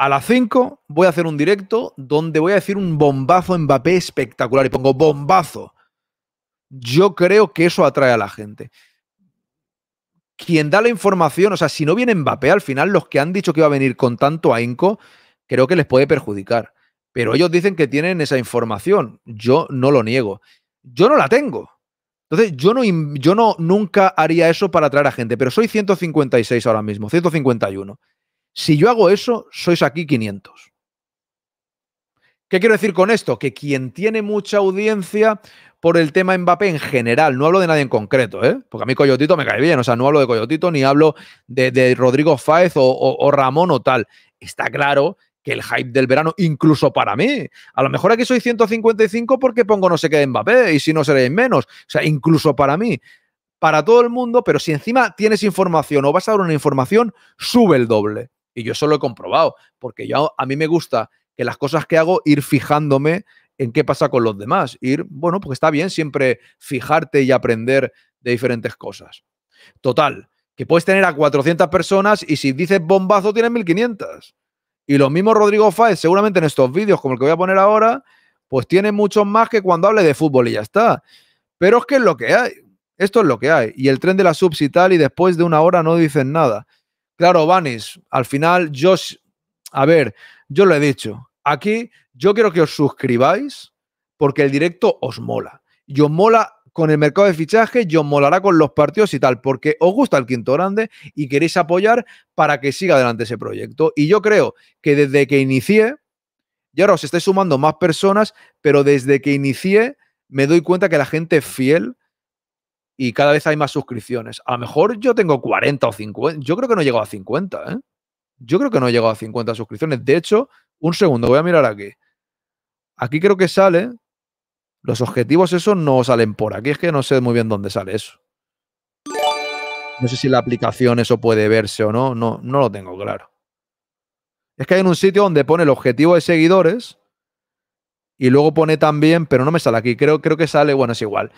a las 5 voy a hacer un directo donde voy a decir un bombazo Mbappé espectacular y pongo bombazo. Yo creo que eso atrae a la gente. Quien da la información, o sea, si no viene Mbappé, al final los que han dicho que iba a venir con tanto ahínco, creo que les puede perjudicar. Pero ellos dicen que tienen esa información. Yo no lo niego. Yo no la tengo. Entonces, yo, no, yo no, nunca haría eso para atraer a gente, pero soy 156 ahora mismo, 151. Si yo hago eso, sois aquí 500. ¿Qué quiero decir con esto? Que quien tiene mucha audiencia por el tema Mbappé en general, no hablo de nadie en concreto, ¿eh? porque a mí Coyotito me cae bien, o sea, no hablo de Coyotito ni hablo de, Rodrigo Fáez o, o Ramón o tal. Está claro que el hype del verano, incluso para mí. A lo mejor aquí soy 155 porque pongo no sé qué de Mbappé y si no seréis menos. O sea, incluso para mí. Para todo el mundo, pero si encima tienes información o vas a dar una información, sube el doble. Y yo eso lo he comprobado, porque yo, a mí me gusta que las cosas que hago, ir fijándome en qué pasa con los demás. Ir, bueno, porque está bien siempre fijarte y aprender de diferentes cosas. Total, que puedes tener a 400 personas y si dices bombazo tienes 1500. Y lo mismo Rodrigo Fáez, seguramente en estos vídeos como el que voy a poner ahora, pues tiene muchos más que cuando hable de fútbol y ya está. Pero es que es lo que hay. Esto es lo que hay. Y el tren de la subs y tal, y después de una hora no dicen nada. Claro, Vanis, al final yo, a ver, yo lo he dicho, aquí yo quiero que os suscribáis porque el directo os mola. Y os mola con el mercado de fichaje y os molará con los partidos y tal, porque os gusta el quinto grande y queréis apoyar para que siga adelante ese proyecto. Y yo creo que desde que inicié, ya ahora os estáis sumando más personas, pero desde que inicié me doy cuenta que la gente es fiel y cada vez hay más suscripciones. A lo mejor yo tengo 40 o 50, yo creo que no he llegado a 50, ¿eh? Yo creo que no he llegado a 50 suscripciones. De hecho, un segundo, voy a mirar aquí. Aquí creo que sale, los objetivos esos no salen por aquí, es que no sé muy bien dónde sale eso. No sé si la aplicación eso puede verse o no, no, no lo tengo claro. Es que hay en un sitio donde pone el objetivo de seguidores y luego pone también, pero no me sale aquí, creo, creo que sale, bueno, es igual.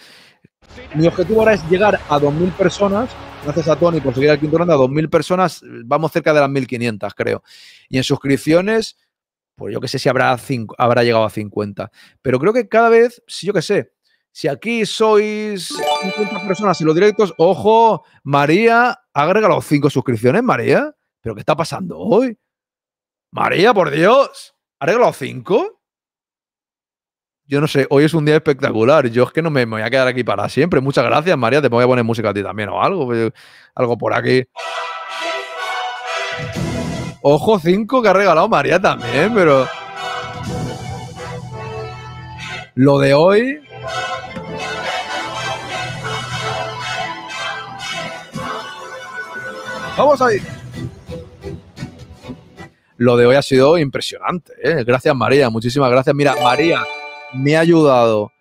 Mi objetivo ahora es llegar a 2.000 personas. Gracias a Tony por seguir al quinto ronda, a 2.000 personas, vamos cerca de las 1.500, creo. Y en suscripciones, pues yo que sé si habrá, habrá llegado a 50. Pero creo que cada vez, si yo que sé, si aquí sois 50 personas y los directos, ojo, María, agrega los 5 suscripciones, María. ¿Pero qué está pasando hoy? María, por Dios, agrega los 5 yo no sé, hoy es un día espectacular. Yo es que no me, voy a quedar aquí para siempre. Muchas gracias, María. Te voy a poner música a ti también o algo. Eh, algo por aquí. Ojo 5 que ha regalado María también, pero. Lo de hoy. Vamos ahí. Lo de hoy ha sido impresionante. Eh. Gracias María, muchísimas gracias. Mira, María, me ha ayudado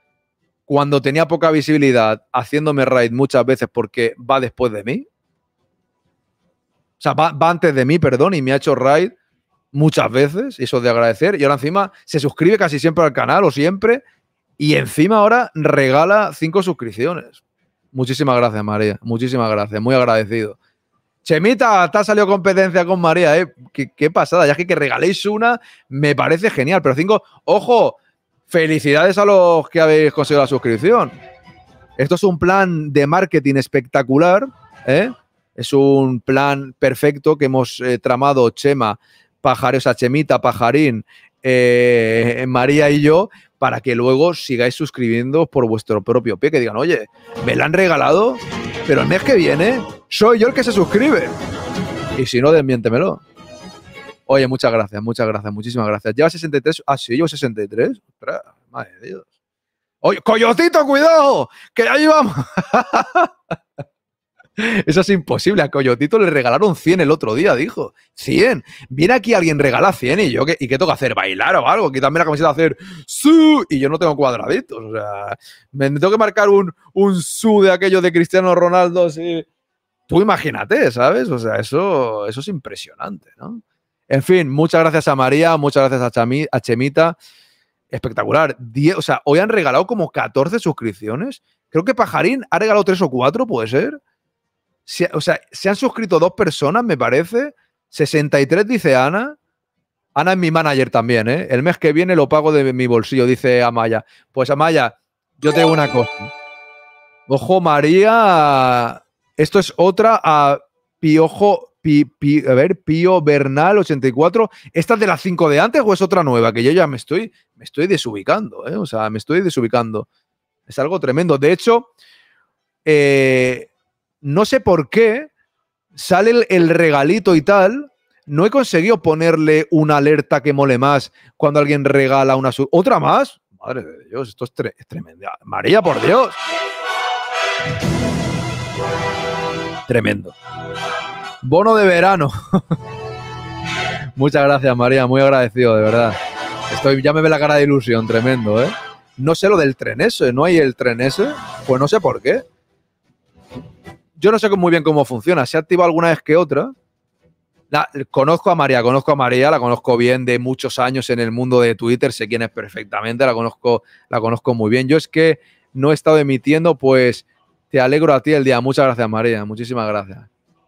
cuando tenía poca visibilidad, haciéndome raid muchas veces porque va después de mí. O sea, va, antes de mí, perdón, y me ha hecho raid muchas veces, eso es de agradecer. Y ahora encima se suscribe casi siempre al canal o siempre, y encima ahora regala cinco suscripciones. Muchísimas gracias, María. Muchísimas gracias. Muy agradecido. Chemita, te ha salido competencia con María, ¿eh? Qué, pasada. Ya que, que regaléis una, me parece genial. Pero cinco, ojo, Felicidades a los que habéis conseguido la suscripción. Esto es un plan de marketing espectacular. ¿eh? Es un plan perfecto que hemos eh, tramado Chema, pajaros o Chemita, Pajarín, eh, María y yo, para que luego sigáis suscribiendo por vuestro propio pie. Que digan, oye, me la han regalado, pero el mes que viene soy yo el que se suscribe. Y si no, desmiéntemelo. Oye, muchas gracias, muchas gracias, muchísimas gracias. ¿Lleva 63? Ah, sí, llevo 63. Ostras, madre de Dios. Oye, Coyotito, cuidado, que ahí vamos. <laughs> Eso es imposible. A Coyotito le regalaron 100 el otro día, dijo. 100. Viene aquí alguien regala 100 y yo, ¿qué, ¿y qué tengo que hacer? ¿Bailar o algo? Quitarme la camiseta, hacer su. Y yo no tengo cuadraditos. O sea, me tengo que marcar un, un su de aquello de Cristiano Ronaldo. Así. Tú imagínate, ¿sabes? O sea, eso, eso es impresionante, ¿no? En fin, muchas gracias a María, muchas gracias a, Chemita. Espectacular. o sea, hoy han regalado como 14 suscripciones. Creo que Pajarín ha regalado 3 o 4, puede ser. o sea, se han suscrito dos personas, me parece. 63 dice Ana. Ana es mi manager también, ¿eh? El mes que viene lo pago de mi bolsillo, dice Amaya. Pues Amaya, yo tengo una cosa. Ojo María, esto es otra a Piojo a ver, Pío Bernal 84. ¿Esta de las 5 de antes o es otra nueva? Que yo ya me estoy, me estoy desubicando, ¿eh? O sea, me estoy desubicando. Es algo tremendo. De hecho, eh, no sé por qué sale el, regalito y tal. No he conseguido ponerle una alerta que mole más cuando alguien regala una... ¿Otra más? Madre de Dios, esto es, es tremendo. María, por Dios. Tremendo bono de verano. <laughs> Muchas gracias, María, muy agradecido, de verdad. Estoy, ya me ve la cara de ilusión, tremendo, ¿eh? No sé lo del tren ese, ¿no hay el tren ese? Pues no sé por qué. Yo no sé muy bien cómo funciona, se activa alguna vez que otra. conozco a María, conozco a María, la conozco bien de muchos años en el mundo de Twitter, sé quién es perfectamente, la conozco, la conozco muy bien. Yo es que no he estado emitiendo, pues te alegro a ti el día. Muchas gracias, María, muchísimas gracias.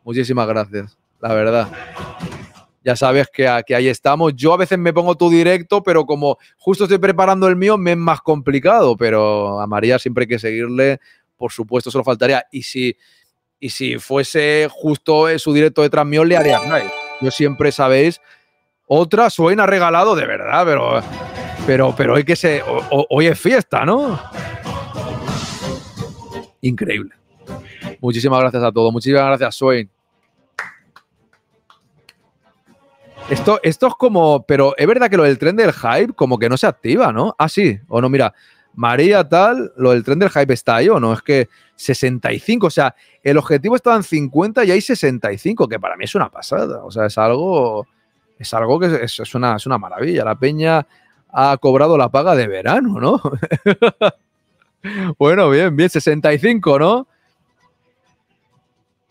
Muchísimas gracias, la verdad. Ya sabes que ahí estamos. Yo a veces me pongo tu directo, pero como justo estoy preparando el mío, me es más complicado. Pero a María siempre hay que seguirle, por supuesto, solo faltaría. Y si, y si fuese justo su directo detrás mío, le haría Yo siempre sabéis. Otra suena regalado de verdad, pero, pero, pero hoy que se. hoy es fiesta, ¿no? Increíble. Muchísimas gracias a todos. Muchísimas gracias, Swain. Esto, esto es como, pero es verdad que lo del tren del hype como que no se activa, ¿no? Ah, sí, o no, mira, María tal, lo del tren del hype está ahí o no, es que 65, o sea, el objetivo estaba en 50 y hay 65, que para mí es una pasada, o sea, es algo, es algo que es, una, es una maravilla, la peña ha cobrado la paga de verano, ¿no? <laughs> bueno, bien, bien, 65, ¿no?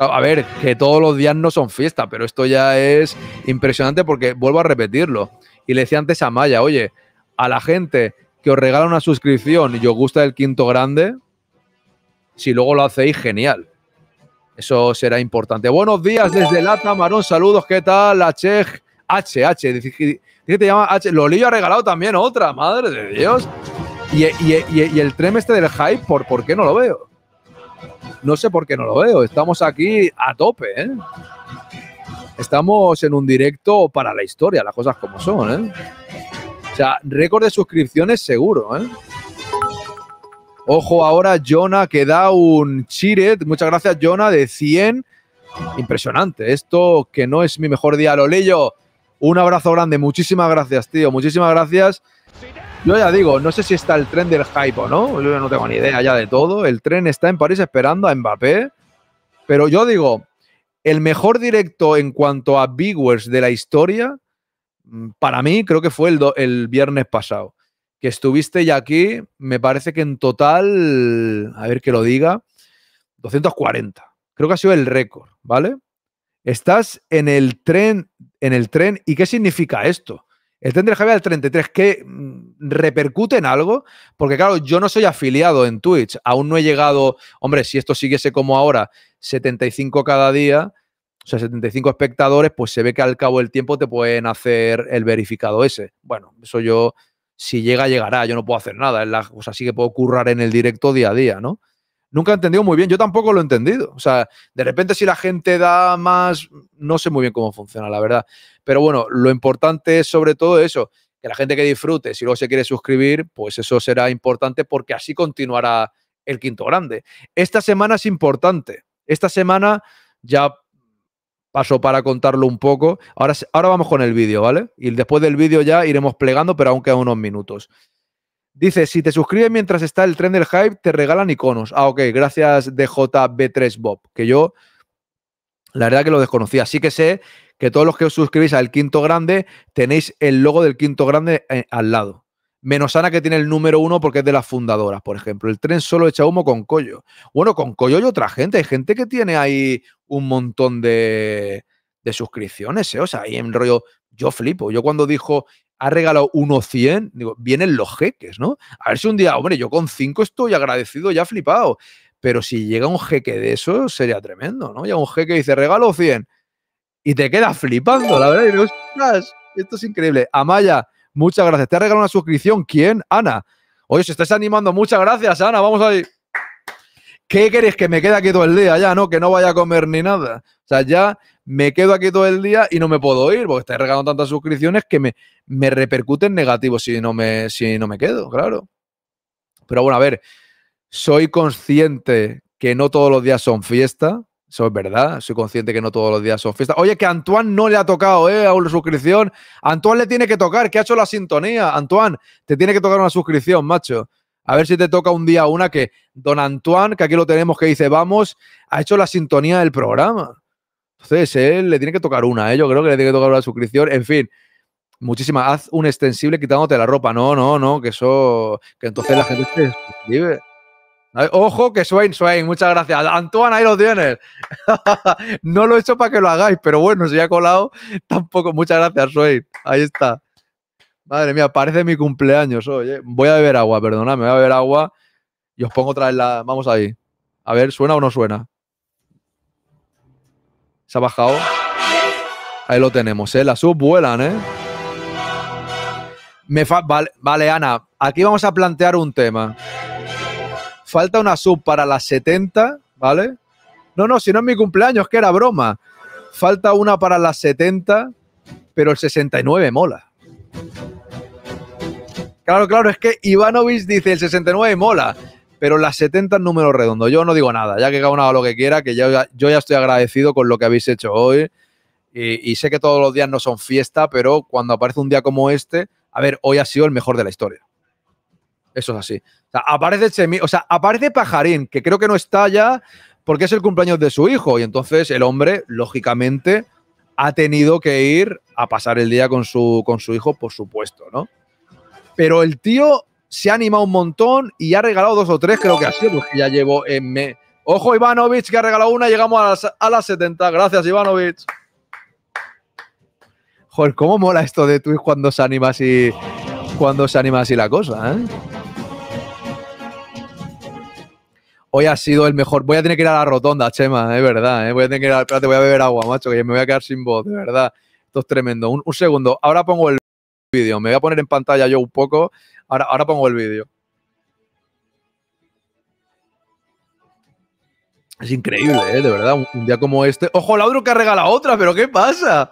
A ver, que todos los días no son fiesta, pero esto ya es impresionante porque vuelvo a repetirlo. Y le decía antes a Maya, oye, a la gente que os regala una suscripción y os gusta el quinto grande, si luego lo hacéis, genial. Eso será importante. Buenos días desde Lata, Marón, saludos, ¿qué tal? H, H, H, dice que te llama H. Lolillo ha regalado también otra, madre de Dios. Y, el tren este del hype, ¿por qué no lo veo? No sé por qué no lo veo. Estamos aquí a tope, ¿eh? Estamos en un directo para la historia, las cosas como son, ¿eh? O sea, récord de suscripciones seguro, ¿eh? Ojo ahora, Jonah, que da un chiret. Muchas gracias, Jonah, de 100. Impresionante. Esto que no es mi mejor día, lo leyo. Un abrazo grande. Muchísimas gracias, tío. Muchísimas gracias. Yo ya digo, no sé si está el tren del hype o no, yo no tengo ni idea ya de todo. El tren está en París esperando a Mbappé, pero yo digo, el mejor directo en cuanto a viewers de la historia, mm, para mí creo que fue el, el viernes pasado, que estuviste ya aquí, me parece que en total, a ver que lo diga, 240. Creo que ha sido el récord, ¿vale? Estás en el tren, en el tren, ¿y qué significa esto? El tren Javier 33, que mm, repercute en algo, porque claro, yo no soy afiliado en Twitch, aún no he llegado, hombre, si esto siguiese como ahora, 75 cada día, o sea, 75 espectadores, pues se ve que al cabo del tiempo te pueden hacer el verificado ese. Bueno, eso yo, si llega, llegará, yo no puedo hacer nada, la, o sea, sí que puedo currar en el directo día a día, ¿no? Nunca he entendido muy bien, yo tampoco lo he entendido. O sea, de repente si la gente da más, no sé muy bien cómo funciona, la verdad. Pero bueno, lo importante es sobre todo eso, que la gente que disfrute, si luego se quiere suscribir, pues eso será importante porque así continuará el quinto grande. Esta semana es importante. Esta semana ya paso para contarlo un poco. Ahora, ahora vamos con el vídeo, ¿vale? Y después del vídeo ya iremos plegando, pero aún quedan unos minutos. Dice, si te suscribes mientras está el tren del hype, te regalan iconos. Ah, ok, gracias DJB3Bob, que yo la verdad que lo desconocía. Así que sé que todos los que os suscribís al quinto grande tenéis el logo del quinto grande eh, al lado. Menos Ana que tiene el número uno porque es de las fundadoras, por ejemplo. El tren solo echa humo con Collo. Bueno, con Collo y otra gente. Hay gente que tiene ahí un montón de, suscripciones, ¿eh? O sea, ahí en rollo, yo flipo. Yo cuando dijo, ha regalado uno 100, digo, vienen los jeques, ¿no? A ver si un día, hombre, yo con cinco estoy agradecido, ya flipado. Pero si llega un jeque de eso, sería tremendo, ¿no? ya un jeque dice, regalo 100 y te quedas flipando, la verdad. Y esto es increíble. Amaya, muchas gracias. Te ha regalado una suscripción. ¿Quién? Ana. Oye, se estás animando, muchas gracias, Ana. Vamos ahí. ¿Qué queréis? Que me quede aquí todo el día ya, ¿no? Que no vaya a comer ni nada. O sea, ya me quedo aquí todo el día y no me puedo ir, porque estáis regalando tantas suscripciones que me, me repercuten negativo si no, me, si no me quedo, claro. Pero bueno, a ver, soy consciente que no todos los días son fiesta, eso es verdad, soy consciente que no todos los días son fiestas. Oye, que a Antoine no le ha tocado ¿eh? a una suscripción. Antoine le tiene que tocar, que ha hecho la sintonía. Antoine, te tiene que tocar una suscripción, macho. A ver si te toca un día una que Don Antoine, que aquí lo tenemos, que dice vamos, ha hecho la sintonía del programa. Entonces, él le tiene que tocar una, ¿eh? yo creo que le tiene que tocar una suscripción. En fin, muchísimas. Haz un extensible quitándote la ropa. No, no, no, que eso. Que entonces la gente se suscribe. Ojo que Swain, Swain, muchas gracias. Antoine, ahí lo tienes. <laughs> no lo he hecho para que lo hagáis, pero bueno, se ha colado, tampoco. Muchas gracias, Swain. Ahí está. Madre mía, parece mi cumpleaños hoy. Eh. Voy a beber agua, me voy a beber agua y os pongo otra vez la. Vamos ahí. A ver, ¿suena o no suena? Se ha bajado. Ahí lo tenemos, ¿eh? Las sub vuelan, ¿eh? Me vale, Ana, aquí vamos a plantear un tema falta una sub para las 70, ¿vale? No, no, si no es mi cumpleaños, que era broma. Falta una para las 70, pero el 69 mola. Claro, claro, es que Ivanovic dice el 69 mola, pero las 70 es número redondo. Yo no digo nada, ya que cada uno haga lo que quiera, que yo, yo ya estoy agradecido con lo que habéis hecho hoy. Y, y sé que todos los días no son fiesta, pero cuando aparece un día como este, a ver, hoy ha sido el mejor de la historia. Eso es así. O sea, aparece o sea, aparece Pajarín, que creo que no está ya porque es el cumpleaños de su hijo. Y entonces el hombre, lógicamente, ha tenido que ir a pasar el día con su, con su hijo, por supuesto, ¿no? Pero el tío se ha animado un montón y ha regalado dos o tres, creo que ha sido, ya llevo en... Me... Ojo, Ivanovich, que ha regalado una, llegamos a las, 70. Gracias, Ivanovich Joder, cómo mola esto de Twitch cuando se anima así, cuando se anima así la cosa, ¿eh? Hoy ha sido el mejor. Voy a tener que ir a la rotonda, Chema, es verdad. Eh. Voy a tener que ir a... Espérate, voy a beber agua, macho, que me voy a quedar sin voz, de verdad. Esto es tremendo. Un, segundo. Ahora pongo el vídeo. Me voy a poner en pantalla yo un poco. Ahora, ahora pongo el vídeo. Es increíble, ¿eh? de verdad, un, día como este. ¡Ojo, Laudru que ha regalado otra! ¿Pero qué pasa?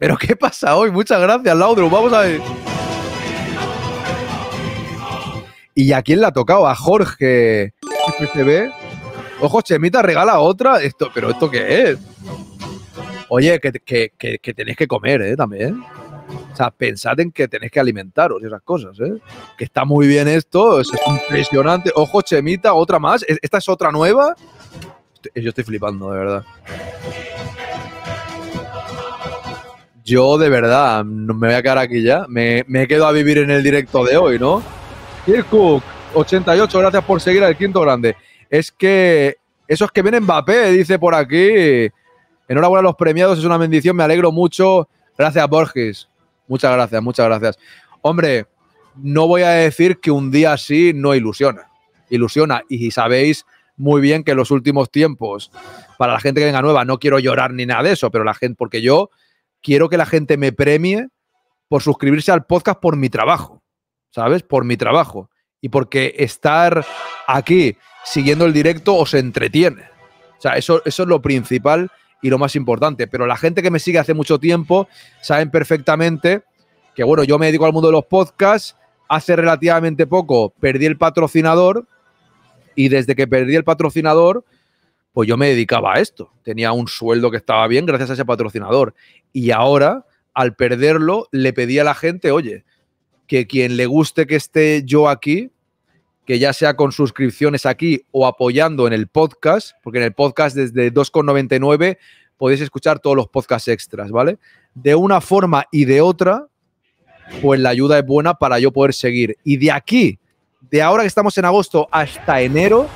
¿Pero qué pasa hoy? Muchas gracias, Laudru. Vamos a ver. ¿Y a quién le ha tocado? A Jorge. Ojo, Chemita regala otra. Esto, ¿Pero esto qué es? Oye, que, que, que, tenéis que comer, ¿eh? También. O sea, pensad en que tenéis que alimentaros y esas cosas, ¿eh? Que está muy bien esto, es, impresionante. Ojo, Chemita, otra más. E, ¿Esta es otra nueva? Eh, yo estoy flipando, de verdad. Yo, de verdad, me voy a quedar aquí ya. Me, me quedo a vivir en el directo de hoy, ¿no? Cook 88, gracias por seguir al quinto grande. Es que esos que vienen Mbappé, dice por aquí. Enhorabuena a los premiados, es una bendición, me alegro mucho. Gracias, Borges. Muchas gracias, muchas gracias. Hombre, no voy a decir que un día así no ilusiona. Ilusiona. Y sabéis muy bien que en los últimos tiempos, para la gente que venga nueva, no quiero llorar ni nada de eso, pero la gente, porque yo quiero que la gente me premie por suscribirse al podcast por mi trabajo. ¿Sabes? Por mi trabajo y porque estar aquí siguiendo el directo os entretiene. O sea, eso, eso es lo principal y lo más importante. Pero la gente que me sigue hace mucho tiempo saben perfectamente que, bueno, yo me dedico al mundo de los podcasts. Hace relativamente poco perdí el patrocinador y desde que perdí el patrocinador, pues yo me dedicaba a esto. Tenía un sueldo que estaba bien gracias a ese patrocinador. Y ahora, al perderlo, le pedí a la gente, oye, que quien le guste que esté yo aquí, que ya sea con suscripciones aquí o apoyando en el podcast, porque en el podcast desde 2,99 podéis escuchar todos los podcasts extras, ¿vale? De una forma y de otra, pues la ayuda es buena para yo poder seguir. Y de aquí, de ahora que estamos en agosto hasta enero,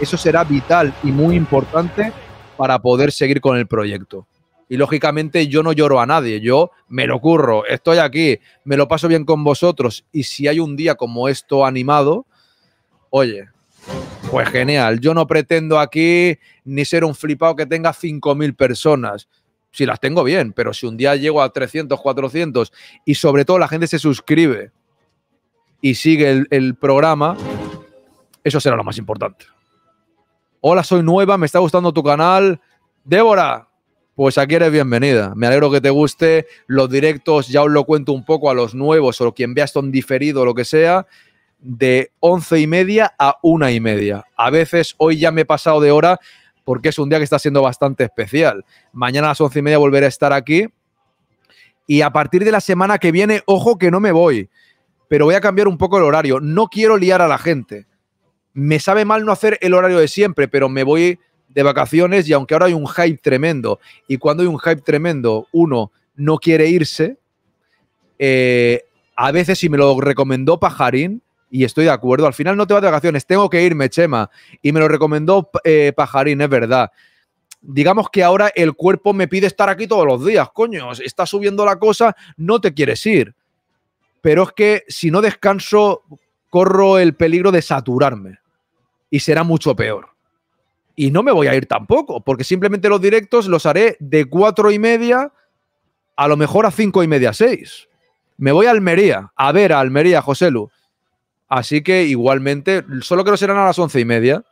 eso será vital y muy importante para poder seguir con el proyecto y lógicamente yo no lloro a nadie, yo me lo curro, estoy aquí, me lo paso bien con vosotros y si hay un día como esto animado, oye, pues genial, yo no pretendo aquí ni ser un flipado que tenga 5.000 personas. Si las tengo bien, pero si un día llego a 300, 400 y sobre todo la gente se suscribe y sigue el, programa, eso será lo más importante. Hola, soy nueva, me está gustando tu canal. Débora, pues aquí eres bienvenida. Me alegro que te guste. Los directos, ya os lo cuento un poco a los nuevos o quien vea esto en diferido o lo que sea, de once y media a una y media. A veces hoy ya me he pasado de hora porque es un día que está siendo bastante especial. Mañana a las once y media volveré a estar aquí. Y a partir de la semana que viene, ojo que no me voy, pero voy a cambiar un poco el horario. No quiero liar a la gente. Me sabe mal no hacer el horario de siempre, pero me voy de vacaciones y aunque ahora hay un hype tremendo y cuando hay un hype tremendo uno no quiere irse, eh, a veces si me lo recomendó Pajarín, y estoy de acuerdo, al final no te vas de vacaciones, tengo que irme, Chema, y me lo recomendó eh, Pajarín, es verdad. Digamos que ahora el cuerpo me pide estar aquí todos los días, coño, está subiendo la cosa, no te quieres ir. Pero es que si no descanso, corro el peligro de saturarme y será mucho peor y no me voy a ir tampoco, porque simplemente los directos los haré de cuatro y media a lo mejor a cinco y media, seis. Me voy a Almería, a ver a Almería, José Lu. Así que igualmente, solo que no serán a las once y media.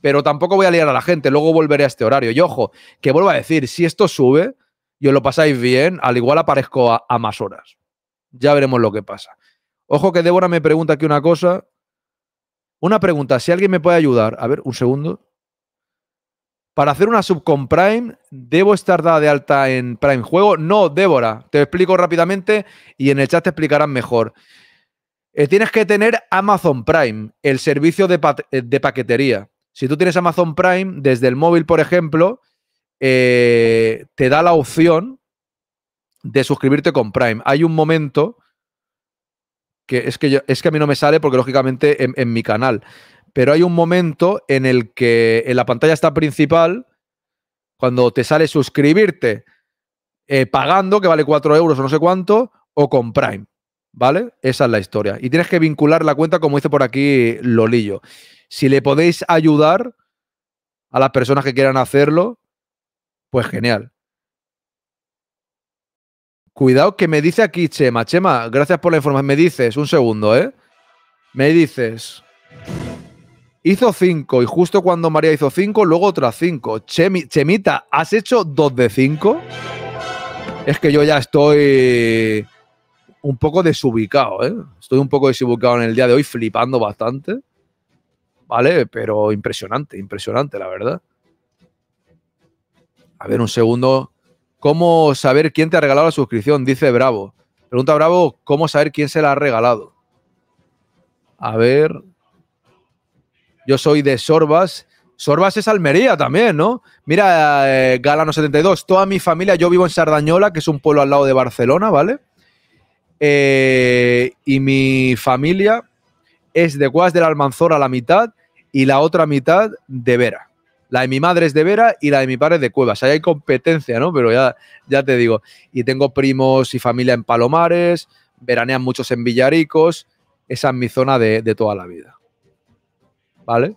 Pero tampoco voy a liar a la gente, luego volveré a este horario. Y ojo, que vuelvo a decir, si esto sube y os lo pasáis bien, al igual aparezco a más horas. Ya veremos lo que pasa. Ojo que Débora me pregunta aquí una cosa una pregunta, si alguien me puede ayudar. A ver, un segundo. Para hacer una sub con Prime, ¿debo estar dada de alta en Prime Juego? No, Débora, te explico rápidamente y en el chat te explicarán mejor. Eh, tienes que tener Amazon Prime, el servicio eh, de, paquetería. Si tú tienes Amazon Prime, desde el móvil, por ejemplo, eh, te da la opción de suscribirte con Prime. Hay un momento que es que, yo, es que a mí no me sale porque lógicamente en, mi canal. Pero hay un momento en el que en la pantalla está principal, cuando te sale suscribirte eh, pagando, que vale 4 euros o no sé cuánto, o con Prime. ¿Vale? Esa es la historia. Y tienes que vincular la cuenta, como dice por aquí Lolillo. Si le podéis ayudar a las personas que quieran hacerlo, pues genial. Cuidado que me dice aquí Chema. Chema, gracias por la información. Me dices, un segundo, ¿eh? Me dices. Hizo cinco y justo cuando María hizo cinco, luego otras cinco. Chemita, ¿has hecho dos de cinco? Es que yo ya estoy un poco desubicado, ¿eh? Estoy un poco desubicado en el día de hoy, flipando bastante. ¿Vale? Pero impresionante, impresionante, la verdad. A ver, un segundo. ¿Cómo saber quién te ha regalado la suscripción? Dice Bravo. Pregunta Bravo, ¿cómo saber quién se la ha regalado? A ver. Yo soy de Sorbas. Sorbas es Almería también, ¿no? Mira, eh, Galano72, toda mi familia, yo vivo en Sardañola, que es un pueblo al lado de Barcelona, ¿vale? Eh, y mi familia es de Guas del Almanzora la mitad y la otra mitad de Vera. La de mi madre es de Vera y la de mi padre es de Cuevas. Ahí hay competencia, ¿no? Pero ya, ya te digo. Y tengo primos y familia en Palomares, veranean muchos en Villaricos. Esa es mi zona de, de toda la vida. ¿Vale?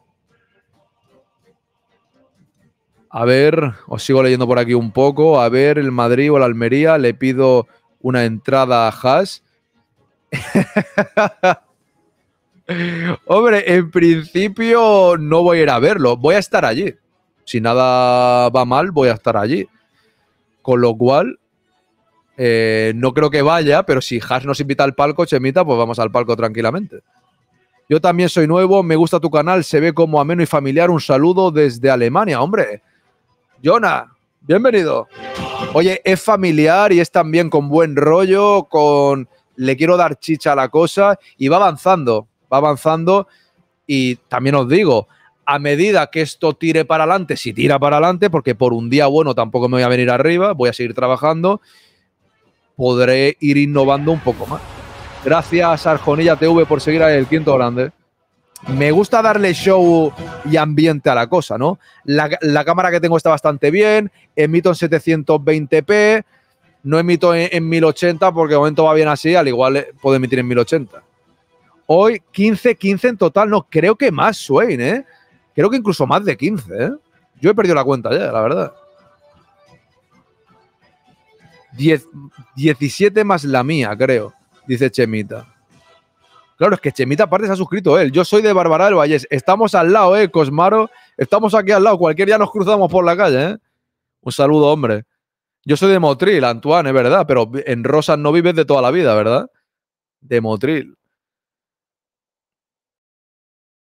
A ver, os sigo leyendo por aquí un poco. A ver, el Madrid o la Almería, le pido una entrada a Haas. <laughs> Hombre, en principio no voy a ir a verlo, voy a estar allí si nada va mal, voy a estar allí. Con lo cual, eh, no creo que vaya, pero si Hash nos invita al palco, Chemita, pues vamos al palco tranquilamente. Yo también soy nuevo, me gusta tu canal, se ve como ameno y familiar. Un saludo desde Alemania, hombre. Jonah, bienvenido. Oye, es familiar y es también con buen rollo, con le quiero dar chicha a la cosa y va avanzando, va avanzando. Y también os digo, a medida que esto tire para adelante, si tira para adelante, porque por un día bueno tampoco me voy a venir arriba, voy a seguir trabajando, podré ir innovando un poco más. Gracias Arjonilla TV por seguir El quinto grande. Me gusta darle show y ambiente a la cosa, ¿no? La, cámara que tengo está bastante bien, emito en 720p, no emito en, 1080 porque de momento va bien así, al igual eh, puedo emitir en 1080. Hoy 15, 15 en total, no creo que más, Swain, ¿eh? Creo que incluso más de 15, ¿eh? Yo he perdido la cuenta ya, la verdad. 17 más la mía, creo, dice Chemita. Claro, es que Chemita aparte se ha suscrito él. Yo soy de Barbará del Valles. Estamos al lado, ¿eh? Cosmaro. Estamos aquí al lado. Cualquier día nos cruzamos por la calle, ¿eh? Un saludo, hombre. Yo soy de Motril, Antoine, es verdad, pero en Rosas no vives de toda la vida, ¿verdad? De Motril.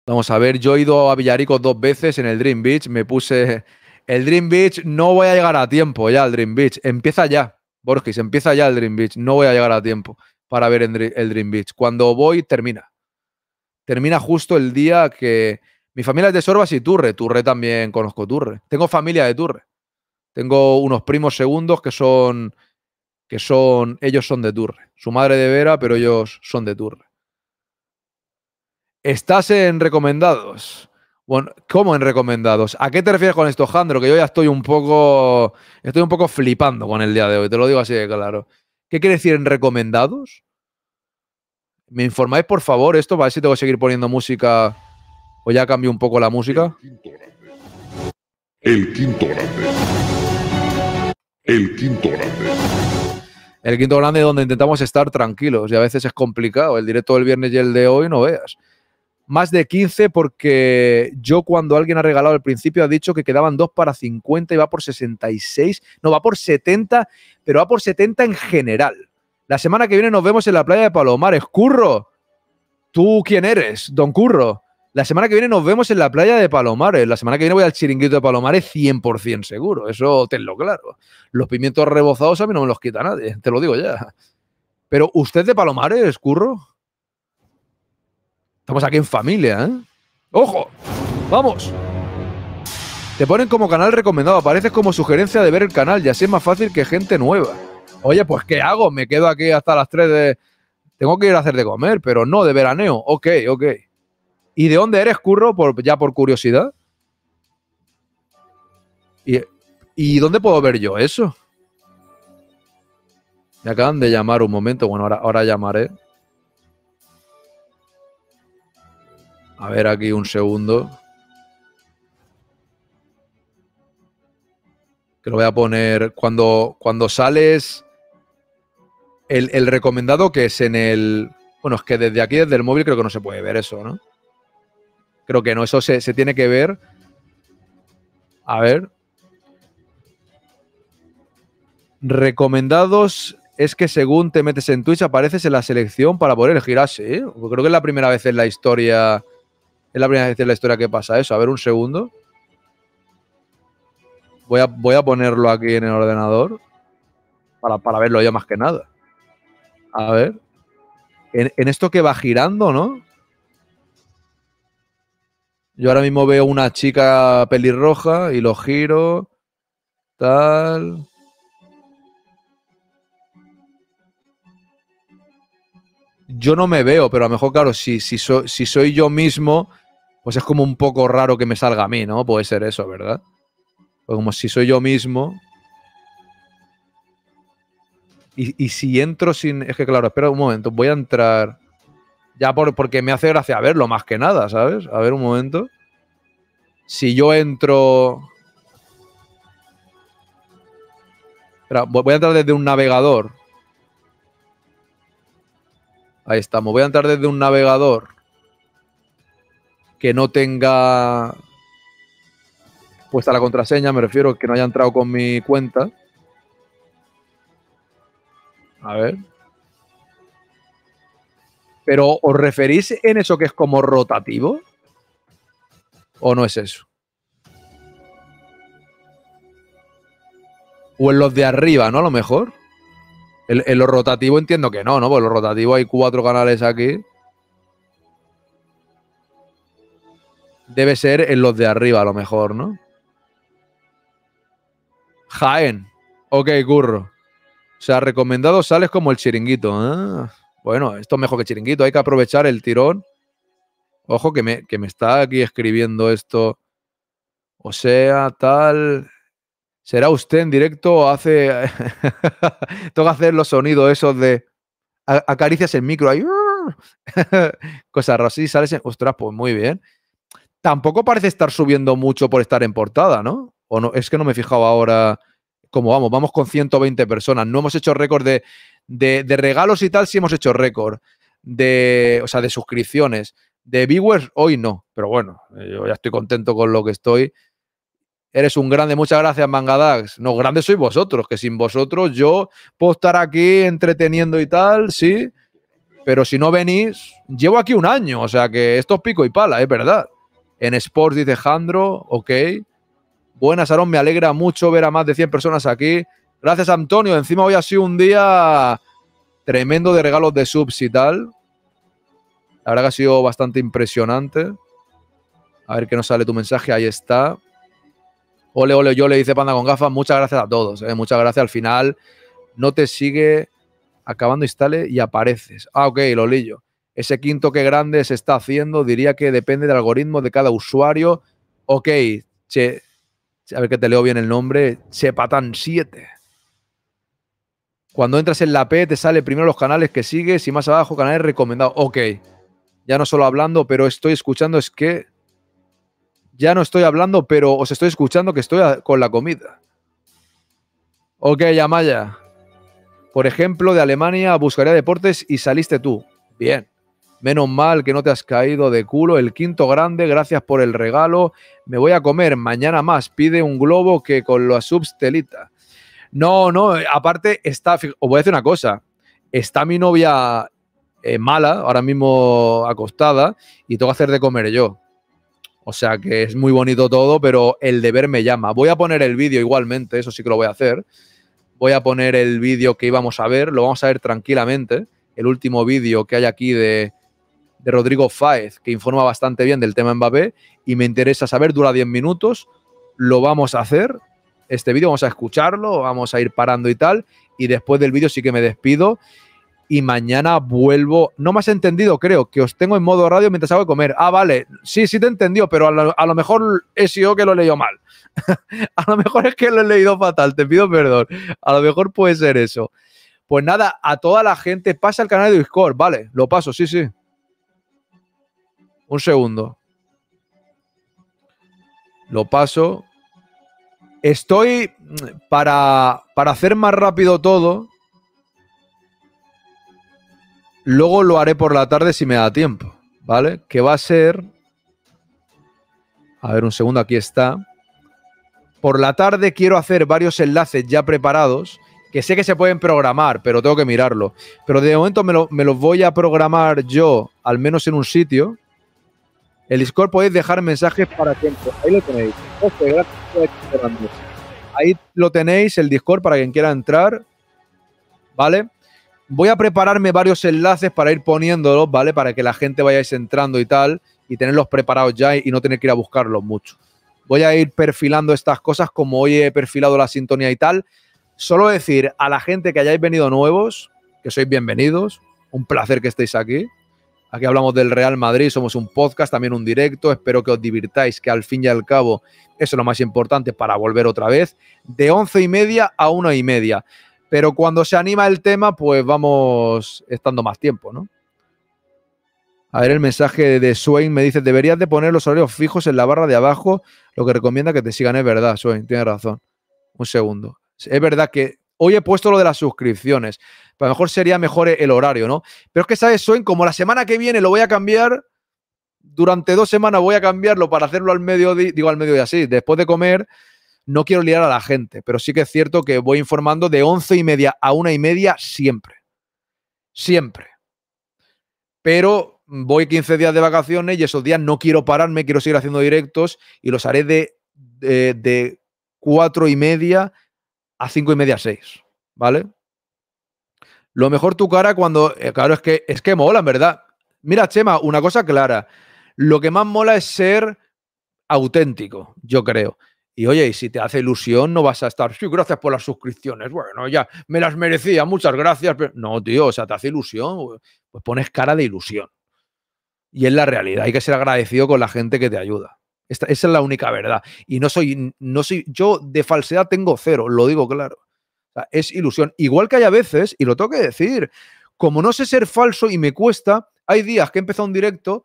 Vamos a ver, yo he ido a Villarico dos veces en el Dream Beach, me puse el Dream Beach, no voy a llegar a tiempo ya al Dream Beach, empieza ya, Borges, empieza ya el Dream Beach, no voy a llegar a tiempo para ver el Dream Beach. Cuando voy, termina. Termina justo el día que... Mi familia es de Sorbas y Turre, Turre también conozco Turre. Tengo familia de Turre. Tengo unos primos segundos que son... que son... ellos son de Turre. Su madre de Vera, pero ellos son de Turre. Estás en recomendados. ¿cómo en recomendados? ¿A qué te refieres con esto, Jandro? Que yo ya estoy un poco. Estoy un poco flipando con el día de hoy, te lo digo así de claro. ¿Qué quiere decir en recomendados? ¿Me informáis, por favor, esto? Para ver si tengo que seguir poniendo música. O ya cambio un poco la música. El quinto grande. El quinto grande. El quinto grande donde intentamos estar tranquilos y a veces es complicado. El directo del viernes y el de hoy no veas más de 15 porque yo cuando alguien ha regalado al principio ha dicho que quedaban 2 para 50 y va por 66, no, va por 70, pero va por 70 en general. La semana que viene nos vemos en la playa de Palomares. Curro, ¿tú quién eres, don Curro? La semana que viene nos vemos en la playa de Palomares. La semana que viene voy al chiringuito de Palomares 100% seguro. Eso tenlo claro. Los pimientos rebozados a mí no me los quita nadie, te lo digo ya. Pero usted de Palomares, Curro. Estamos aquí en familia, ¿eh? ¡Ojo! ¡Vamos! Te ponen como canal recomendado, apareces como sugerencia de ver el canal y así es más fácil que gente nueva. Oye, pues ¿qué hago? Me quedo aquí hasta las 3 de... Tengo que ir a hacer de comer, pero no, de veraneo. Ok, ok. ¿Y de dónde eres, curro? ya por curiosidad. ¿Y, ¿Y dónde puedo ver yo eso? Me acaban de llamar un momento. Bueno, ahora, ahora llamaré. A ver aquí un segundo. Que lo voy a poner. Cuando, cuando sales. El, recomendado que es en el. Bueno, es que desde aquí, desde el móvil, creo que no se puede ver eso, ¿no? Creo que no, eso se, tiene que ver. A ver. Recomendados es que según te metes en Twitch apareces en la selección para poder elegir así. Ah, creo que es la primera vez en la historia es la primera vez en la historia que pasa eso. A ver, un segundo. Voy a, ponerlo aquí en el ordenador para, verlo ya más que nada. A ver. En, esto que va girando, ¿no? Yo ahora mismo veo una chica pelirroja y lo giro. Tal. Yo no me veo, pero a lo mejor, claro, si soy yo mismo, pues es como un poco raro que me salga a mí, ¿no? Puede ser eso, ¿verdad? Pues como si soy yo mismo. Y, si entro sin. Es que claro, espera un momento, voy a entrar. Ya por, porque me hace gracia verlo más que nada, ¿sabes? A ver un momento. Si yo entro. Espera, voy a entrar desde un navegador. Ahí estamos. Voy a entrar desde un navegador que no tenga puesta la contraseña, me refiero que no haya entrado con mi cuenta. A ver. Pero ¿os referís en eso que es como rotativo? ¿O no es eso? O en los de arriba, ¿no? A lo mejor. En, lo rotativo entiendo que no, ¿no? Pues en lo rotativo hay cuatro canales aquí. debe ser en los de arriba, a lo mejor, ¿no? Jaén. Ok, curro. O sea, recomendado sales como el chiringuito. Ah, bueno, esto es mejor que chiringuito. Hay que aprovechar el tirón. Ojo que me, que me está aquí escribiendo esto. O sea, tal. ¿Será usted en directo o hace. <laughs> Tengo que hacer los sonidos esos de. acaricias el micro ahí. <laughs> Cosas así, sales en. Ostras, pues muy bien tampoco parece estar subiendo mucho por estar en portada, ¿no? O no, es que no me he fijado ahora cómo vamos, vamos con 120 personas, no hemos hecho récord de, regalos y tal, sí hemos hecho récord de, o sea, de suscripciones, de viewers hoy no, pero bueno, eh, yo ya estoy contento con lo que estoy. Eres un grande, muchas gracias Mangadax. No, grandes sois vosotros, que sin vosotros yo puedo estar aquí entreteniendo y tal, sí, pero si no venís, llevo aquí un año, o sea que esto es pico y pala, es verdad. En Sports dice Jandro, ok. Buenas, Aaron, me alegra mucho ver a más de 100 personas aquí. Gracias, Antonio. Encima hoy ha sido un día tremendo de regalos de subs y tal. La verdad que ha sido bastante impresionante. A ver qué nos sale tu mensaje. Ahí está. Ole, ole, yo le dice Panda con gafas. Muchas gracias a todos. Eh, muchas gracias. Al final no te sigue acabando, instale y apareces. Ah, ok, Lolillo ese quinto que grande se está haciendo, diría que depende del algoritmo de cada usuario. Ok, che, a ver que te leo bien el nombre, Chepatan 7. Cuando entras en la P te sale primero los canales que sigues y más abajo canales recomendados. Ok, ya no solo hablando, pero estoy escuchando, es que ya no estoy hablando, pero os estoy escuchando que estoy con la comida. Ok, Amaya. Por ejemplo, de Alemania buscaría deportes y saliste tú. Bien. Menos mal que no te has caído de culo. El quinto grande, gracias por el regalo. Me voy a comer mañana más. Pide un globo que con lo subs No, no, aparte está, os voy a decir una cosa. Está mi novia eh, mala, ahora mismo acostada, y tengo que hacer de comer yo. O sea que es muy bonito todo, pero el deber me llama. Voy a poner el vídeo igualmente, eso sí que lo voy a hacer. Voy a poner el vídeo que íbamos a ver, lo vamos a ver tranquilamente. El último vídeo que hay aquí de, de Rodrigo Fáez, que informa bastante bien del tema Mbappé, y me interesa saber, dura 10 minutos, lo vamos a hacer, este vídeo, vamos a escucharlo, vamos a ir parando y tal, y después del vídeo sí que me despido, y mañana vuelvo, no me has entendido creo, que os tengo en modo radio mientras hago de comer, ah, vale, sí, sí te entendió, pero a lo, mejor he sido que lo he leído mal, <laughs> a lo mejor es que lo he leído fatal, te pido perdón, a lo mejor puede ser eso. Pues nada, a toda la gente, pasa al canal de Discord, vale, lo paso, sí, sí. Un segundo. Lo paso. Estoy mm, para, para hacer más rápido todo. Luego lo haré por la tarde si me da tiempo, ¿vale? Que va a ser... A ver, un segundo, aquí está. Por la tarde quiero hacer varios enlaces ya preparados, que sé que se pueden programar, pero tengo que mirarlo. Pero de momento me, me los voy a programar yo, al menos en un sitio, el Discord podéis dejar mensajes para tiempo. Ahí lo tenéis. Ahí lo tenéis, el Discord, para quien quiera entrar. ¿Vale? Voy a prepararme varios enlaces para ir poniéndolos, ¿vale? Para que la gente vayáis entrando y tal, y tenerlos preparados ya y no tener que ir a buscarlos mucho. Voy a ir perfilando estas cosas como hoy he perfilado la sintonía y tal. Solo decir a la gente que hayáis venido nuevos, que sois bienvenidos, un placer que estéis aquí, Aquí hablamos del Real Madrid, somos un podcast, también un directo. Espero que os divirtáis, que al fin y al cabo eso es lo más importante para volver otra vez, de once y media a una y media. Pero cuando se anima el tema, pues vamos estando más tiempo, ¿no? A ver, el mensaje de Swain me dice, deberías de poner los horarios fijos en la barra de abajo, lo que recomienda que te sigan, es verdad, Swain, tienes razón. Un segundo. Es verdad que hoy he puesto lo de las suscripciones. a lo mejor sería mejor el horario, ¿no? Pero es que, ¿sabes, Soen? Como la semana que viene lo voy a cambiar, durante dos semanas voy a cambiarlo para hacerlo al mediodía, digo al mediodía, Así, después de comer, no quiero liar a la gente, pero sí que es cierto que voy informando de once y media a una y media siempre. Siempre. Pero voy 15 días de vacaciones y esos días no quiero pararme, quiero seguir haciendo directos y los haré de, de, eh, de cuatro y media a y media, seis, ¿vale? Lo mejor tu cara cuando, eh, claro, es que, es que mola, en verdad. Mira, Chema, una cosa clara. Lo que más mola es ser auténtico, yo creo. Y oye, y si te hace ilusión, no vas a estar, gracias por las suscripciones. Bueno, ya me las merecía, muchas gracias. Pero... No, tío, o sea, te hace ilusión, pues pones cara de ilusión. Y es la realidad, hay que ser agradecido con la gente que te ayuda esa es la única verdad. Y no soy, no soy, yo de falsedad tengo cero, lo digo claro. es ilusión. Igual que hay a veces, y lo tengo que decir, como no sé ser falso y me cuesta, hay días que he empezado un directo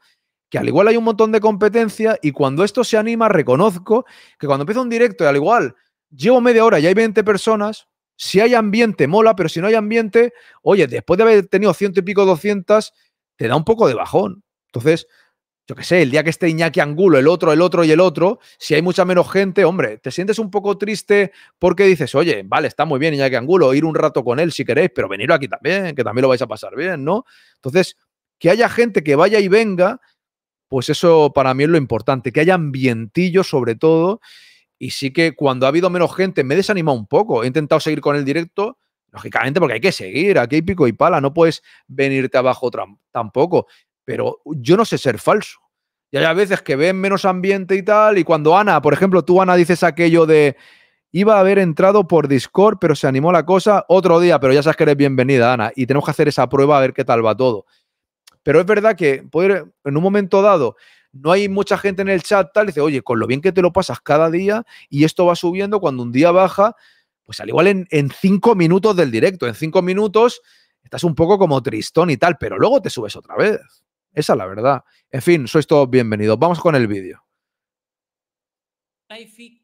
que al igual hay un montón de competencia y cuando esto se anima, reconozco que cuando empiezo un directo y al igual llevo media hora y hay 20 personas, si hay ambiente, mola, pero si no hay ambiente, oye, después de haber tenido ciento y pico, 200, te da un poco de bajón. Entonces, yo qué sé, el día que esté Iñaki Angulo, el otro, el otro y el otro, si hay mucha menos gente, hombre, te sientes un poco triste porque dices, oye, vale, está muy bien Iñaki Angulo, ir un rato con él si queréis, pero venir aquí también, que también lo vais a pasar bien, ¿no? Entonces, que haya gente que vaya y venga, pues eso para mí es lo importante, que haya ambientillo sobre todo. Y sí que cuando ha habido menos gente me he desanimado un poco, he intentado seguir con el directo, lógicamente porque hay que seguir, aquí hay pico y pala, no puedes venirte abajo tampoco pero yo no sé ser falso. Y hay veces que ven menos ambiente y tal, y cuando Ana, por ejemplo, tú Ana dices aquello de iba a haber entrado por Discord, pero se animó la cosa otro día, pero ya sabes que eres bienvenida, Ana, y tenemos que hacer esa prueba a ver qué tal va todo. Pero es verdad que en un momento dado no hay mucha gente en el chat tal, dice, oye, con lo bien que te lo pasas cada día y esto va subiendo, cuando un día baja, pues al igual en, en cinco minutos del directo, en cinco minutos estás un poco como tristón y tal, pero luego te subes otra vez. Esa es la verdad. En fin, sois todos bienvenidos. Vamos con el vídeo.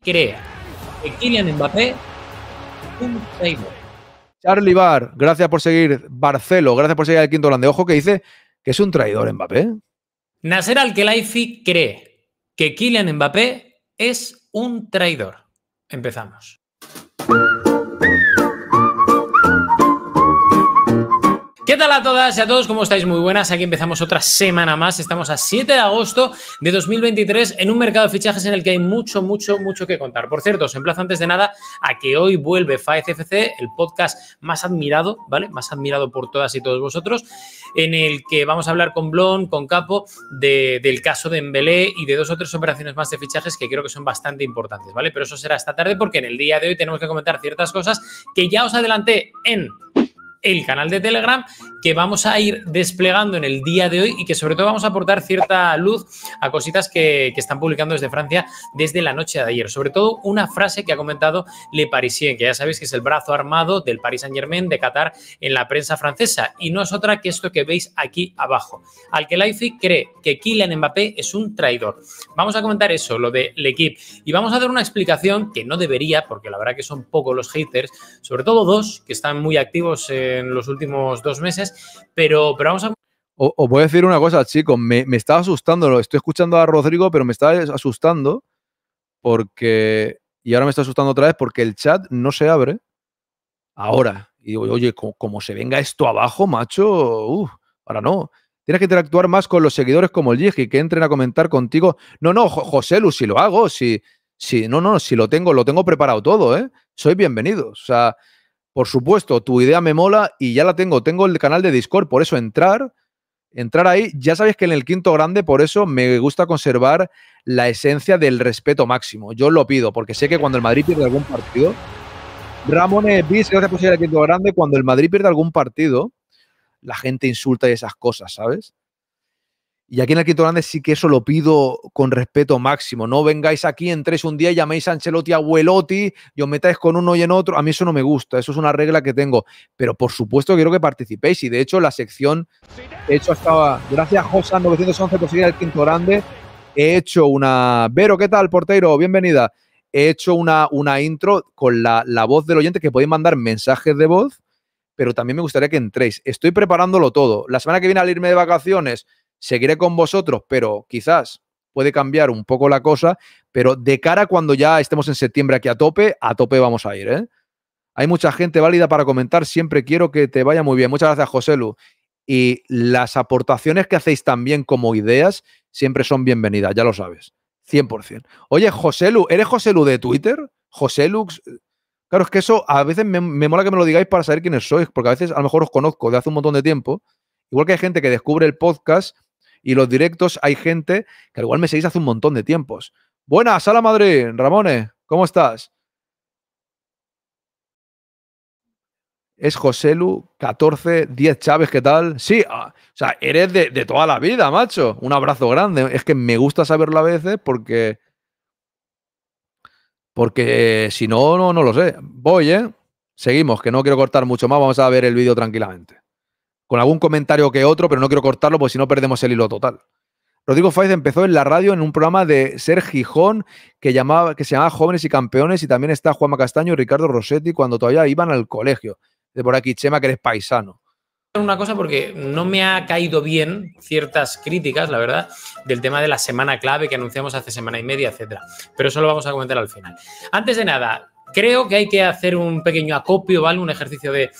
crea que Kylian Mbappé un Charlie Bar, gracias por seguir. Barcelo, gracias por seguir al quinto grande. Ojo que dice que es un traidor Mbappé. Nacer al que Laifi cree que Kylian Mbappé es un traidor. Empezamos. ¿Qué tal a todas y a todos? ¿Cómo estáis? Muy buenas. Aquí empezamos otra semana más. Estamos a 7 de agosto de 2023 en un mercado de fichajes en el que hay mucho, mucho, mucho que contar. Por cierto, os emplazo antes de nada a que hoy vuelve FAECFC, el podcast más admirado, ¿vale? Más admirado por todas y todos vosotros, en el que vamos a hablar con Blon, con Capo, del caso de Embelé y de dos o tres operaciones más de fichajes que creo que son bastante importantes, ¿vale? Pero eso será esta tarde porque en el día de hoy tenemos que comentar ciertas cosas que ya os adelanté en el canal de Telegram que vamos a ir desplegando en el día de hoy y que sobre todo vamos a aportar cierta luz a cositas que, están publicando desde Francia desde la noche de ayer. Sobre todo una frase que ha comentado Le Parisien, que ya sabéis que es el brazo armado del Paris Saint Germain de Qatar en la prensa francesa y no es otra que esto que veis aquí abajo. Al que Laifi cree que Kylian Mbappé es un traidor. Vamos a comentar eso, lo de L'Equipe y vamos a dar una explicación que no debería porque la verdad que son pocos los haters, sobre todo dos que están muy activos eh, en los últimos dos meses, pero, pero vamos a... os voy a decir una cosa, chicos, me, me está asustando, estoy escuchando a Rodrigo, pero me está asustando porque, y ahora me está asustando otra vez porque el chat no se abre ahora. Y digo, oye, como, se venga esto abajo, macho, uff, ahora no. Tienes que interactuar más con los seguidores como el Yigi, que entren a comentar contigo. No, no, José Lu, si lo hago, si, si, no, no, si lo tengo, lo tengo preparado todo, ¿eh? Soy bienvenido. O sea, por supuesto, tu idea me mola y ya la tengo. Tengo el canal de Discord, por eso entrar, entrar ahí. Ya sabéis que en el quinto grande, por eso me gusta conservar la esencia del respeto máximo. Yo lo pido, porque sé que cuando el Madrid pierde algún partido, Ramón Bis, gracias por ser el quinto grande, cuando el Madrid pierde algún partido, la gente insulta y esas cosas, ¿sabes? Y aquí en el Quinto Grande sí que eso lo pido con respeto máximo. No vengáis aquí, entréis un día, llaméis a Ancelotti abuelotti y os metáis con uno y en otro. A mí eso no me gusta, eso es una regla que tengo. Pero por supuesto quiero que participéis. Y de hecho, la sección, de hecho, estaba. Gracias a 911 por seguir al Quinto Grande. He hecho una. Vero, ¿qué tal, portero? Bienvenida. He hecho una, una intro con la, la voz del oyente que podéis mandar mensajes de voz, pero también me gustaría que entréis. Estoy preparándolo todo. La semana que viene al irme de vacaciones seguiré con vosotros, pero quizás puede cambiar un poco la cosa, pero de cara cuando ya estemos en septiembre aquí a tope, a tope vamos a ir, ¿eh? Hay mucha gente válida para comentar, siempre quiero que te vaya muy bien. Muchas gracias, Joselu. Y las aportaciones que hacéis también como ideas siempre son bienvenidas, ya lo sabes. 100%. Oye, Joselu, ¿eres Joselu de Twitter? joselux eh, Claro, es que eso a veces me, me, mola que me lo digáis para saber quiénes sois, porque a veces a lo mejor os conozco de hace un montón de tiempo. Igual que hay gente que descubre el podcast y los directos hay gente que al igual me seguís hace un montón de tiempos. Buenas, Sala Madrid, Ramones, ¿cómo estás? Es Joselu 1410 Chávez, ¿qué tal? Sí, ah, o sea, eres de, de toda la vida, macho. Un abrazo grande. Es que me gusta saberlo a veces porque. Porque si no, no, no lo sé. Voy, ¿eh? Seguimos, que no quiero cortar mucho más. Vamos a ver el vídeo tranquilamente con algún comentario que otro, pero no quiero cortarlo porque si no perdemos el hilo total. Rodrigo Faiz empezó en la radio en un programa de Ser Gijón que, llamaba, que se llamaba Jóvenes y Campeones y también está Juanma Castaño y Ricardo Rossetti cuando todavía iban al colegio. De por aquí, Chema, que eres paisano. Una cosa porque no me ha caído bien ciertas críticas, la verdad, del tema de la semana clave que anunciamos hace semana y media, etcétera. Pero eso lo vamos a comentar al final. Antes de nada, creo que hay que hacer un pequeño acopio, ¿vale? Un ejercicio de,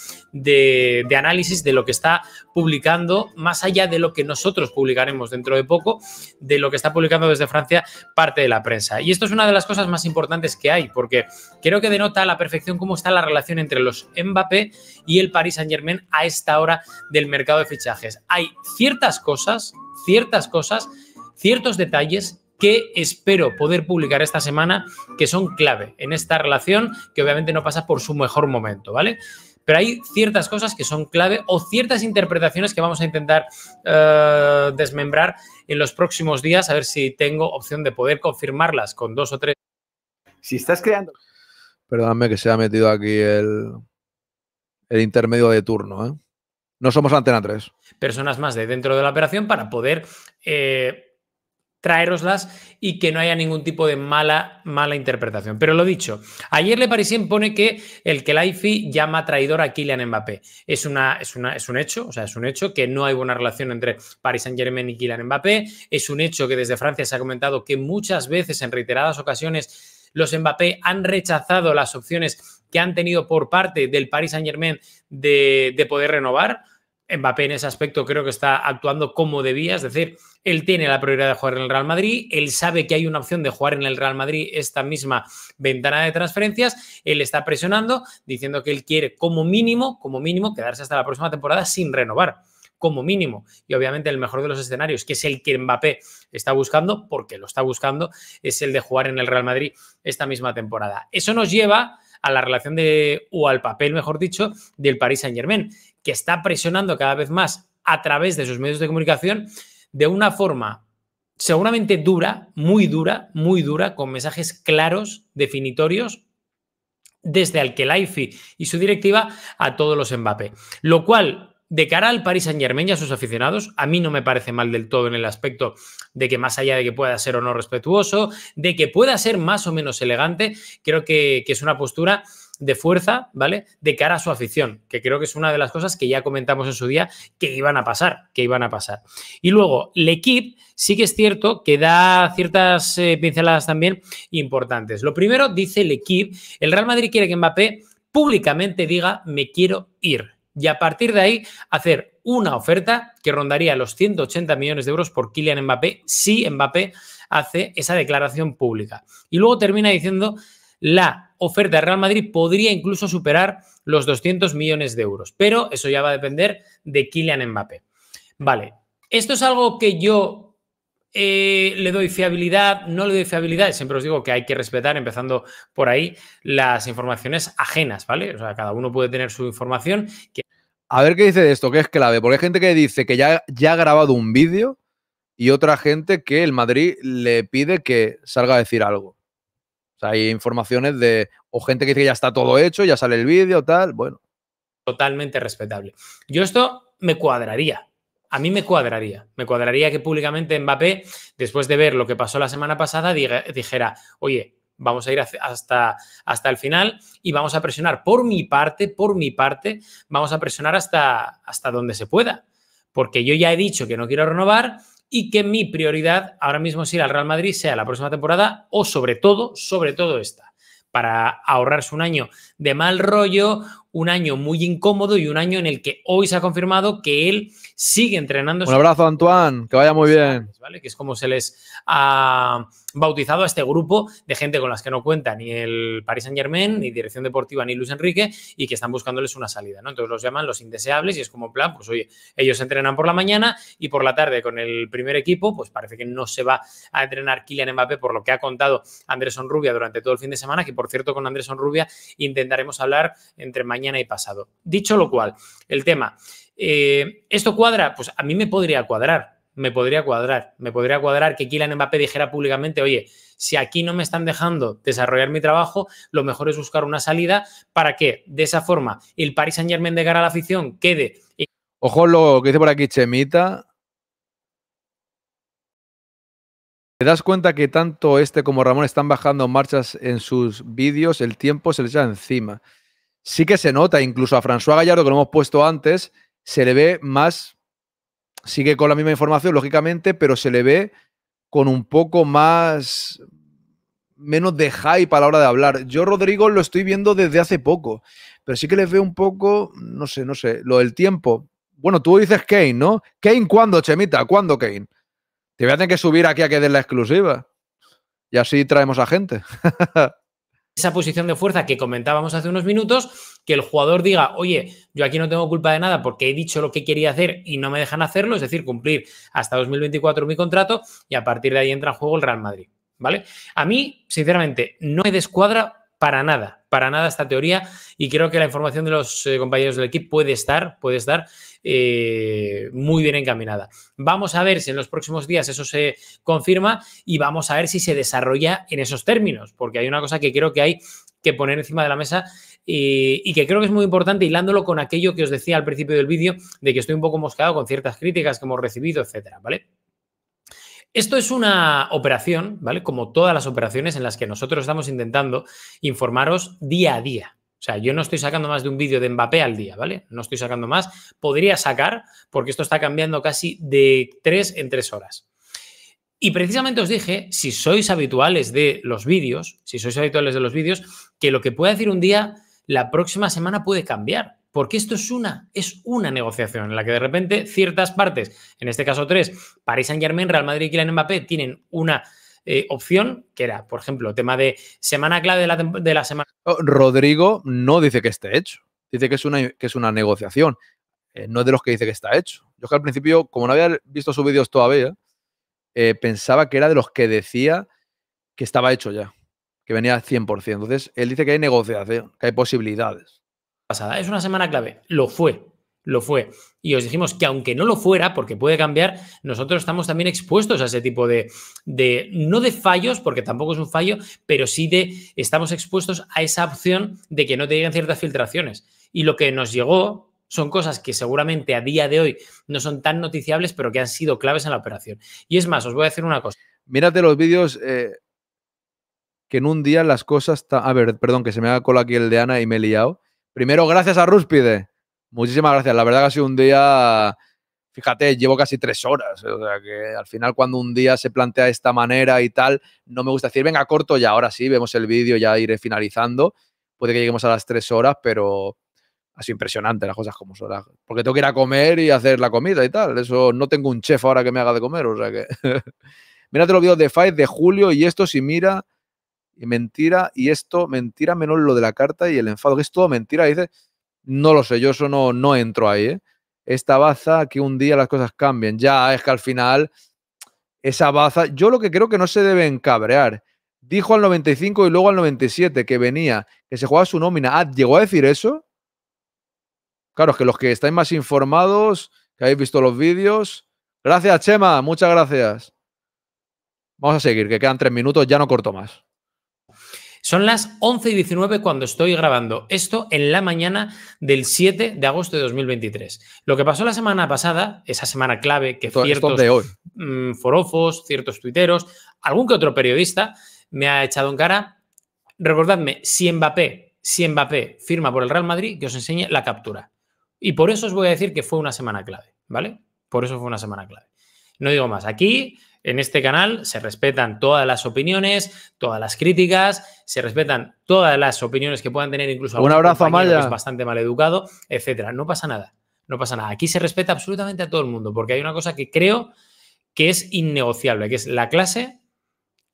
análisis de lo que está publicando, más allá de lo que nosotros publicaremos dentro de poco, de lo que está publicando desde Francia parte de la prensa. Y esto es una de las cosas más importantes que hay, porque creo que denota a la perfección cómo está la relación entre los Mbappé y el Paris Saint-Germain a esta hora del mercado de fichajes. Hay ciertas cosas, ciertas cosas, ciertos detalles que espero poder publicar esta semana que son clave en esta relación que obviamente no pasa por su mejor momento, ¿vale? Pero hay ciertas cosas que son clave o ciertas interpretaciones que vamos a intentar eh, desmembrar en los próximos días, a ver si tengo opción de poder confirmarlas con dos o tres. Si estás creando. Perdóname que se ha metido aquí el, el intermedio de turno, ¿eh? No somos Antena 3. Personas más de dentro de la operación para poder eh, traeroslas y que no haya ningún tipo de mala, mala interpretación. Pero lo dicho, ayer Le Parisien pone que el que IFI llama traidor a Kylian Mbappé. Es, una, es, un hecho, o sea, es un hecho que no hay buena relación entre Paris Saint-Germain y Kylian Mbappé. Es un hecho que desde Francia se ha comentado que muchas veces, en reiteradas ocasiones, los Mbappé han rechazado las opciones que han tenido por parte del Paris Saint-Germain de, de poder renovar. Mbappé en ese aspecto creo que está actuando como debía, es decir, él tiene la prioridad de jugar en el Real Madrid, él sabe que hay una opción de jugar en el Real Madrid esta misma ventana de transferencias, él está presionando diciendo que él quiere como mínimo, como mínimo, quedarse hasta la próxima temporada sin renovar como mínimo. Y obviamente el mejor de los escenarios, que es el que Mbappé está buscando, porque lo está buscando, es el de jugar en el Real Madrid esta misma temporada. Eso nos lleva a la relación de, o al papel, mejor dicho, del Paris Saint Germain, que está presionando cada vez más a través de sus medios de comunicación de una forma seguramente dura, muy dura, muy dura, con mensajes claros, definitorios, desde Alkelaifi y su directiva a todos los Mbappé. Lo cual, de cara al Paris Saint Germain y a sus aficionados, a mí no me parece mal del todo en el aspecto de que más allá de que pueda ser o no respetuoso, de que pueda ser más o menos elegante, creo que, que es una postura de fuerza, ¿vale? De cara a su afición, que creo que es una de las cosas que ya comentamos en su día que iban a pasar, que iban a pasar. Y luego, L'Equipe sí que es cierto que da ciertas eh, pinceladas también importantes. Lo primero, dice L'Equipe, el Real Madrid quiere que Mbappé públicamente diga me quiero ir. Y a partir de ahí, hacer una oferta que rondaría los 180 millones de euros por Kylian Mbappé si Mbappé hace esa declaración pública. Y luego termina diciendo la oferta de Real Madrid podría incluso superar los 200 millones de euros, pero eso ya va a depender de Kylian Mbappé. Vale, esto es algo que yo eh, le doy fiabilidad, no le doy fiabilidad. Siempre os digo que hay que respetar, empezando por ahí, las informaciones ajenas, ¿vale? O sea, cada uno puede tener su información. Que... A ver qué dice de esto, que es clave, porque hay gente que dice que ya, ya ha grabado un vídeo y otra gente que el Madrid le pide que salga a decir algo. O hay informaciones de o gente que dice que ya está todo hecho, ya sale el vídeo, tal, bueno. Totalmente respetable. Yo esto me cuadraría. A mí me cuadraría. Me cuadraría que públicamente Mbappé, después de ver lo que pasó la semana pasada, dijera, oye, vamos a ir hasta, hasta el final y vamos a presionar por mi parte, por mi parte, vamos a presionar hasta, hasta donde se pueda. Porque yo ya he dicho que no quiero renovar, y que mi prioridad ahora mismo es ir al Real Madrid, sea la próxima temporada o sobre todo, sobre todo esta, para ahorrarse un año de mal rollo, un año muy incómodo y un año en el que hoy se ha confirmado que él sigue entrenando. Un abrazo, Antoine, que vaya muy bien. ¿vale? Que es como se les ha bautizado a este grupo de gente con las que no cuenta ni el Paris Saint Germain, ni Dirección Deportiva, ni Luis Enrique, y que están buscándoles una salida. ¿no? Entonces los llaman los indeseables y es como plan, pues oye, ellos entrenan por la mañana y por la tarde con el primer equipo, pues parece que no se va a entrenar Kylian Mbappé por lo que ha contado Andrés Rubia durante todo el fin de semana, que por cierto con Andrés Rubia intentaremos hablar entre mañana y pasado. Dicho lo cual, el tema, eh, ¿esto cuadra? Pues a mí me podría cuadrar, me podría cuadrar, me podría cuadrar que Kylian Mbappé dijera públicamente, oye, si aquí no me están dejando desarrollar mi trabajo, lo mejor es buscar una salida para que de esa forma el Paris Saint Germain de cara a la afición quede. Ojo lo que dice por aquí Chemita. ¿Te das cuenta que tanto este como Ramón están bajando marchas en sus vídeos? El tiempo se les echa encima sí que se nota, incluso a François Gallardo, que lo hemos puesto antes, se le ve más, sigue con la misma información, lógicamente, pero se le ve con un poco más, menos de hype a la hora de hablar. Yo, Rodrigo, lo estoy viendo desde hace poco, pero sí que les veo un poco, no sé, no sé, lo del tiempo. Bueno, tú dices Kane, ¿no? Kane, ¿cuándo, Chemita? ¿Cuándo Kane? Te voy a tener que subir aquí a que den la exclusiva. Y así traemos a gente. <laughs> esa posición de fuerza que comentábamos hace unos minutos, que el jugador diga, oye, yo aquí no tengo culpa de nada porque he dicho lo que quería hacer y no me dejan hacerlo, es decir, cumplir hasta 2024 mi contrato y a partir de ahí entra en juego el Real Madrid, ¿vale? A mí, sinceramente, no me descuadra para nada, para nada esta teoría y creo que la información de los eh, compañeros del equipo puede estar, puede estar eh, muy bien encaminada. Vamos a ver si en los próximos días eso se confirma y vamos a ver si se desarrolla en esos términos, porque hay una cosa que creo que hay que poner encima de la mesa eh, y, que creo que es muy importante hilándolo con aquello que os decía al principio del vídeo de que estoy un poco mosqueado con ciertas críticas que hemos recibido, etcétera, ¿vale? Esto es una operación, ¿vale? Como todas las operaciones en las que nosotros estamos intentando informaros día a día, o sea, yo no estoy sacando más de un vídeo de Mbappé al día, ¿vale? No estoy sacando más. Podría sacar, porque esto está cambiando casi de tres en tres horas. Y precisamente os dije, si sois habituales de los vídeos, si sois habituales de los vídeos, que lo que pueda decir un día, la próxima semana puede cambiar. Porque esto es una, es una negociación en la que de repente ciertas partes, en este caso tres, París Saint Germain, Real Madrid y Kylian Mbappé, tienen una eh, opción, que era, por ejemplo, tema de semana clave de la, semana. Oh, Rodrigo no dice que esté hecho, dice que es una, que es una negociación, eh, no es de los que dice que está hecho. Yo que al principio, como no había visto sus vídeos todavía, eh, pensaba que era de los que decía que estaba hecho ya, que venía al 100%. Entonces, él dice que hay negociación, que hay posibilidades. Pasada, es una semana clave, lo fue, lo fue. Y os dijimos que aunque no lo fuera, porque puede cambiar, nosotros estamos también expuestos a ese tipo de, de, no de fallos, porque tampoco es un fallo, pero sí de, estamos expuestos a esa opción de que no te lleguen ciertas filtraciones. Y lo que nos llegó son cosas que seguramente a día de hoy no son tan noticiables, pero que han sido claves en la operación. Y es más, os voy a decir una cosa. Mírate los vídeos... Eh, que en un día las cosas... A ver, perdón, que se me ha colado aquí el de Ana y me he liado. Primero, gracias a Rúspide. Muchísimas gracias. La verdad que ha sido un día, fíjate, llevo casi tres horas. O sea que al final cuando un día se plantea de esta manera y tal, no me gusta decir, venga, corto ya, ahora sí, vemos el vídeo, ya iré finalizando. Puede que lleguemos a las tres horas, pero ha sido impresionante las cosas como son. Porque tengo que ir a comer y hacer la comida y tal. Eso no tengo un chef ahora que me haga de comer. O sea que. <laughs> Mírate los videos de Fight de julio y esto, sí mira, y mentira, y esto, mentira menos lo de la carta y el enfado, que es todo mentira. Dice, no lo sé, yo eso no, entro ahí. ¿eh? Esta baza que un día las cosas cambien. Ya, es que al final esa baza, yo lo que creo que no se deben cabrear. Dijo al 95 y luego al 97 que venía, que se jugaba su nómina. Ah, ¿llegó a decir eso? Claro, es que los que estáis más informados, que habéis visto los vídeos. Gracias, Chema, muchas gracias. Vamos a seguir, que quedan tres minutos, ya no corto más. Son las 11 y 19 cuando estoy grabando esto en la mañana del 7 de agosto de 2023. Lo que pasó la semana pasada, esa semana clave que ciertos de hoy. Mm, forofos, ciertos tuiteros, algún que otro periodista me ha echado en cara. Recordadme, si Mbappé, si Mbappé firma por el Real Madrid, que os enseñe la captura. Y por eso os voy a decir que fue una semana clave, ¿vale? Por eso fue una semana clave. No digo más. Aquí en este canal se respetan todas las opiniones, todas las críticas, se respetan todas las opiniones que puedan tener incluso algún Un abrazo a Que es bastante mal educado, etcétera. No pasa nada, no pasa nada. Aquí se respeta absolutamente a todo el mundo, porque hay una cosa que creo que es innegociable, que es la clase,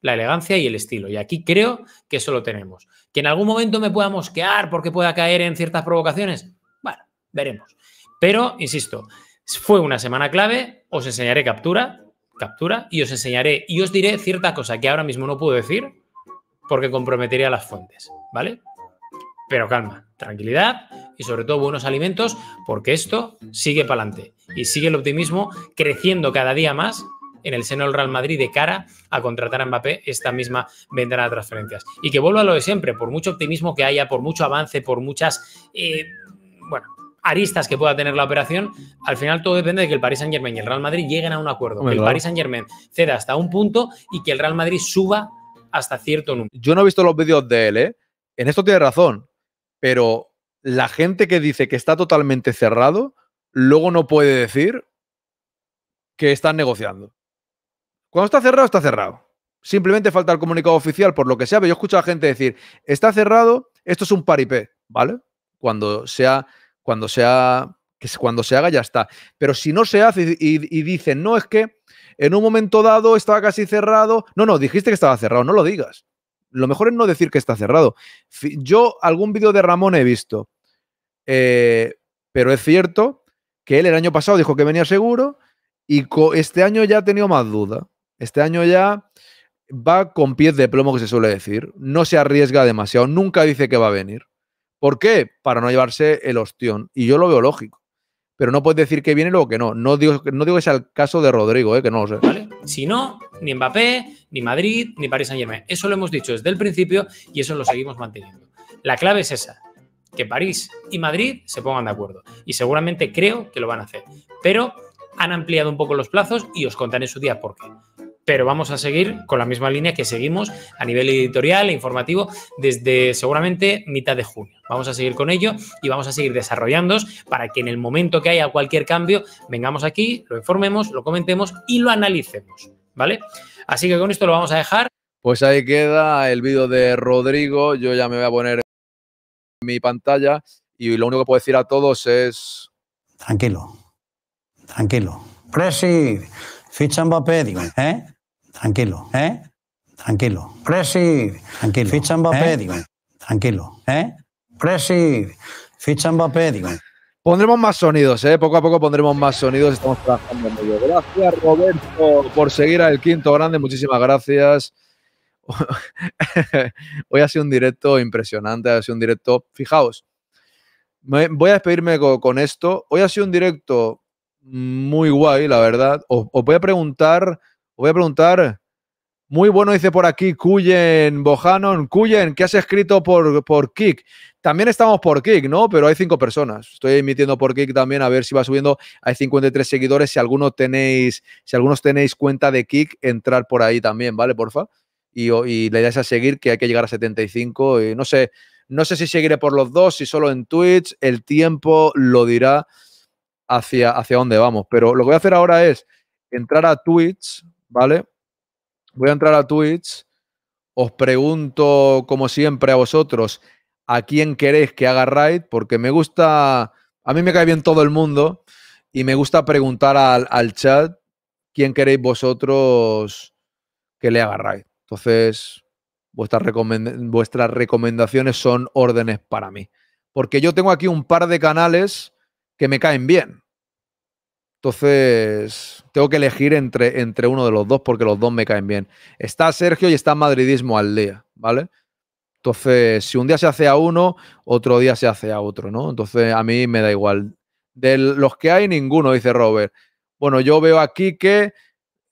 la elegancia y el estilo. Y aquí creo que eso lo tenemos. Que en algún momento me pueda mosquear porque pueda caer en ciertas provocaciones, bueno, veremos. Pero, insisto, fue una semana clave, os enseñaré captura, captura y os enseñaré y os diré cierta cosa que ahora mismo no puedo decir porque comprometería las fuentes, ¿vale? Pero calma, tranquilidad y sobre todo buenos alimentos porque esto sigue para adelante y sigue el optimismo creciendo cada día más en el seno del Real Madrid de cara a contratar a Mbappé esta misma ventana de transferencias. Y que vuelva a lo de siempre, por mucho optimismo que haya, por mucho avance, por muchas... Eh, bueno, aristas que pueda tener la operación, al final todo depende de que el Paris Saint Germain y el Real Madrid lleguen a un acuerdo, que el Paris Saint Germain ceda hasta un punto y que el Real Madrid suba hasta cierto número. Yo no he visto los vídeos de él, ¿eh? en esto tiene razón, pero la gente que dice que está totalmente cerrado, luego no puede decir que están negociando. Cuando está cerrado, está cerrado. Simplemente falta el comunicado oficial, por lo que sea, yo escucho a la gente decir, está cerrado, esto es un paripé, ¿vale? Cuando sea cuando sea cuando se haga ya está. Pero si no se hace y, dicen, no, es que en un momento dado estaba casi cerrado. No, no, dijiste que estaba cerrado, no lo digas. Lo mejor es no decir que está cerrado. Yo algún vídeo de Ramón he visto, eh, pero es cierto que él el año pasado dijo que venía seguro y este año ya ha tenido más duda. Este año ya va con pies de plomo, que se suele decir. No se arriesga demasiado, nunca dice que va a venir. ¿Por qué? Para no llevarse el ostión. Y yo lo veo lógico. Pero no puedes decir que viene o luego que no. No digo, no digo que sea el caso de Rodrigo, ¿eh? que no lo sé. ¿Vale? Si no, ni Mbappé, ni Madrid, ni París Saint Germain. Eso lo hemos dicho desde el principio y eso lo seguimos manteniendo. La clave es esa. Que París y Madrid se pongan de acuerdo. Y seguramente creo que lo van a hacer. Pero han ampliado un poco los plazos y os contaré en su día por qué pero vamos a seguir con la misma línea que seguimos a nivel editorial e informativo desde seguramente mitad de junio. Vamos a seguir con ello y vamos a seguir desarrollándonos para que en el momento que haya cualquier cambio, vengamos aquí, lo informemos, lo comentemos y lo analicemos, ¿vale? Así que con esto lo vamos a dejar. Pues ahí queda el vídeo de Rodrigo. Yo ya me voy a poner en mi pantalla y lo único que puedo decir a todos es... Tranquilo, tranquilo. Presi, Ficha Mbappé, ¿eh? Tranquilo, ¿eh? Tranquilo. Presi. Tranquilo. Ficha Mbappé, ¿eh? tranquilo, ¿eh? Presi. Ficha Mbappé, Pondremos más sonidos, ¿eh? poco a poco pondremos más sonidos. Estamos trabajando en ello. Gracias, Roberto, por seguir al quinto grande. Muchísimas gracias. <laughs> Hoy ha sido un directo impresionante, ha sido un directo. Fijaos, voy a despedirme con esto. Hoy ha sido un directo muy guay, la verdad. Os, voy a preguntar, os voy a preguntar. Muy bueno, dice por aquí Cuyen Bojanon. Cuyen, ¿qué has escrito por, por Kik? También estamos por Kik, ¿no? Pero hay cinco personas. Estoy emitiendo por Kik también a ver si va subiendo. Hay 53 seguidores. Si alguno tenéis, si algunos tenéis cuenta de Kik, entrar por ahí también, ¿vale? Porfa. Y, y idea es a seguir que hay que llegar a 75. Y no sé, no sé si seguiré por los dos, si solo en Twitch. El tiempo lo dirá hacia, hacia dónde vamos. Pero lo que voy a hacer ahora es entrar a Twitch, ¿vale? Voy a entrar a Twitch. Os pregunto, como siempre, a vosotros, a quién queréis que haga raid, porque me gusta, a mí me cae bien todo el mundo y me gusta preguntar al, al chat quién queréis vosotros que le haga raid. Entonces, vuestras, vuestras recomendaciones son órdenes para mí. Porque yo tengo aquí un par de canales que me caen bien. Entonces, tengo que elegir entre, entre uno de los dos porque los dos me caen bien. Está Sergio y está Madridismo al día, ¿vale? Entonces, si un día se hace a uno, otro día se hace a otro, ¿no? Entonces, a mí me da igual. De los que hay, ninguno, dice Robert. Bueno, yo veo aquí que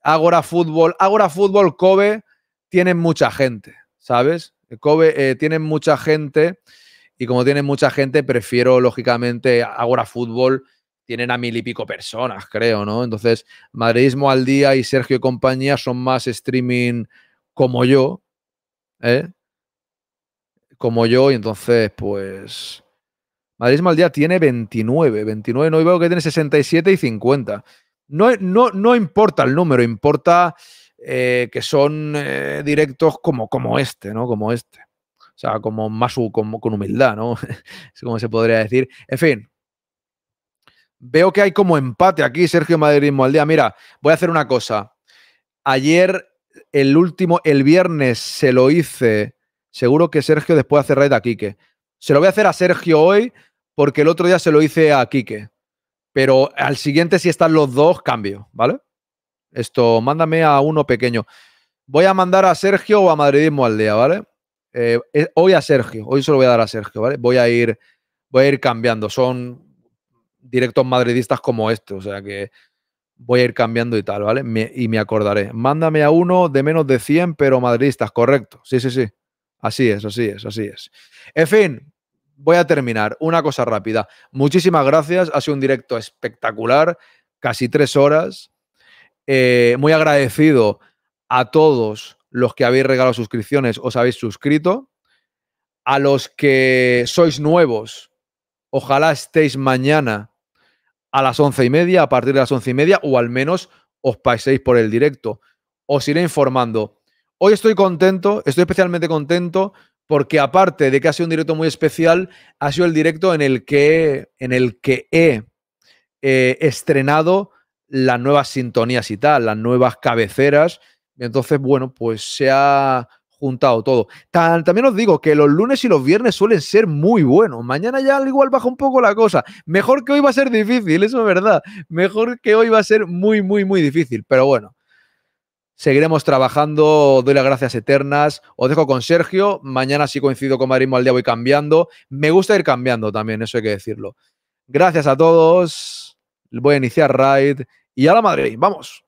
Agora Fútbol, Agora Fútbol Kobe tienen mucha gente, ¿sabes? Kobe eh, tienen mucha gente y como tienen mucha gente, prefiero lógicamente Agora Fútbol tienen a mil y pico personas, creo, ¿no? Entonces, Madridismo al Día y Sergio y compañía son más streaming como yo, ¿eh? Como yo, y entonces, pues... Madridismo al Día tiene 29, 29, no, y veo que tiene 67 y 50. No, no, importa el número, importa eh, que son eh, directos como, como este, ¿no? Como este. O sea, como más con humildad, ¿no? <laughs> es como se podría decir. En fin, Veo que hay como empate aquí, Sergio Madridismo al día. Mira, voy a hacer una cosa. Ayer, el último, el viernes, se lo hice. Seguro que Sergio después hace raid a Quique. Se lo voy a hacer a Sergio hoy porque el otro día se lo hice a Quique. Pero al siguiente, si están los dos, cambio, ¿vale? Esto, mándame a uno pequeño. Voy a mandar a Sergio o a Madridismo al día, ¿vale? Eh, eh, hoy a Sergio, hoy se lo voy a dar a Sergio, ¿vale? Voy a ir, voy a ir cambiando. Son directos madridistas como este, o sea que voy a ir cambiando y tal, ¿vale? y me acordaré. Mándame a uno de menos de 100, pero madridistas, correcto. Sí, sí, sí. Así es, así es, así es. En fin, voy a terminar. Una cosa rápida. Muchísimas gracias. Ha sido un directo espectacular, casi tres horas. Eh, muy agradecido a todos los que habéis regalado suscripciones, os habéis suscrito. A los que sois nuevos, ojalá estéis mañana a las once y media, a partir de las once y media, o al menos os paséis por el directo. Os iré informando. Hoy estoy contento, estoy especialmente contento porque aparte de que ha sido un directo muy especial, ha sido el directo en el que, en el que he eh, estrenado las nuevas sintonías y tal, las nuevas cabeceras. Entonces, bueno, pues se ha, juntado todo. también os digo que los lunes y los viernes suelen ser muy buenos. Mañana ya al igual baja un poco la cosa. Mejor que hoy va a ser difícil, eso es verdad. Mejor que hoy va a ser muy, muy, muy difícil. Pero bueno, seguiremos trabajando. Doy las gracias eternas. Os dejo con Sergio. Mañana si coincido con Marismo al día, voy cambiando. Me gusta ir cambiando también, eso hay que decirlo. Gracias a todos. Voy a iniciar Raid. Y a la Madrid, vamos.